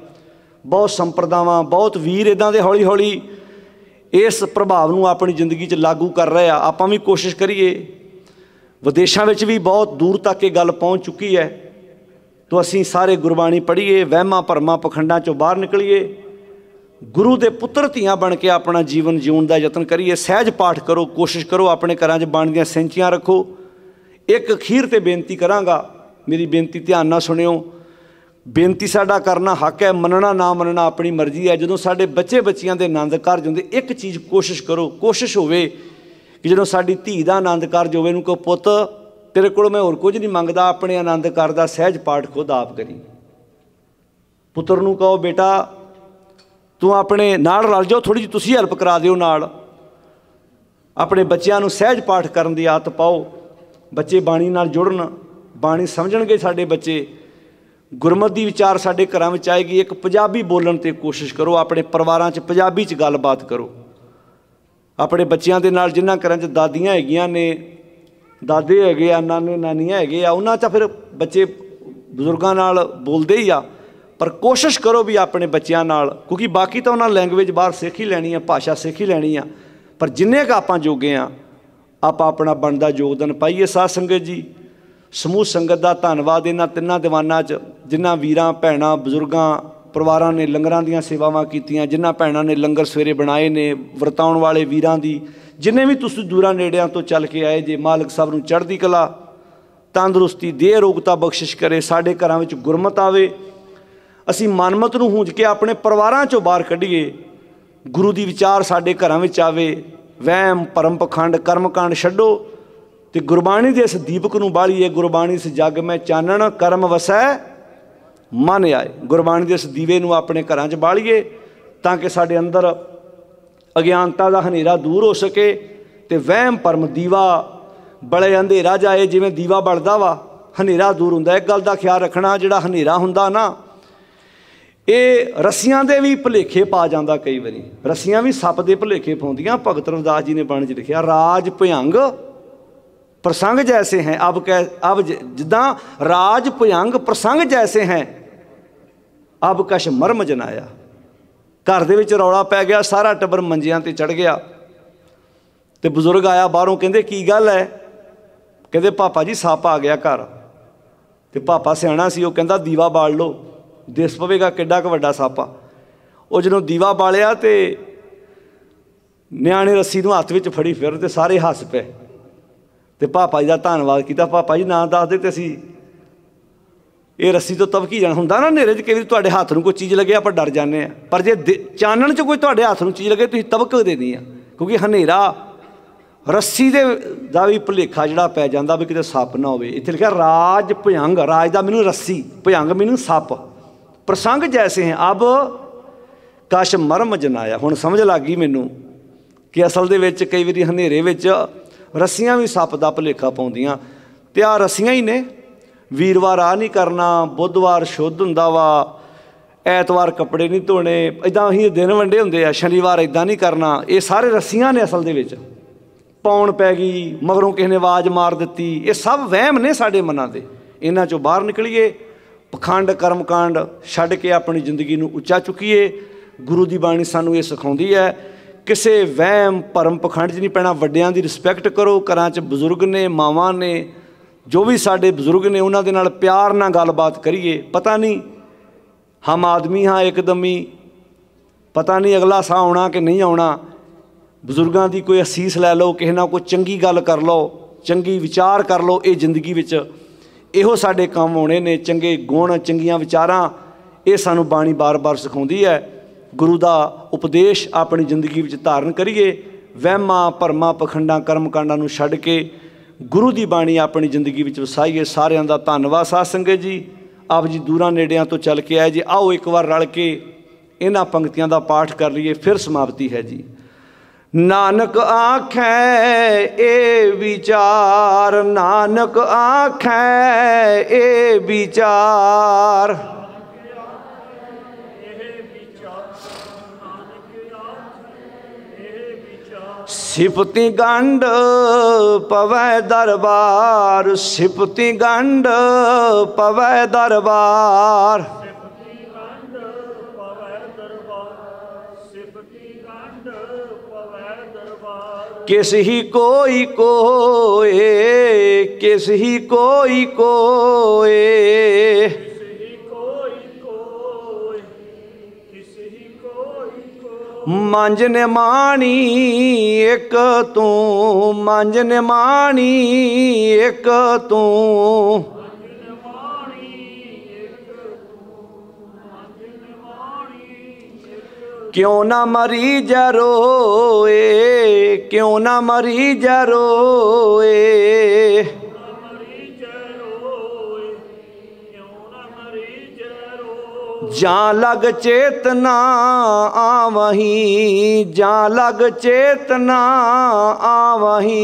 ਬਹੁਤ ਸੰਪਰਦਾਵਾਂ ਬਹੁਤ ਵੀਰ ਇਦਾਂ ਦੇ ਹੌਲੀ ਹੌਲੀ ਇਸ ਪ੍ਰਭਾਵ ਨੂੰ ਆਪਣੀ ਜ਼ਿੰਦਗੀ 'ਚ ਲਾਗੂ ਕਰ ਰਹੇ ਆ ਆਪਾਂ ਵੀ ਕੋਸ਼ਿਸ਼ ਕਰੀਏ ਵਿਦੇਸ਼ਾਂ ਵਿੱਚ ਵੀ ਬਹੁਤ ਦੂਰ ਤੱਕ ਇਹ ਗੱਲ ਪਹੁੰਚ ਚੁੱਕੀ ਹੈ ਤੋਂ ਅਸੀਂ ਸਾਰੇ ਗੁਰਬਾਣੀ ਪੜ੍ਹੀਏ ਵਹਿਮਾਂ ਭਰਮਾਂ ਪਖੰਡਾਂ 'ਚੋਂ ਬਾਹਰ ਨਿਕਲੀਏ ਗੁਰੂ ਦੇ ਪੁੱਤਰ ਧੀਆਂ ਬਣ ਕੇ ਆਪਣਾ ਜੀਵਨ ਜਿਉਣ ਦਾ ਯਤਨ ਕਰੀਏ ਸਹਿਜ ਪਾਠ ਕਰੋ ਕੋਸ਼ਿਸ਼ ਕਰੋ ਆਪਣੇ ਘਰਾਂ 'ਚ ਬਣਦੀਆਂ ਸੈਂਚੀਆਂ ਰੱਖੋ ਇੱਕ ਅਖੀਰ ਤੇ ਬੇਨਤੀ ਕਰਾਂਗਾ ਮੇਰੀ ਬੇਨਤੀ ਧਿਆਨ ਨਾਲ ਸੁਣਿਓ ਬੇਨਤੀ ਸਾਡਾ ਕਰਨਾ ਹੱਕ ਹੈ ਮੰਨਣਾ ਨਾ ਮੰਨਣਾ ਆਪਣੀ ਮਰਜ਼ੀ ਹੈ ਜਦੋਂ ਸਾਡੇ ਬੱਚੇ ਬੱਚੀਆਂ ਦੇ ਆਨੰਦ ਕਾਰਜ ਹੁੰਦੇ ਇੱਕ ਚੀਜ਼ ਕੋਸ਼ਿਸ਼ ਕਰੋ ਕੋਸ਼ਿਸ਼ ਹੋਵੇ ਕਿ ਜਦੋਂ ਸਾਡੀ ਧੀ ਦਾ ਆਨੰਦ ਕਾਰਜ ਹੋਵੇ ਨੂੰ ਕੋ ਪੁੱਤ ਤੇਰੇ ਕੋਲ ਮੈਂ ਹੋਰ ਕੁਝ ਨਹੀਂ ਮੰਗਦਾ ਆਪਣੇ ਆਨੰਦ ਕਾਰਜ ਦਾ ਸਹਿਜ ਪਾਠ ਖੁਦ ਆਪ ਕਰੀ ਪੁੱਤਰ ਨੂੰ ਕਹੋ ਬੇਟਾ ਤੂੰ ਆਪਣੇ ਨਾਲ ਰਲ ਜਾਓ ਥੋੜੀ ਜਿਹੀ ਤੁਸੀਂ ਹੈਲਪ ਕਰਾ ਦਿਓ ਨਾਲ ਆਪਣੇ ਬੱਚਿਆਂ ਨੂੰ ਸਹਿਜ ਪਾਠ ਕਰਨ ਦੀ ਆਦਤ ਪਾਓ ਬੱਚੇ ਬਾਣੀ ਨਾਲ ਜੁੜਨ ਬਾਣੀ ਸਮਝਣਗੇ ਸਾਡੇ ਬੱਚੇ ਗੁਰਮਤਿ ਵਿਚਾਰ ਸਾਡੇ ਘਰਾਂ ਵਿੱਚ ਆਏਗੀ ਇੱਕ ਪੰਜਾਬੀ ਬੋਲਣ ਤੇ ਕੋਸ਼ਿਸ਼ ਕਰੋ ਆਪਣੇ ਪਰਿਵਾਰਾਂ 'ਚ ਪੰਜਾਬੀ 'ਚ ਗੱਲਬਾਤ ਕਰੋ ਆਪਣੇ ਬੱਚਿਆਂ ਦੇ ਨਾਲ ਜਿਨ੍ਹਾਂ ਘਰਾਂ 'ਚ ਦਾਦੀਆਂ ਹੈਗੀਆਂ ਨੇ ਦਾਦੇ ਹੈਗੇ ਆ ਨਾਨੇ ਨਾਨੀਆਂ ਹੈਗੇ ਆ ਉਹਨਾਂ 'ਚ ਫਿਰ ਬੱਚੇ ਬਜ਼ੁਰਗਾਂ ਨਾਲ ਬੋਲਦੇ ਹੀ ਆ ਪਰ ਕੋਸ਼ਿਸ਼ ਕਰੋ ਵੀ ਆਪਣੇ ਬੱਚਿਆਂ ਨਾਲ ਕਿਉਂਕਿ ਬਾਕੀ ਤਾਂ ਉਹਨਾਂ ਲੈਂਗੁਏਜ ਬਾਹਰ ਸਿੱਖ ਹੀ ਲੈਣੀ ਆ ਭਾਸ਼ਾ ਸਿੱਖ ਹੀ ਲੈਣੀ ਆ ਪਰ ਜਿੰਨੇ ਕ ਆਪਾਂ ਜੋਗੇ ਆ ਆਪਾਂ ਆਪਣਾ ਬਣਦਾ ਯੋਗਦਾਨ ਪਾਈਏ ਸਾਧ ਸੰਗਤ ਜੀ ਸਮੂਹ ਸੰਗਤ ਦਾ ਧੰਨਵਾਦ ਇਹਨਾਂ ਤਿੰਨਾਂ ਦੀਵਾਨਾਂ 'ਚ ਜਿਨ੍ਹਾਂ ਵੀਰਾਂ ਭੈਣਾਂ ਬਜ਼ੁਰਗਾਂ ਪਰਿਵਾਰਾਂ ਨੇ ਲੰਗਰਾਂ ਦੀਆਂ ਸੇਵਾਵਾਂ ਕੀਤੀਆਂ ਜਿਨ੍ਹਾਂ ਭੈਣਾਂ ਨੇ ਲੰਗਰ ਸਵੇਰੇ ਬਣਾਏ ਨੇ ਵਰਤਾਉਣ ਵਾਲੇ ਵੀਰਾਂ ਦੀ ਜਿੰਨੇ ਵੀ ਤੁਸੀਂ ਦੂਰਾਂ ਨੇੜਿਆਂ ਤੋਂ ਚੱਲ ਕੇ ਆਏ ਜੇ ਮਾਲਕ ਸਾਹਿਬ ਨੂੰ ਚੜ੍ਹਦੀ ਕਲਾ ਤੰਦਰੁਸਤੀ ਦੇ ਰੋਗਤਾ ਬਖਸ਼ਿਸ਼ ਕਰੇ ਸਾਡੇ ਘਰਾਂ ਵਿੱਚ ਗੁਰਮਤ ਆਵੇ ਅਸੀਂ ਮਨਮਤ ਨੂੰ ਹੂੰਜ ਕੇ ਆਪਣੇ ਪਰਿਵਾਰਾਂ ਚੋਂ ਬਾਹਰ ਕੱਢੀਏ ਗੁਰੂ ਦੀ ਵਿਚਾਰ ਸਾਡੇ ਘਰਾਂ ਵਿੱਚ ਆਵੇ ਵਹਿਮ ਪਰਮ ਪਖੰਡ ਕਰਮਕਾਂਡ ਛੱਡੋ ਤੇ ਗੁਰਬਾਣੀ ਦੇ ਇਸ ਦੀਪਕ ਨੂੰ ਬਾਲੀਏ ਗੁਰਬਾਣੀ ਸੇ ਜਗ ਮੈਂ ਚਾਨਣ ਕਰਮ ਵਸੈ ਮਨ ਆਏ ਗੁਰਬਾਣੀ ਦੇ ਇਸ ਦੀਵੇ ਨੂੰ ਆਪਣੇ ਘਰਾਂ 'ਚ ਬਾਲੀਏ ਤਾਂ ਕਿ ਸਾਡੇ ਅੰਦਰ ਅਗਿਆਨਤਾ ਦਾ ਹਨੇਰਾ ਦੂਰ ਹੋ ਸਕੇ ਤੇ ਵਹਿਮ ਪਰਮ ਦੀਵਾ ਬੜੇ ਅੰਧੇਰਾ ਜਾਏ ਜਿਵੇਂ ਦੀਵਾ ਬਲਦਾ ਵਾ ਹਨੇਰਾ ਦੂਰ ਹੁੰਦਾ ਇੱਕ ਗੱਲ ਦਾ ਖਿਆਲ ਰੱਖਣਾ ਜਿਹੜਾ ਹਨੇਰਾ ਹੁੰਦਾ ਨਾ ਇਹ ਰਸੀਆਂ ਦੇ ਵੀ ਭਲੇਖੇ ਪਾ ਜਾਂਦਾ ਕਈ ਵਾਰੀ ਰਸੀਆਂ ਵੀ ਸੱਪ ਦੇ ਭਲੇਖੇ ਪਾਉਂਦੀਆਂ ਭਗਤ ਰਵਦਾਸ ਜੀ ਨੇ ਬਾਣੀ 'ਚ ਲਿਖਿਆ ਰਾਜ ਭਯੰਗ ਪ੍ਰਸੰਗ ਜੈਸੇ ਹੈ ਅਬ ਕੈ ਅਬ ਜਿੱਦਾਂ ਰਾਜ ਭਯੰਗ ਪ੍ਰਸੰਗ ਜੈਸੇ ਹੈ ਅਬ ਕਸ਼ ਮਰਮ ਜਨਾਇਆ ਘਰ ਦੇ ਵਿੱਚ ਰੌਲਾ ਪੈ ਗਿਆ ਸਾਰਾ ਟੱਬਰ ਮੰਜਿਆਂ ਤੇ ਚੜ ਗਿਆ ਤੇ ਬਜ਼ੁਰਗ ਆਇਆ ਬਾਹਰੋਂ ਕਹਿੰਦੇ ਕੀ ਗੱਲ ਹੈ ਕਹਿੰਦੇ ਪਾਪਾ ਜੀ ਸੱਪ ਆ ਗਿਆ ਘਰ ਤੇ ਪਾਪਾ ਸਿਆਣਾ ਸੀ ਉਹ ਕਹਿੰਦਾ ਦੀਵਾ ਬਾਲ ਲਓ ਦਿਸ ਪਵੇਗਾ ਕਿੱਡਾ ਕੁ ਵੱਡਾ ਸੱਪ ਆ ਉਹ ਜਦੋਂ ਦੀਵਾ ਬਾਲਿਆ ਤੇ ਨਿਆਣੇ ਰੱਸੀ ਨੂੰ ਹੱਥ ਵਿੱਚ ਫੜੀ ਫਿਰ ਤੇ ਸਾਰੇ ਹੱਸ ਪਏ ਤੇ ਪਾਪਾ ਜੀ ਦਾ ਧੰਨਵਾਦ ਕੀਤਾ ਪਾਪਾ ਜੀ ਨਾਂ ਦੱਸਦੇ ਤੇ ਅਸੀਂ ਇਹ ਰੱਸੀ ਤੋਂ ਤਵਕੀ ਜਾਣ ਹੁੰਦਾ ਨਾ ਹਨੇਰੇ 'ਚ ਕਈ ਵਾਰ ਤੁਹਾਡੇ ਹੱਥ ਨੂੰ ਕੋਈ ਚੀਜ਼ ਲੱਗੇ ਆਪਾਂ ਡਰ ਜਾਂਦੇ ਆ ਪਰ ਜੇ ਚਾਨਣ 'ਚ ਕੋਈ ਤੁਹਾਡੇ ਹੱਥ ਨੂੰ ਚੀਜ਼ ਲੱਗੇ ਤੁਸੀਂ ਤਵਕ ਦੇਣੀ ਆ ਕਿਉਂਕਿ ਹਨੇਰਾ ਰੱਸੀ ਦੇ ਦਾ ਵੀ ਭੁਲੇਖਾ ਜਿਹੜਾ ਪੈ ਜਾਂਦਾ ਵੀ ਕਿਤੇ ਸੱਪ ਨਾ ਹੋਵੇ ਇੱਥੇ ਲਿਖਿਆ ਰਾਜ ਭਯੰਗ ਰਾਜ ਦਾ ਮੈਨੂੰ ਰੱਸੀ ਭਯੰਗ ਮੈਨੂੰ ਸੱਪ ਪ੍ਰਸੰਗ ਜੈਸੇ ਹੈ ਅਬ ਕਸ਼ ਮਰਮ ਜਨਾਇਆ ਹੁਣ ਸਮਝ ਲੱਗੀ ਮੈਨੂੰ ਕਿ ਅਸਲ ਦੇ ਵਿੱਚ ਕਈ ਵਾਰੀ ਹਨੇਰੇ ਵਿੱਚ ਰੱਸੀਆਂ ਵੀ ਸੱਪ ਦਾ ਭਲੇਖਾ ਪਾਉਂਦੀਆਂ ਤੇ ਆ ਰੱਸੀਆਂ ਹੀ ਨੇ ਵੀਰਵਾਰ ਆ ਨਹੀਂ ਕਰਨਾ ਬੁੱਧਵਾਰ ਸ਼ੁੱਧ ਹੁੰਦਾ ਵਾ ਐਤਵਾਰ ਕੱਪੜੇ ਨਹੀਂ ਧੋਣੇ ਇਦਾਂ ਹੀ ਦਿਨ ਵੰਡੇ ਹੁੰਦੇ ਆ ਸ਼ਨੀਵਾਰ ਇਦਾਂ ਨਹੀਂ ਕਰਨਾ ਇਹ ਸਾਰੇ ਰੱਸੀਆਂ ਨੇ ਅਸਲ ਦੇ ਵਿੱਚ ਪਾਉਣ ਪੈ ਗਈ ਮਗਰੋਂ ਕਿਸੇ ਨੇ ਆਵਾਜ਼ ਮਾਰ ਦਿੱਤੀ ਇਹ ਸਭ ਵਹਿਮ ਨੇ ਸਾਡੇ ਮਨਾਂ ਦੇ ਇਹਨਾਂ ਚੋਂ ਬਾਹਰ ਨਿਕਲੀਏ ਪਖੰਡ ਕਰਮਕਾਂਡ ਛੱਡ ਕੇ ਆਪਣੀ ਜ਼ਿੰਦਗੀ ਨੂੰ ਉੱਚਾ ਚੁੱਕੀਏ ਗੁਰੂ ਦੀ ਬਾਣੀ ਸਾਨੂੰ ਇਹ ਸਿਖਾਉਂਦੀ ਹੈ ਕਿਸੇ ਵਹਿਮ ਭਰਮ ਪਖੰਡ 'ਚ ਨਹੀਂ ਪੈਣਾ ਵੱਡਿਆਂ ਦੀ ਰਿਸਪੈਕਟ ਕਰੋ ਘਰਾਂ 'ਚ ਬਜ਼ੁਰਗ ਨੇ ਮਾਵਾਂ ਨੇ ਜੋ ਵੀ ਸਾਡੇ ਬਜ਼ੁਰਗ ਨੇ ਉਹਨਾਂ ਦੇ ਨਾਲ ਪਿਆਰ ਨਾਲ ਗੱਲਬਾਤ ਕਰੀਏ ਪਤਾ ਨਹੀਂ ਹਮ ਆਦਮੀ ਹਾਂ ਇੱਕਦਮ ਹੀ ਪਤਾ ਨਹੀਂ ਅਗਲਾ ਸਾਹ ਆਉਣਾ ਕਿ ਨਹੀਂ ਆਉਣਾ ਬਜ਼ੁਰਗਾਂ ਦੀ ਕੋਈ ਅਸੀਸ ਲੈ ਲਓ ਕਿਸੇ ਨਾਲ ਕੋਈ ਚੰਗੀ ਗੱਲ ਕਰ ਲਓ ਚੰਗੀ ਵਿਚਾਰ ਕਰ ਲਓ ਇਹ ਜ਼ਿੰਦਗੀ ਵਿੱਚ ਇਹੋ ਸਾਡੇ ਕੰਮ ਆਉਣੇ ਨੇ ਚੰਗੇ ਗੁਣ ਚੰਗੀਆਂ ਵਿਚਾਰਾਂ ਇਹ ਸਾਨੂੰ ਬਾਣੀ ਬਾਰ-ਬਾਰ ਸਿਖਾਉਂਦੀ ਹੈ ਗੁਰੂ ਦਾ ਉਪਦੇਸ਼ ਆਪਣੀ ਜ਼ਿੰਦਗੀ ਵਿੱਚ ਧਾਰਨ ਕਰੀਏ ਵਹਿਮਾਂ ਭਰਮਾਂ ਪਖੰਡਾਂ ਕਰਮਕਾਂਡਾਂ ਨੂੰ ਛੱਡ ਕੇ ਗੁਰੂ ਦੀ ਬਾਣੀ ਆਪਣੀ ਜ਼ਿੰਦਗੀ ਵਿੱਚ ਵਸਾਈਏ ਸਾਰਿਆਂ ਦਾ ਧੰਨਵਾਦ ਸਾਧ ਸੰਗਤ ਜੀ ਆਪ ਜੀ ਦੂਰਾਂ ਨੇੜਿਆਂ ਤੋਂ ਚੱਲ ਕੇ ਆਏ ਜੀ ਆਓ ਇੱਕ ਵਾਰ ਰਲ ਕੇ ਇਹਨਾਂ ਪੰਕਤੀਆਂ ਦਾ ਪਾਠ ਕਰ ਲਈਏ ਫਿਰ ਸਮਾਪਤੀ ਹੈ ਜੀ ਨਾਨਕ ਆਖੈ ਏ ਵਿਚਾਰ ਨਾਨਕ ਆਖੈ ਏ ਵਿਚਾਰ ਸਿਫਤੀ ਗੰਢ ਪਵੈ ਦਰਬਾਰ ਸਿਫਤੀ ਗੰਢ ਪਵੈ ਦਰਬਾਰ ਕਿਸ ਹੀ ਕੋਈ ਕੋਏ ਕਿਸ ਹੀ ਕੋਈ ਕੋਏ ਮੰਜ ਨਿਮਾਣੀ ਇੱਕ ਤੂੰ ਮੰਜ ਨਿਮਾਣੀ ਇੱਕ ਤੂੰ ਕਿਉਂ ਨਾ ਮਰੀ ਜਾ ਰੋਏ ਕਿਉਂ ਨਾ ਮਰੀ ਜਾ ਰੋਏ ਜਾਂ ਲਗ ਚੇਤਨਾ ਆਵਹੀ ਜਾਂ ਲਗ ਚੇਤਨਾ ਆਵਹੀ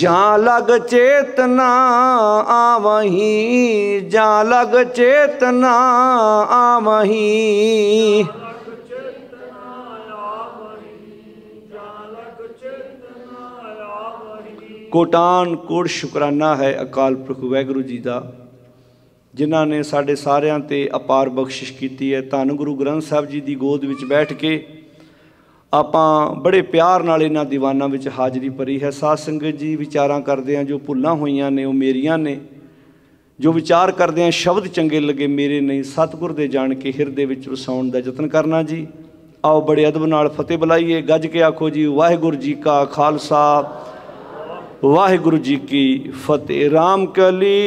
ਜਾਂ ਲਗ ਚੇਤਨਾ ਆਵਹੀ ਜਾਂ ਲਗ ਚੇਤਨਾ ਆਵਹੀ ਜਾਂ ਲਗ ਚੇਤਨਾ ਆਵਹੀ ਕੋਟਾਨ ਕੋਟ ਸ਼ੁਕਰਾਨਾ ਹੈ ਅਕਾਲ ਪੁਰਖ ਵਾਹਿਗੁਰੂ ਜੀ ਦਾ ਜਿਨ੍ਹਾਂ ਨੇ ਸਾਡੇ ਸਾਰਿਆਂ ਤੇ ਅਪਾਰ ਬਖਸ਼ਿਸ਼ ਕੀਤੀ ਹੈ ਧੰਨ ਗੁਰੂ ਗ੍ਰੰਥ ਸਾਹਿਬ ਜੀ ਦੀ ਗੋਦ ਵਿੱਚ ਬੈਠ ਕੇ ਆਪਾਂ ਬੜੇ ਪਿਆਰ ਨਾਲ ਇਹਨਾਂ ਦੀਵਾਨਾਂ ਵਿੱਚ ਹਾਜ਼ਰੀ ਭਰੀ ਹੈ ਸਾਧ ਸੰਗਤ ਜੀ ਵਿਚਾਰਾਂ ਕਰਦੇ ਆ ਜੋ ਭੁੱਲਾਂ ਹੋਈਆਂ ਨੇ ਉਹ ਮੇਰੀਆਂ ਨੇ ਜੋ ਵਿਚਾਰ ਕਰਦੇ ਆ ਸ਼ਬਦ ਚੰਗੇ ਲੱਗੇ ਮੇਰੇ ਨਹੀਂ ਸਤਿਗੁਰ ਦੇ ਜਾਣ ਕੇ ਹਿਰਦੇ ਵਿੱਚ ਵਸਾਉਣ ਦਾ ਯਤਨ ਕਰਨਾ ਜੀ ਆਓ ਬੜੇ ਅਦਬ ਨਾਲ ਫਤਿਹ ਬੁਲਾਈਏ ਗੱਜ ਕੇ ਆਖੋ ਜੀ ਵਾਹਿਗੁਰੂ ਜੀ ਕਾ ਖਾਲਸਾ ਵਾਹਿਗੁਰੂ ਜੀ ਕੀ ਫਤਿਹ RAM ਕਲੀ